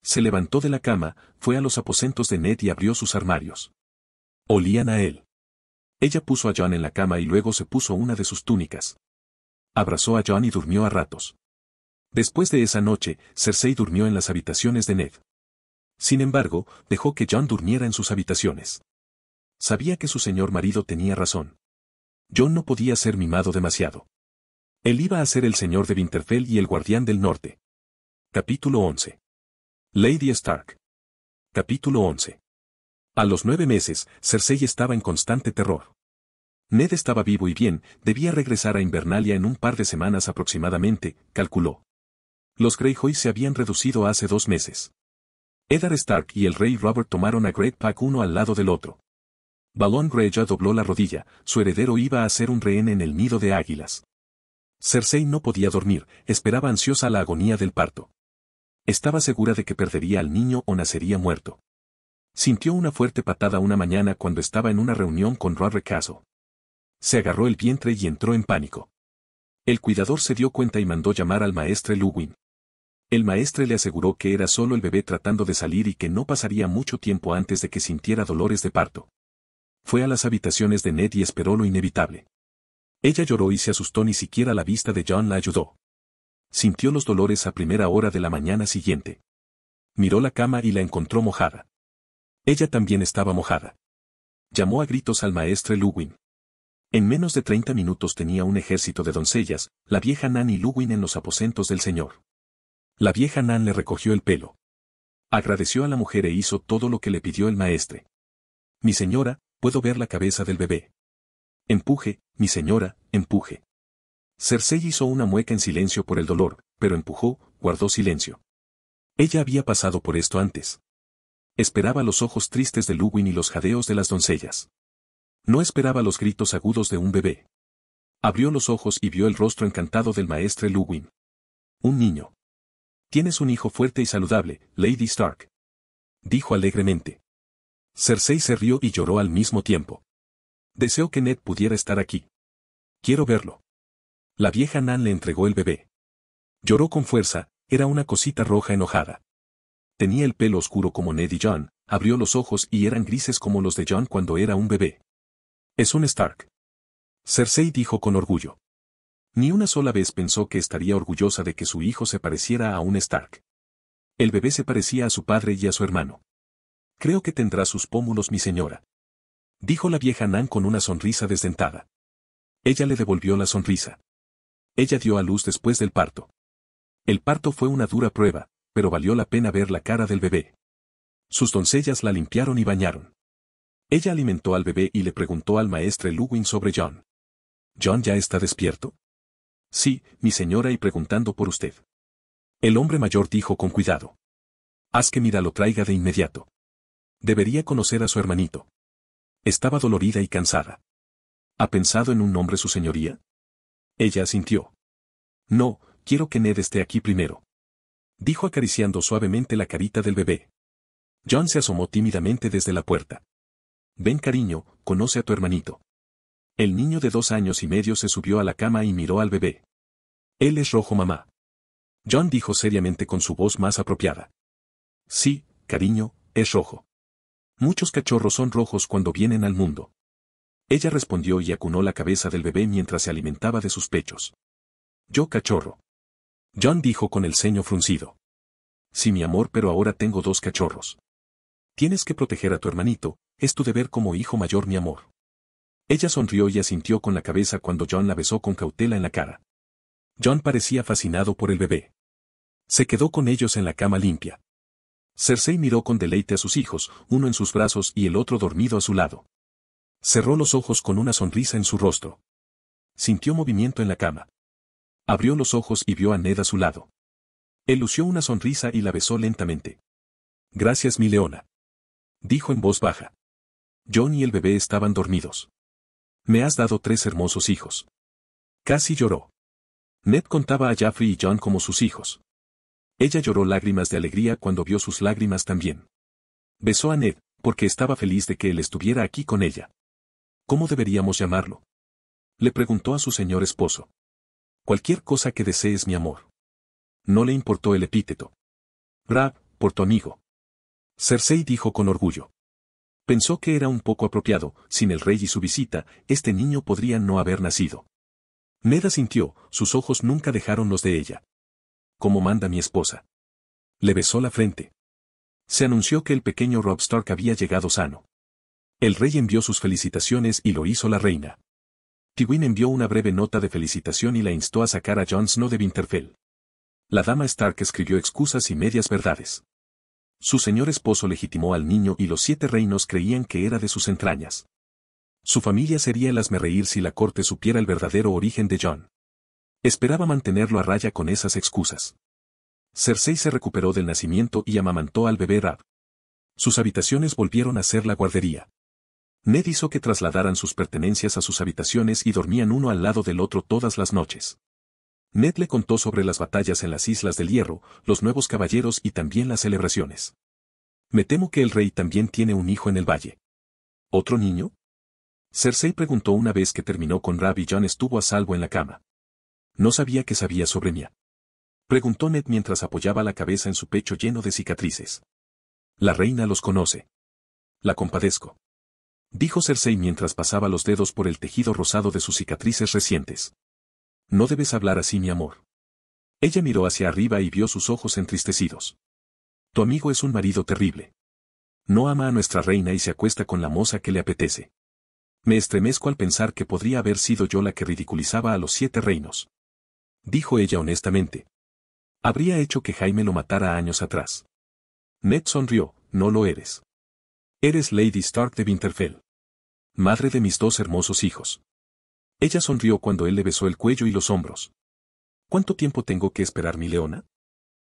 Se levantó de la cama, fue a los aposentos de Ned y abrió sus armarios. Olían a él. Ella puso a John en la cama y luego se puso una de sus túnicas. Abrazó a John y durmió a ratos. Después de esa noche, Cersei durmió en las habitaciones de Ned. Sin embargo, dejó que John durmiera en sus habitaciones. Sabía que su señor marido tenía razón. John no podía ser mimado demasiado. Él iba a ser el señor de Winterfell y el guardián del norte. Capítulo 11. Lady Stark. Capítulo 11. A los nueve meses, Cersei estaba en constante terror. Ned estaba vivo y bien, debía regresar a Invernalia en un par de semanas aproximadamente, calculó. Los Greyjoy se habían reducido hace dos meses. Eddard Stark y el rey Robert tomaron a Great Pack uno al lado del otro. Balón Reya dobló la rodilla, su heredero iba a ser un rehén en el nido de águilas. Cersei no podía dormir, esperaba ansiosa la agonía del parto. Estaba segura de que perdería al niño o nacería muerto. Sintió una fuerte patada una mañana cuando estaba en una reunión con Rarre Caso. Se agarró el vientre y entró en pánico. El cuidador se dio cuenta y mandó llamar al maestre Luwin. El maestre le aseguró que era solo el bebé tratando de salir y que no pasaría mucho tiempo antes de que sintiera dolores de parto fue a las habitaciones de Ned y esperó lo inevitable. Ella lloró y se asustó ni siquiera la vista de John la ayudó. Sintió los dolores a primera hora de la mañana siguiente. Miró la cama y la encontró mojada. Ella también estaba mojada. Llamó a gritos al maestre luwin En menos de 30 minutos tenía un ejército de doncellas, la vieja Nan y luwin en los aposentos del señor. La vieja Nan le recogió el pelo. Agradeció a la mujer e hizo todo lo que le pidió el maestre. Mi señora, puedo ver la cabeza del bebé. Empuje, mi señora, empuje. Cersei hizo una mueca en silencio por el dolor, pero empujó, guardó silencio. Ella había pasado por esto antes. Esperaba los ojos tristes de Luwin y los jadeos de las doncellas. No esperaba los gritos agudos de un bebé. Abrió los ojos y vio el rostro encantado del maestre Luwin. Un niño. Tienes un hijo fuerte y saludable, Lady Stark. Dijo alegremente. Cersei se rió y lloró al mismo tiempo. Deseo que Ned pudiera estar aquí. Quiero verlo. La vieja Nan le entregó el bebé. Lloró con fuerza, era una cosita roja enojada. Tenía el pelo oscuro como Ned y John, abrió los ojos y eran grises como los de John cuando era un bebé. Es un Stark. Cersei dijo con orgullo. Ni una sola vez pensó que estaría orgullosa de que su hijo se pareciera a un Stark. El bebé se parecía a su padre y a su hermano. Creo que tendrá sus pómulos mi señora. Dijo la vieja Nan con una sonrisa desdentada. Ella le devolvió la sonrisa. Ella dio a luz después del parto. El parto fue una dura prueba, pero valió la pena ver la cara del bebé. Sus doncellas la limpiaron y bañaron. Ella alimentó al bebé y le preguntó al maestre Luwin sobre John. ¿John ya está despierto? Sí, mi señora y preguntando por usted. El hombre mayor dijo con cuidado. Haz que Mira lo traiga de inmediato. Debería conocer a su hermanito. Estaba dolorida y cansada. ¿Ha pensado en un nombre su señoría? Ella asintió. No, quiero que Ned esté aquí primero. Dijo acariciando suavemente la carita del bebé. John se asomó tímidamente desde la puerta. Ven cariño, conoce a tu hermanito. El niño de dos años y medio se subió a la cama y miró al bebé. Él es rojo mamá. John dijo seriamente con su voz más apropiada. Sí, cariño, es rojo. Muchos cachorros son rojos cuando vienen al mundo. Ella respondió y acunó la cabeza del bebé mientras se alimentaba de sus pechos. Yo cachorro. John dijo con el ceño fruncido. Sí mi amor pero ahora tengo dos cachorros. Tienes que proteger a tu hermanito, es tu deber como hijo mayor mi amor. Ella sonrió y asintió con la cabeza cuando John la besó con cautela en la cara. John parecía fascinado por el bebé. Se quedó con ellos en la cama limpia. Cersei miró con deleite a sus hijos, uno en sus brazos y el otro dormido a su lado. Cerró los ojos con una sonrisa en su rostro. Sintió movimiento en la cama. Abrió los ojos y vio a Ned a su lado. Él una sonrisa y la besó lentamente. Gracias mi leona. Dijo en voz baja. John y el bebé estaban dormidos. Me has dado tres hermosos hijos. Casi lloró. Ned contaba a Jaffrey y John como sus hijos. Ella lloró lágrimas de alegría cuando vio sus lágrimas también. Besó a Ned, porque estaba feliz de que él estuviera aquí con ella. ¿Cómo deberíamos llamarlo? Le preguntó a su señor esposo. Cualquier cosa que desees, mi amor. No le importó el epíteto. Rab, por tu amigo. Cersei dijo con orgullo. Pensó que era un poco apropiado, sin el rey y su visita, este niño podría no haber nacido. Ned asintió, sus ojos nunca dejaron los de ella como manda mi esposa. Le besó la frente. Se anunció que el pequeño Rob Stark había llegado sano. El rey envió sus felicitaciones y lo hizo la reina. Tywin envió una breve nota de felicitación y la instó a sacar a Jon Snow de Winterfell. La dama Stark escribió excusas y medias verdades. Su señor esposo legitimó al niño y los siete reinos creían que era de sus entrañas. Su familia sería el asmerreír si la corte supiera el verdadero origen de John. Esperaba mantenerlo a raya con esas excusas. Cersei se recuperó del nacimiento y amamantó al bebé Rab. Sus habitaciones volvieron a ser la guardería. Ned hizo que trasladaran sus pertenencias a sus habitaciones y dormían uno al lado del otro todas las noches. Ned le contó sobre las batallas en las Islas del Hierro, los nuevos caballeros y también las celebraciones. Me temo que el rey también tiene un hijo en el valle. ¿Otro niño? Cersei preguntó una vez que terminó con Rab y John estuvo a salvo en la cama. No sabía que sabía sobre mí. Preguntó Ned mientras apoyaba la cabeza en su pecho lleno de cicatrices. La reina los conoce. La compadezco. Dijo Cersei mientras pasaba los dedos por el tejido rosado de sus cicatrices recientes. No debes hablar así, mi amor. Ella miró hacia arriba y vio sus ojos entristecidos. Tu amigo es un marido terrible. No ama a nuestra reina y se acuesta con la moza que le apetece. Me estremezco al pensar que podría haber sido yo la que ridiculizaba a los siete reinos dijo ella honestamente. Habría hecho que Jaime lo matara años atrás. Ned sonrió, no lo eres. Eres Lady Stark de Winterfell. Madre de mis dos hermosos hijos. Ella sonrió cuando él le besó el cuello y los hombros. ¿Cuánto tiempo tengo que esperar mi leona?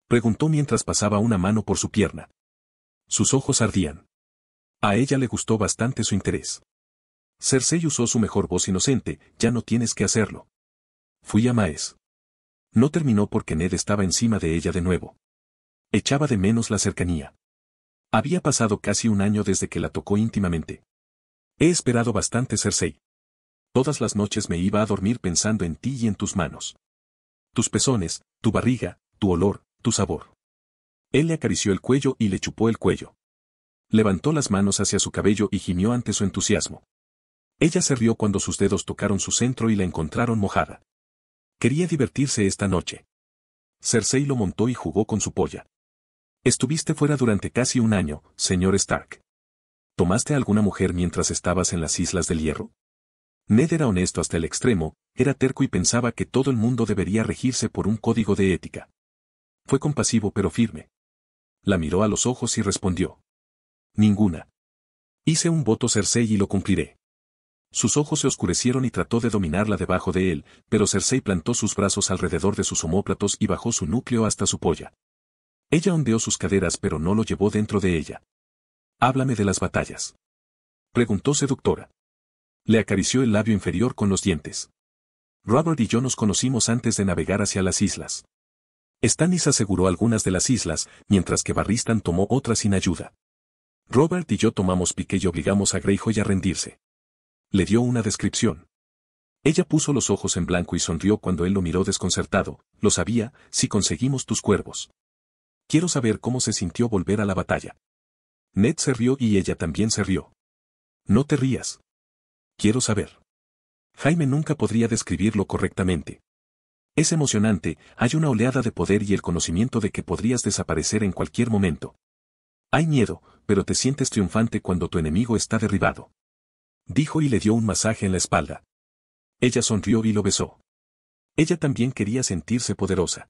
Preguntó mientras pasaba una mano por su pierna. Sus ojos ardían. A ella le gustó bastante su interés. Cersei usó su mejor voz inocente, ya no tienes que hacerlo. Fui a Maes no terminó porque Ned estaba encima de ella de nuevo. Echaba de menos la cercanía. Había pasado casi un año desde que la tocó íntimamente. He esperado bastante Cersei. Todas las noches me iba a dormir pensando en ti y en tus manos. Tus pezones, tu barriga, tu olor, tu sabor. Él le acarició el cuello y le chupó el cuello. Levantó las manos hacia su cabello y gimió ante su entusiasmo. Ella se rió cuando sus dedos tocaron su centro y la encontraron mojada. Quería divertirse esta noche. Cersei lo montó y jugó con su polla. Estuviste fuera durante casi un año, señor Stark. ¿Tomaste a alguna mujer mientras estabas en las Islas del Hierro? Ned era honesto hasta el extremo, era terco y pensaba que todo el mundo debería regirse por un código de ética. Fue compasivo pero firme. La miró a los ojos y respondió. Ninguna. Hice un voto Cersei y lo cumpliré. Sus ojos se oscurecieron y trató de dominarla debajo de él, pero Cersei plantó sus brazos alrededor de sus homóplatos y bajó su núcleo hasta su polla. Ella ondeó sus caderas pero no lo llevó dentro de ella. Háblame de las batallas. Preguntó seductora. Le acarició el labio inferior con los dientes. Robert y yo nos conocimos antes de navegar hacia las islas. Stannis aseguró algunas de las islas, mientras que Barristan tomó otras sin ayuda. Robert y yo tomamos pique y obligamos a Greyjoy a rendirse le dio una descripción. Ella puso los ojos en blanco y sonrió cuando él lo miró desconcertado. Lo sabía, si conseguimos tus cuervos. Quiero saber cómo se sintió volver a la batalla. Ned se rió y ella también se rió. No te rías. Quiero saber. Jaime nunca podría describirlo correctamente. Es emocionante, hay una oleada de poder y el conocimiento de que podrías desaparecer en cualquier momento. Hay miedo, pero te sientes triunfante cuando tu enemigo está derribado dijo y le dio un masaje en la espalda. Ella sonrió y lo besó. Ella también quería sentirse poderosa.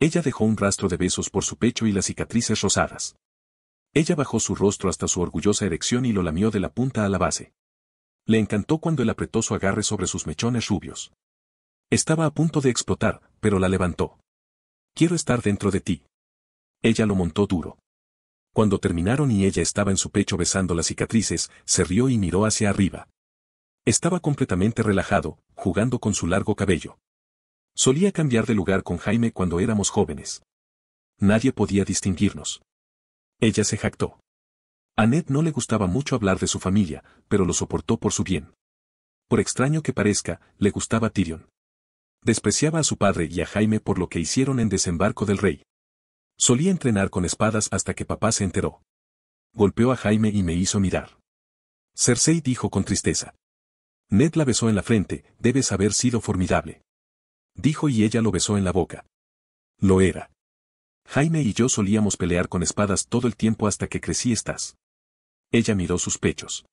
Ella dejó un rastro de besos por su pecho y las cicatrices rosadas. Ella bajó su rostro hasta su orgullosa erección y lo lamió de la punta a la base. Le encantó cuando él apretó su agarre sobre sus mechones rubios. Estaba a punto de explotar, pero la levantó. Quiero estar dentro de ti. Ella lo montó duro. Cuando terminaron y ella estaba en su pecho besando las cicatrices, se rió y miró hacia arriba. Estaba completamente relajado, jugando con su largo cabello. Solía cambiar de lugar con Jaime cuando éramos jóvenes. Nadie podía distinguirnos. Ella se jactó. A no le gustaba mucho hablar de su familia, pero lo soportó por su bien. Por extraño que parezca, le gustaba Tyrion. Despreciaba a su padre y a Jaime por lo que hicieron en desembarco del rey. Solía entrenar con espadas hasta que papá se enteró. Golpeó a Jaime y me hizo mirar. Cersei dijo con tristeza. Ned la besó en la frente, debes haber sido formidable. Dijo y ella lo besó en la boca. Lo era. Jaime y yo solíamos pelear con espadas todo el tiempo hasta que crecí estas. Ella miró sus pechos.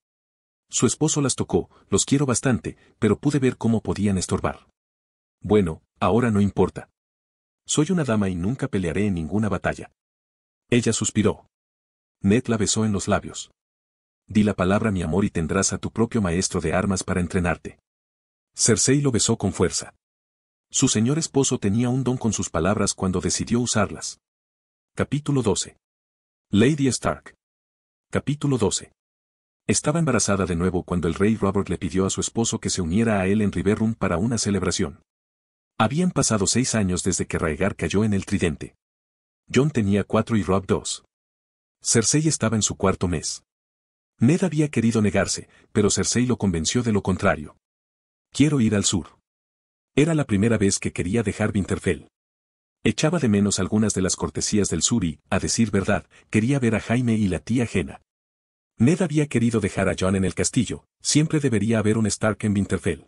Su esposo las tocó, los quiero bastante, pero pude ver cómo podían estorbar. Bueno, ahora no importa. Soy una dama y nunca pelearé en ninguna batalla. Ella suspiró. Ned la besó en los labios. Di la palabra mi amor y tendrás a tu propio maestro de armas para entrenarte. Cersei lo besó con fuerza. Su señor esposo tenía un don con sus palabras cuando decidió usarlas. Capítulo 12. Lady Stark. Capítulo 12. Estaba embarazada de nuevo cuando el rey Robert le pidió a su esposo que se uniera a él en Riverrun para una celebración. Habían pasado seis años desde que Raegar cayó en el tridente. John tenía cuatro y Rob dos. Cersei estaba en su cuarto mes. Ned había querido negarse, pero Cersei lo convenció de lo contrario. Quiero ir al sur. Era la primera vez que quería dejar Winterfell. Echaba de menos algunas de las cortesías del sur y, a decir verdad, quería ver a Jaime y la tía Jena. Ned había querido dejar a John en el castillo, siempre debería haber un Stark en Winterfell.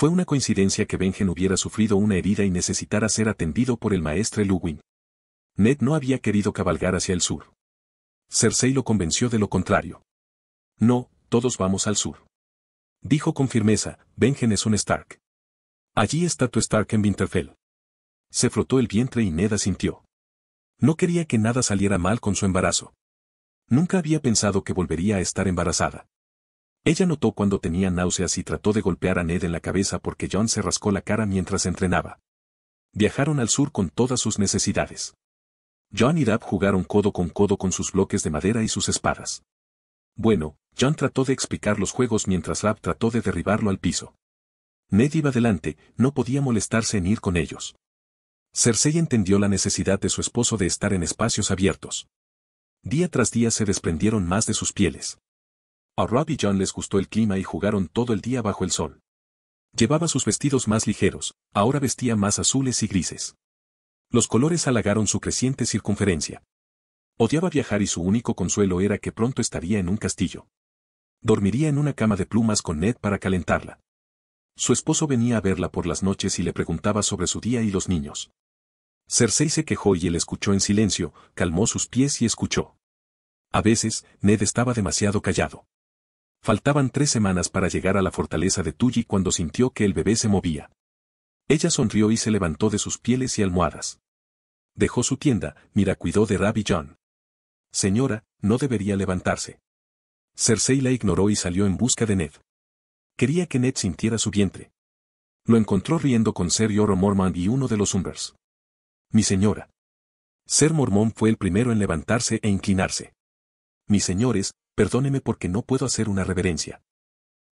Fue una coincidencia que Benjen hubiera sufrido una herida y necesitara ser atendido por el maestre Luwin. Ned no había querido cabalgar hacia el sur. Cersei lo convenció de lo contrario. No, todos vamos al sur. Dijo con firmeza, Benjen es un Stark. Allí está tu Stark en Winterfell. Se frotó el vientre y Ned asintió. No quería que nada saliera mal con su embarazo. Nunca había pensado que volvería a estar embarazada. Ella notó cuando tenía náuseas y trató de golpear a Ned en la cabeza porque John se rascó la cara mientras entrenaba. Viajaron al sur con todas sus necesidades. John y Dab jugaron codo con codo con sus bloques de madera y sus espadas. Bueno, John trató de explicar los juegos mientras Dab trató de derribarlo al piso. Ned iba adelante, no podía molestarse en ir con ellos. Cersei entendió la necesidad de su esposo de estar en espacios abiertos. Día tras día se desprendieron más de sus pieles. A Rob y John les gustó el clima y jugaron todo el día bajo el sol. Llevaba sus vestidos más ligeros, ahora vestía más azules y grises. Los colores halagaron su creciente circunferencia. Odiaba viajar y su único consuelo era que pronto estaría en un castillo. Dormiría en una cama de plumas con Ned para calentarla. Su esposo venía a verla por las noches y le preguntaba sobre su día y los niños. Cersei se quejó y él escuchó en silencio, calmó sus pies y escuchó. A veces, Ned estaba demasiado callado. Faltaban tres semanas para llegar a la fortaleza de Tuyi cuando sintió que el bebé se movía. Ella sonrió y se levantó de sus pieles y almohadas. Dejó su tienda, Mira cuidó de Rabbi John. Señora, no debería levantarse. Cersei la ignoró y salió en busca de Ned. Quería que Ned sintiera su vientre. Lo encontró riendo con Ser Yoro Mormon y uno de los Umbers. Mi señora. Ser Mormón fue el primero en levantarse e inclinarse. Mis señores, perdóneme porque no puedo hacer una reverencia.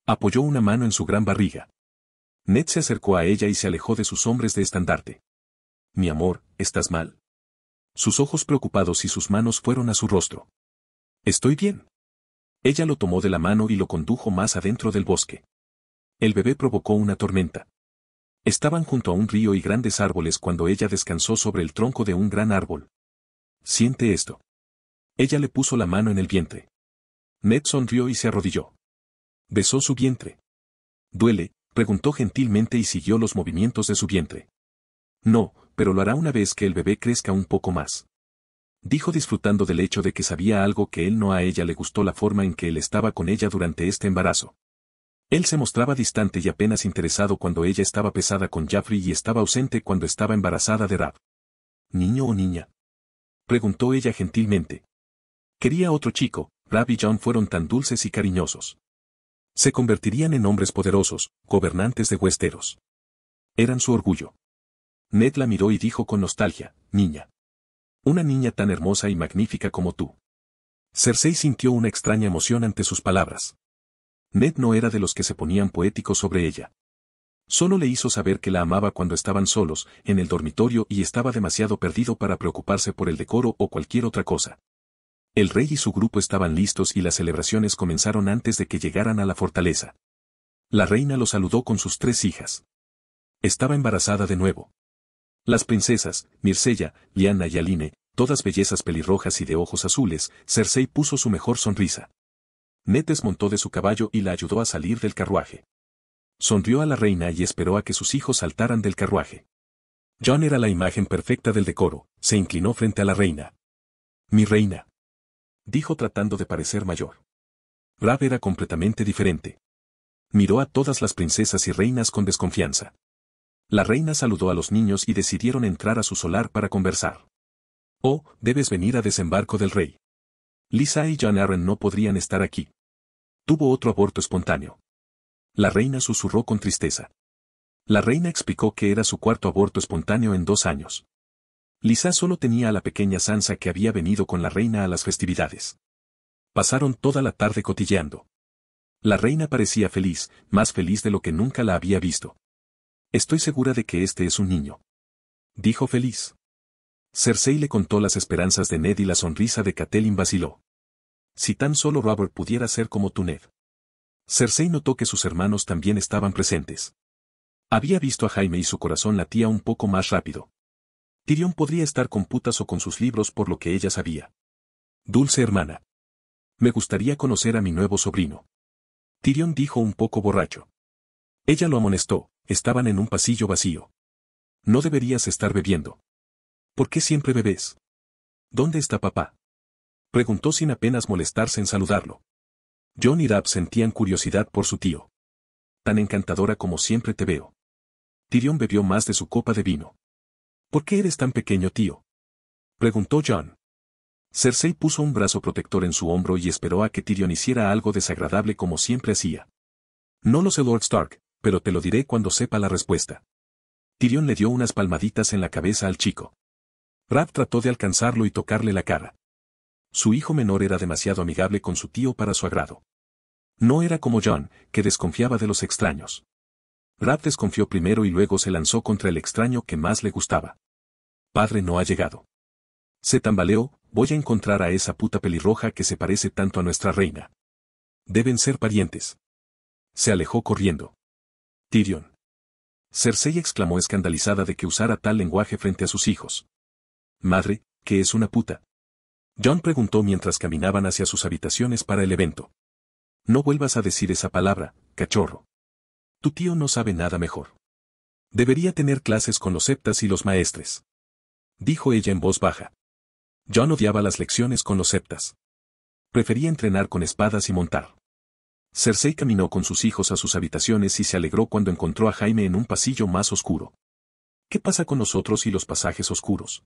Apoyó una mano en su gran barriga. Ned se acercó a ella y se alejó de sus hombres de estandarte. Mi amor, estás mal. Sus ojos preocupados y sus manos fueron a su rostro. Estoy bien. Ella lo tomó de la mano y lo condujo más adentro del bosque. El bebé provocó una tormenta. Estaban junto a un río y grandes árboles cuando ella descansó sobre el tronco de un gran árbol. Siente esto. Ella le puso la mano en el vientre. Ned sonrió y se arrodilló. Besó su vientre. ¿Duele? preguntó gentilmente y siguió los movimientos de su vientre. No, pero lo hará una vez que el bebé crezca un poco más. Dijo disfrutando del hecho de que sabía algo que él no a ella le gustó la forma en que él estaba con ella durante este embarazo. Él se mostraba distante y apenas interesado cuando ella estaba pesada con Jaffrey y estaba ausente cuando estaba embarazada de Rab. ¿Niño o niña? Preguntó ella gentilmente. Quería otro chico, Brab y John fueron tan dulces y cariñosos. Se convertirían en hombres poderosos, gobernantes de huesteros. Eran su orgullo. Ned la miró y dijo con nostalgia, niña. Una niña tan hermosa y magnífica como tú. Cersei sintió una extraña emoción ante sus palabras. Ned no era de los que se ponían poéticos sobre ella. Solo le hizo saber que la amaba cuando estaban solos, en el dormitorio y estaba demasiado perdido para preocuparse por el decoro o cualquier otra cosa. El rey y su grupo estaban listos y las celebraciones comenzaron antes de que llegaran a la fortaleza. La reina lo saludó con sus tres hijas. Estaba embarazada de nuevo. Las princesas, Mircella, Liana y Aline, todas bellezas pelirrojas y de ojos azules, Cersei puso su mejor sonrisa. Ned desmontó de su caballo y la ayudó a salir del carruaje. Sonrió a la reina y esperó a que sus hijos saltaran del carruaje. John era la imagen perfecta del decoro, se inclinó frente a la reina. Mi reina dijo tratando de parecer mayor. Rab era completamente diferente. Miró a todas las princesas y reinas con desconfianza. La reina saludó a los niños y decidieron entrar a su solar para conversar. Oh, debes venir a desembarco del rey. Lisa y John Aaron no podrían estar aquí. Tuvo otro aborto espontáneo. La reina susurró con tristeza. La reina explicó que era su cuarto aborto espontáneo en dos años. Lisa solo tenía a la pequeña Sansa que había venido con la reina a las festividades. Pasaron toda la tarde cotilleando. La reina parecía feliz, más feliz de lo que nunca la había visto. Estoy segura de que este es un niño. Dijo feliz. Cersei le contó las esperanzas de Ned y la sonrisa de Catelyn vaciló. Si tan solo Robert pudiera ser como tú, Ned. Cersei notó que sus hermanos también estaban presentes. Había visto a Jaime y su corazón latía un poco más rápido. Tyrion podría estar con putas o con sus libros por lo que ella sabía. Dulce hermana. Me gustaría conocer a mi nuevo sobrino. Tyrion dijo un poco borracho. Ella lo amonestó, estaban en un pasillo vacío. No deberías estar bebiendo. ¿Por qué siempre bebes? ¿Dónde está papá? Preguntó sin apenas molestarse en saludarlo. John y Rab sentían curiosidad por su tío. Tan encantadora como siempre te veo. Tyrion bebió más de su copa de vino. ¿Por qué eres tan pequeño, tío? preguntó John. Cersei puso un brazo protector en su hombro y esperó a que Tyrion hiciera algo desagradable como siempre hacía. No lo sé, Lord Stark, pero te lo diré cuando sepa la respuesta. Tyrion le dio unas palmaditas en la cabeza al chico. Rap trató de alcanzarlo y tocarle la cara. Su hijo menor era demasiado amigable con su tío para su agrado. No era como John, que desconfiaba de los extraños. Rap desconfió primero y luego se lanzó contra el extraño que más le gustaba. Padre no ha llegado. Se tambaleó, voy a encontrar a esa puta pelirroja que se parece tanto a nuestra reina. Deben ser parientes. Se alejó corriendo. Tyrion. Cersei exclamó escandalizada de que usara tal lenguaje frente a sus hijos. Madre, ¿qué es una puta? John preguntó mientras caminaban hacia sus habitaciones para el evento. No vuelvas a decir esa palabra, cachorro. Tu tío no sabe nada mejor. Debería tener clases con los septas y los maestres. Dijo ella en voz baja. John odiaba las lecciones con los septas. Prefería entrenar con espadas y montar. Cersei caminó con sus hijos a sus habitaciones y se alegró cuando encontró a Jaime en un pasillo más oscuro. ¿Qué pasa con nosotros y los pasajes oscuros?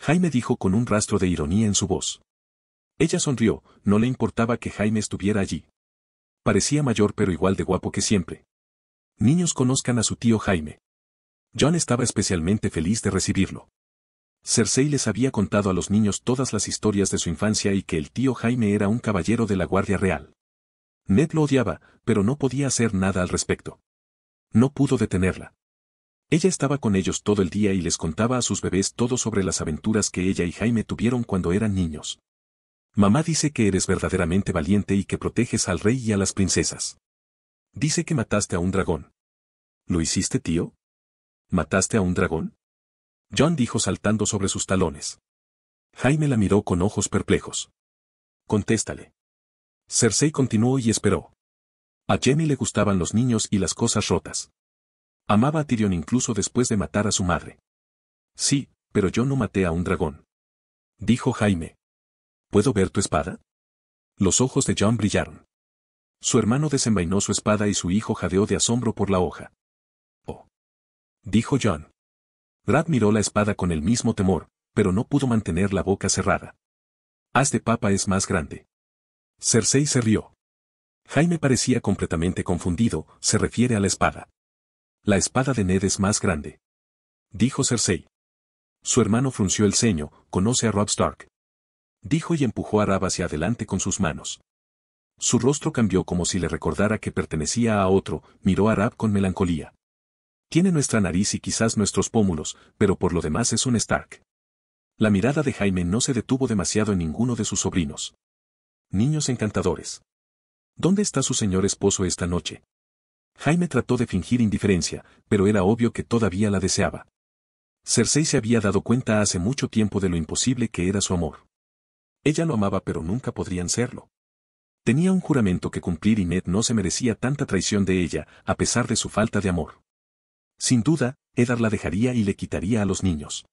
Jaime dijo con un rastro de ironía en su voz. Ella sonrió, no le importaba que Jaime estuviera allí. Parecía mayor pero igual de guapo que siempre. Niños conozcan a su tío Jaime. John estaba especialmente feliz de recibirlo. Cersei les había contado a los niños todas las historias de su infancia y que el tío Jaime era un caballero de la Guardia Real. Ned lo odiaba, pero no podía hacer nada al respecto. No pudo detenerla. Ella estaba con ellos todo el día y les contaba a sus bebés todo sobre las aventuras que ella y Jaime tuvieron cuando eran niños. Mamá dice que eres verdaderamente valiente y que proteges al rey y a las princesas. Dice que mataste a un dragón. ¿Lo hiciste, tío? ¿Mataste a un dragón? John dijo saltando sobre sus talones. Jaime la miró con ojos perplejos. Contéstale. Cersei continuó y esperó. A Jamie le gustaban los niños y las cosas rotas. Amaba a Tyrion incluso después de matar a su madre. Sí, pero yo no maté a un dragón. Dijo Jaime. ¿Puedo ver tu espada? Los ojos de John brillaron. Su hermano desenvainó su espada y su hijo jadeó de asombro por la hoja. Oh. Dijo John. Rad miró la espada con el mismo temor, pero no pudo mantener la boca cerrada. Haz de papa es más grande. Cersei se rió. Jaime parecía completamente confundido, se refiere a la espada. La espada de Ned es más grande. Dijo Cersei. Su hermano frunció el ceño, conoce a Rob Stark. Dijo y empujó a Rab hacia adelante con sus manos. Su rostro cambió como si le recordara que pertenecía a otro, miró a Arab con melancolía. Tiene nuestra nariz y quizás nuestros pómulos, pero por lo demás es un Stark. La mirada de Jaime no se detuvo demasiado en ninguno de sus sobrinos. Niños encantadores. ¿Dónde está su señor esposo esta noche? Jaime trató de fingir indiferencia, pero era obvio que todavía la deseaba. Cersei se había dado cuenta hace mucho tiempo de lo imposible que era su amor. Ella lo amaba pero nunca podrían serlo. Tenía un juramento que cumplir y Ned no se merecía tanta traición de ella, a pesar de su falta de amor. Sin duda, Eddard la dejaría y le quitaría a los niños.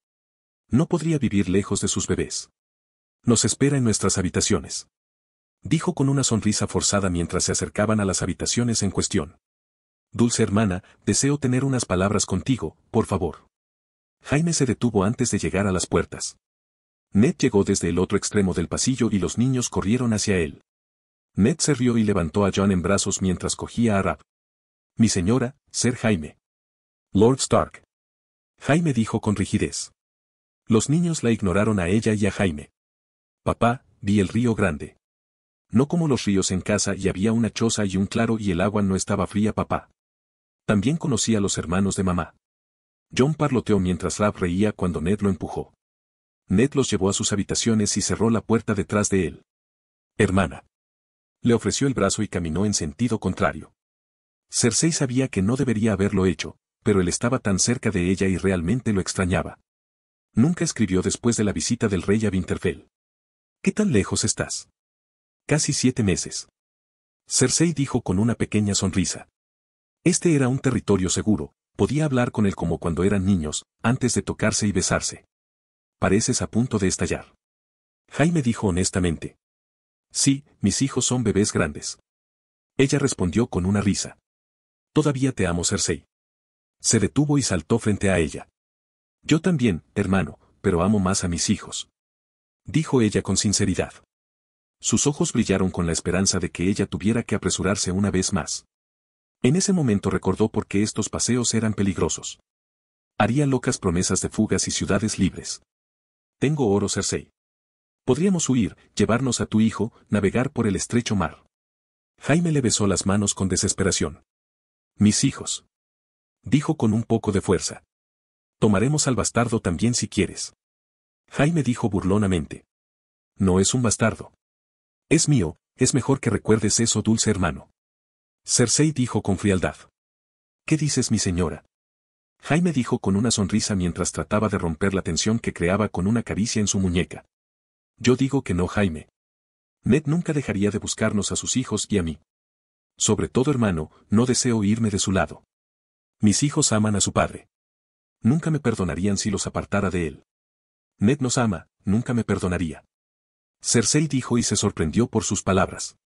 No podría vivir lejos de sus bebés. Nos espera en nuestras habitaciones. Dijo con una sonrisa forzada mientras se acercaban a las habitaciones en cuestión. Dulce hermana, deseo tener unas palabras contigo, por favor. Jaime se detuvo antes de llegar a las puertas. Ned llegó desde el otro extremo del pasillo y los niños corrieron hacia él. Ned se rió y levantó a John en brazos mientras cogía a Rab. Mi señora, ser Jaime. Lord Stark. Jaime dijo con rigidez. Los niños la ignoraron a ella y a Jaime. Papá, vi el río grande. No como los ríos en casa y había una choza y un claro y el agua no estaba fría papá. También conocí a los hermanos de mamá. John parloteó mientras Rab reía cuando Ned lo empujó. Ned los llevó a sus habitaciones y cerró la puerta detrás de él. Hermana le ofreció el brazo y caminó en sentido contrario. Cersei sabía que no debería haberlo hecho, pero él estaba tan cerca de ella y realmente lo extrañaba. Nunca escribió después de la visita del rey a Winterfell. ¿Qué tan lejos estás? Casi siete meses. Cersei dijo con una pequeña sonrisa. Este era un territorio seguro, podía hablar con él como cuando eran niños, antes de tocarse y besarse. Pareces a punto de estallar. Jaime dijo honestamente, Sí, mis hijos son bebés grandes. Ella respondió con una risa. Todavía te amo, Cersei. Se detuvo y saltó frente a ella. Yo también, hermano, pero amo más a mis hijos. Dijo ella con sinceridad. Sus ojos brillaron con la esperanza de que ella tuviera que apresurarse una vez más. En ese momento recordó por qué estos paseos eran peligrosos. Haría locas promesas de fugas y ciudades libres. Tengo oro Cersei. Podríamos huir, llevarnos a tu hijo, navegar por el estrecho mar. Jaime le besó las manos con desesperación. Mis hijos. Dijo con un poco de fuerza. Tomaremos al bastardo también si quieres. Jaime dijo burlonamente. No es un bastardo. Es mío, es mejor que recuerdes eso, dulce hermano. Cersei dijo con frialdad. ¿Qué dices, mi señora? Jaime dijo con una sonrisa mientras trataba de romper la tensión que creaba con una caricia en su muñeca. Yo digo que no, Jaime. Ned nunca dejaría de buscarnos a sus hijos y a mí. Sobre todo, hermano, no deseo irme de su lado. Mis hijos aman a su padre. Nunca me perdonarían si los apartara de él. Ned nos ama, nunca me perdonaría. Cersei dijo y se sorprendió por sus palabras.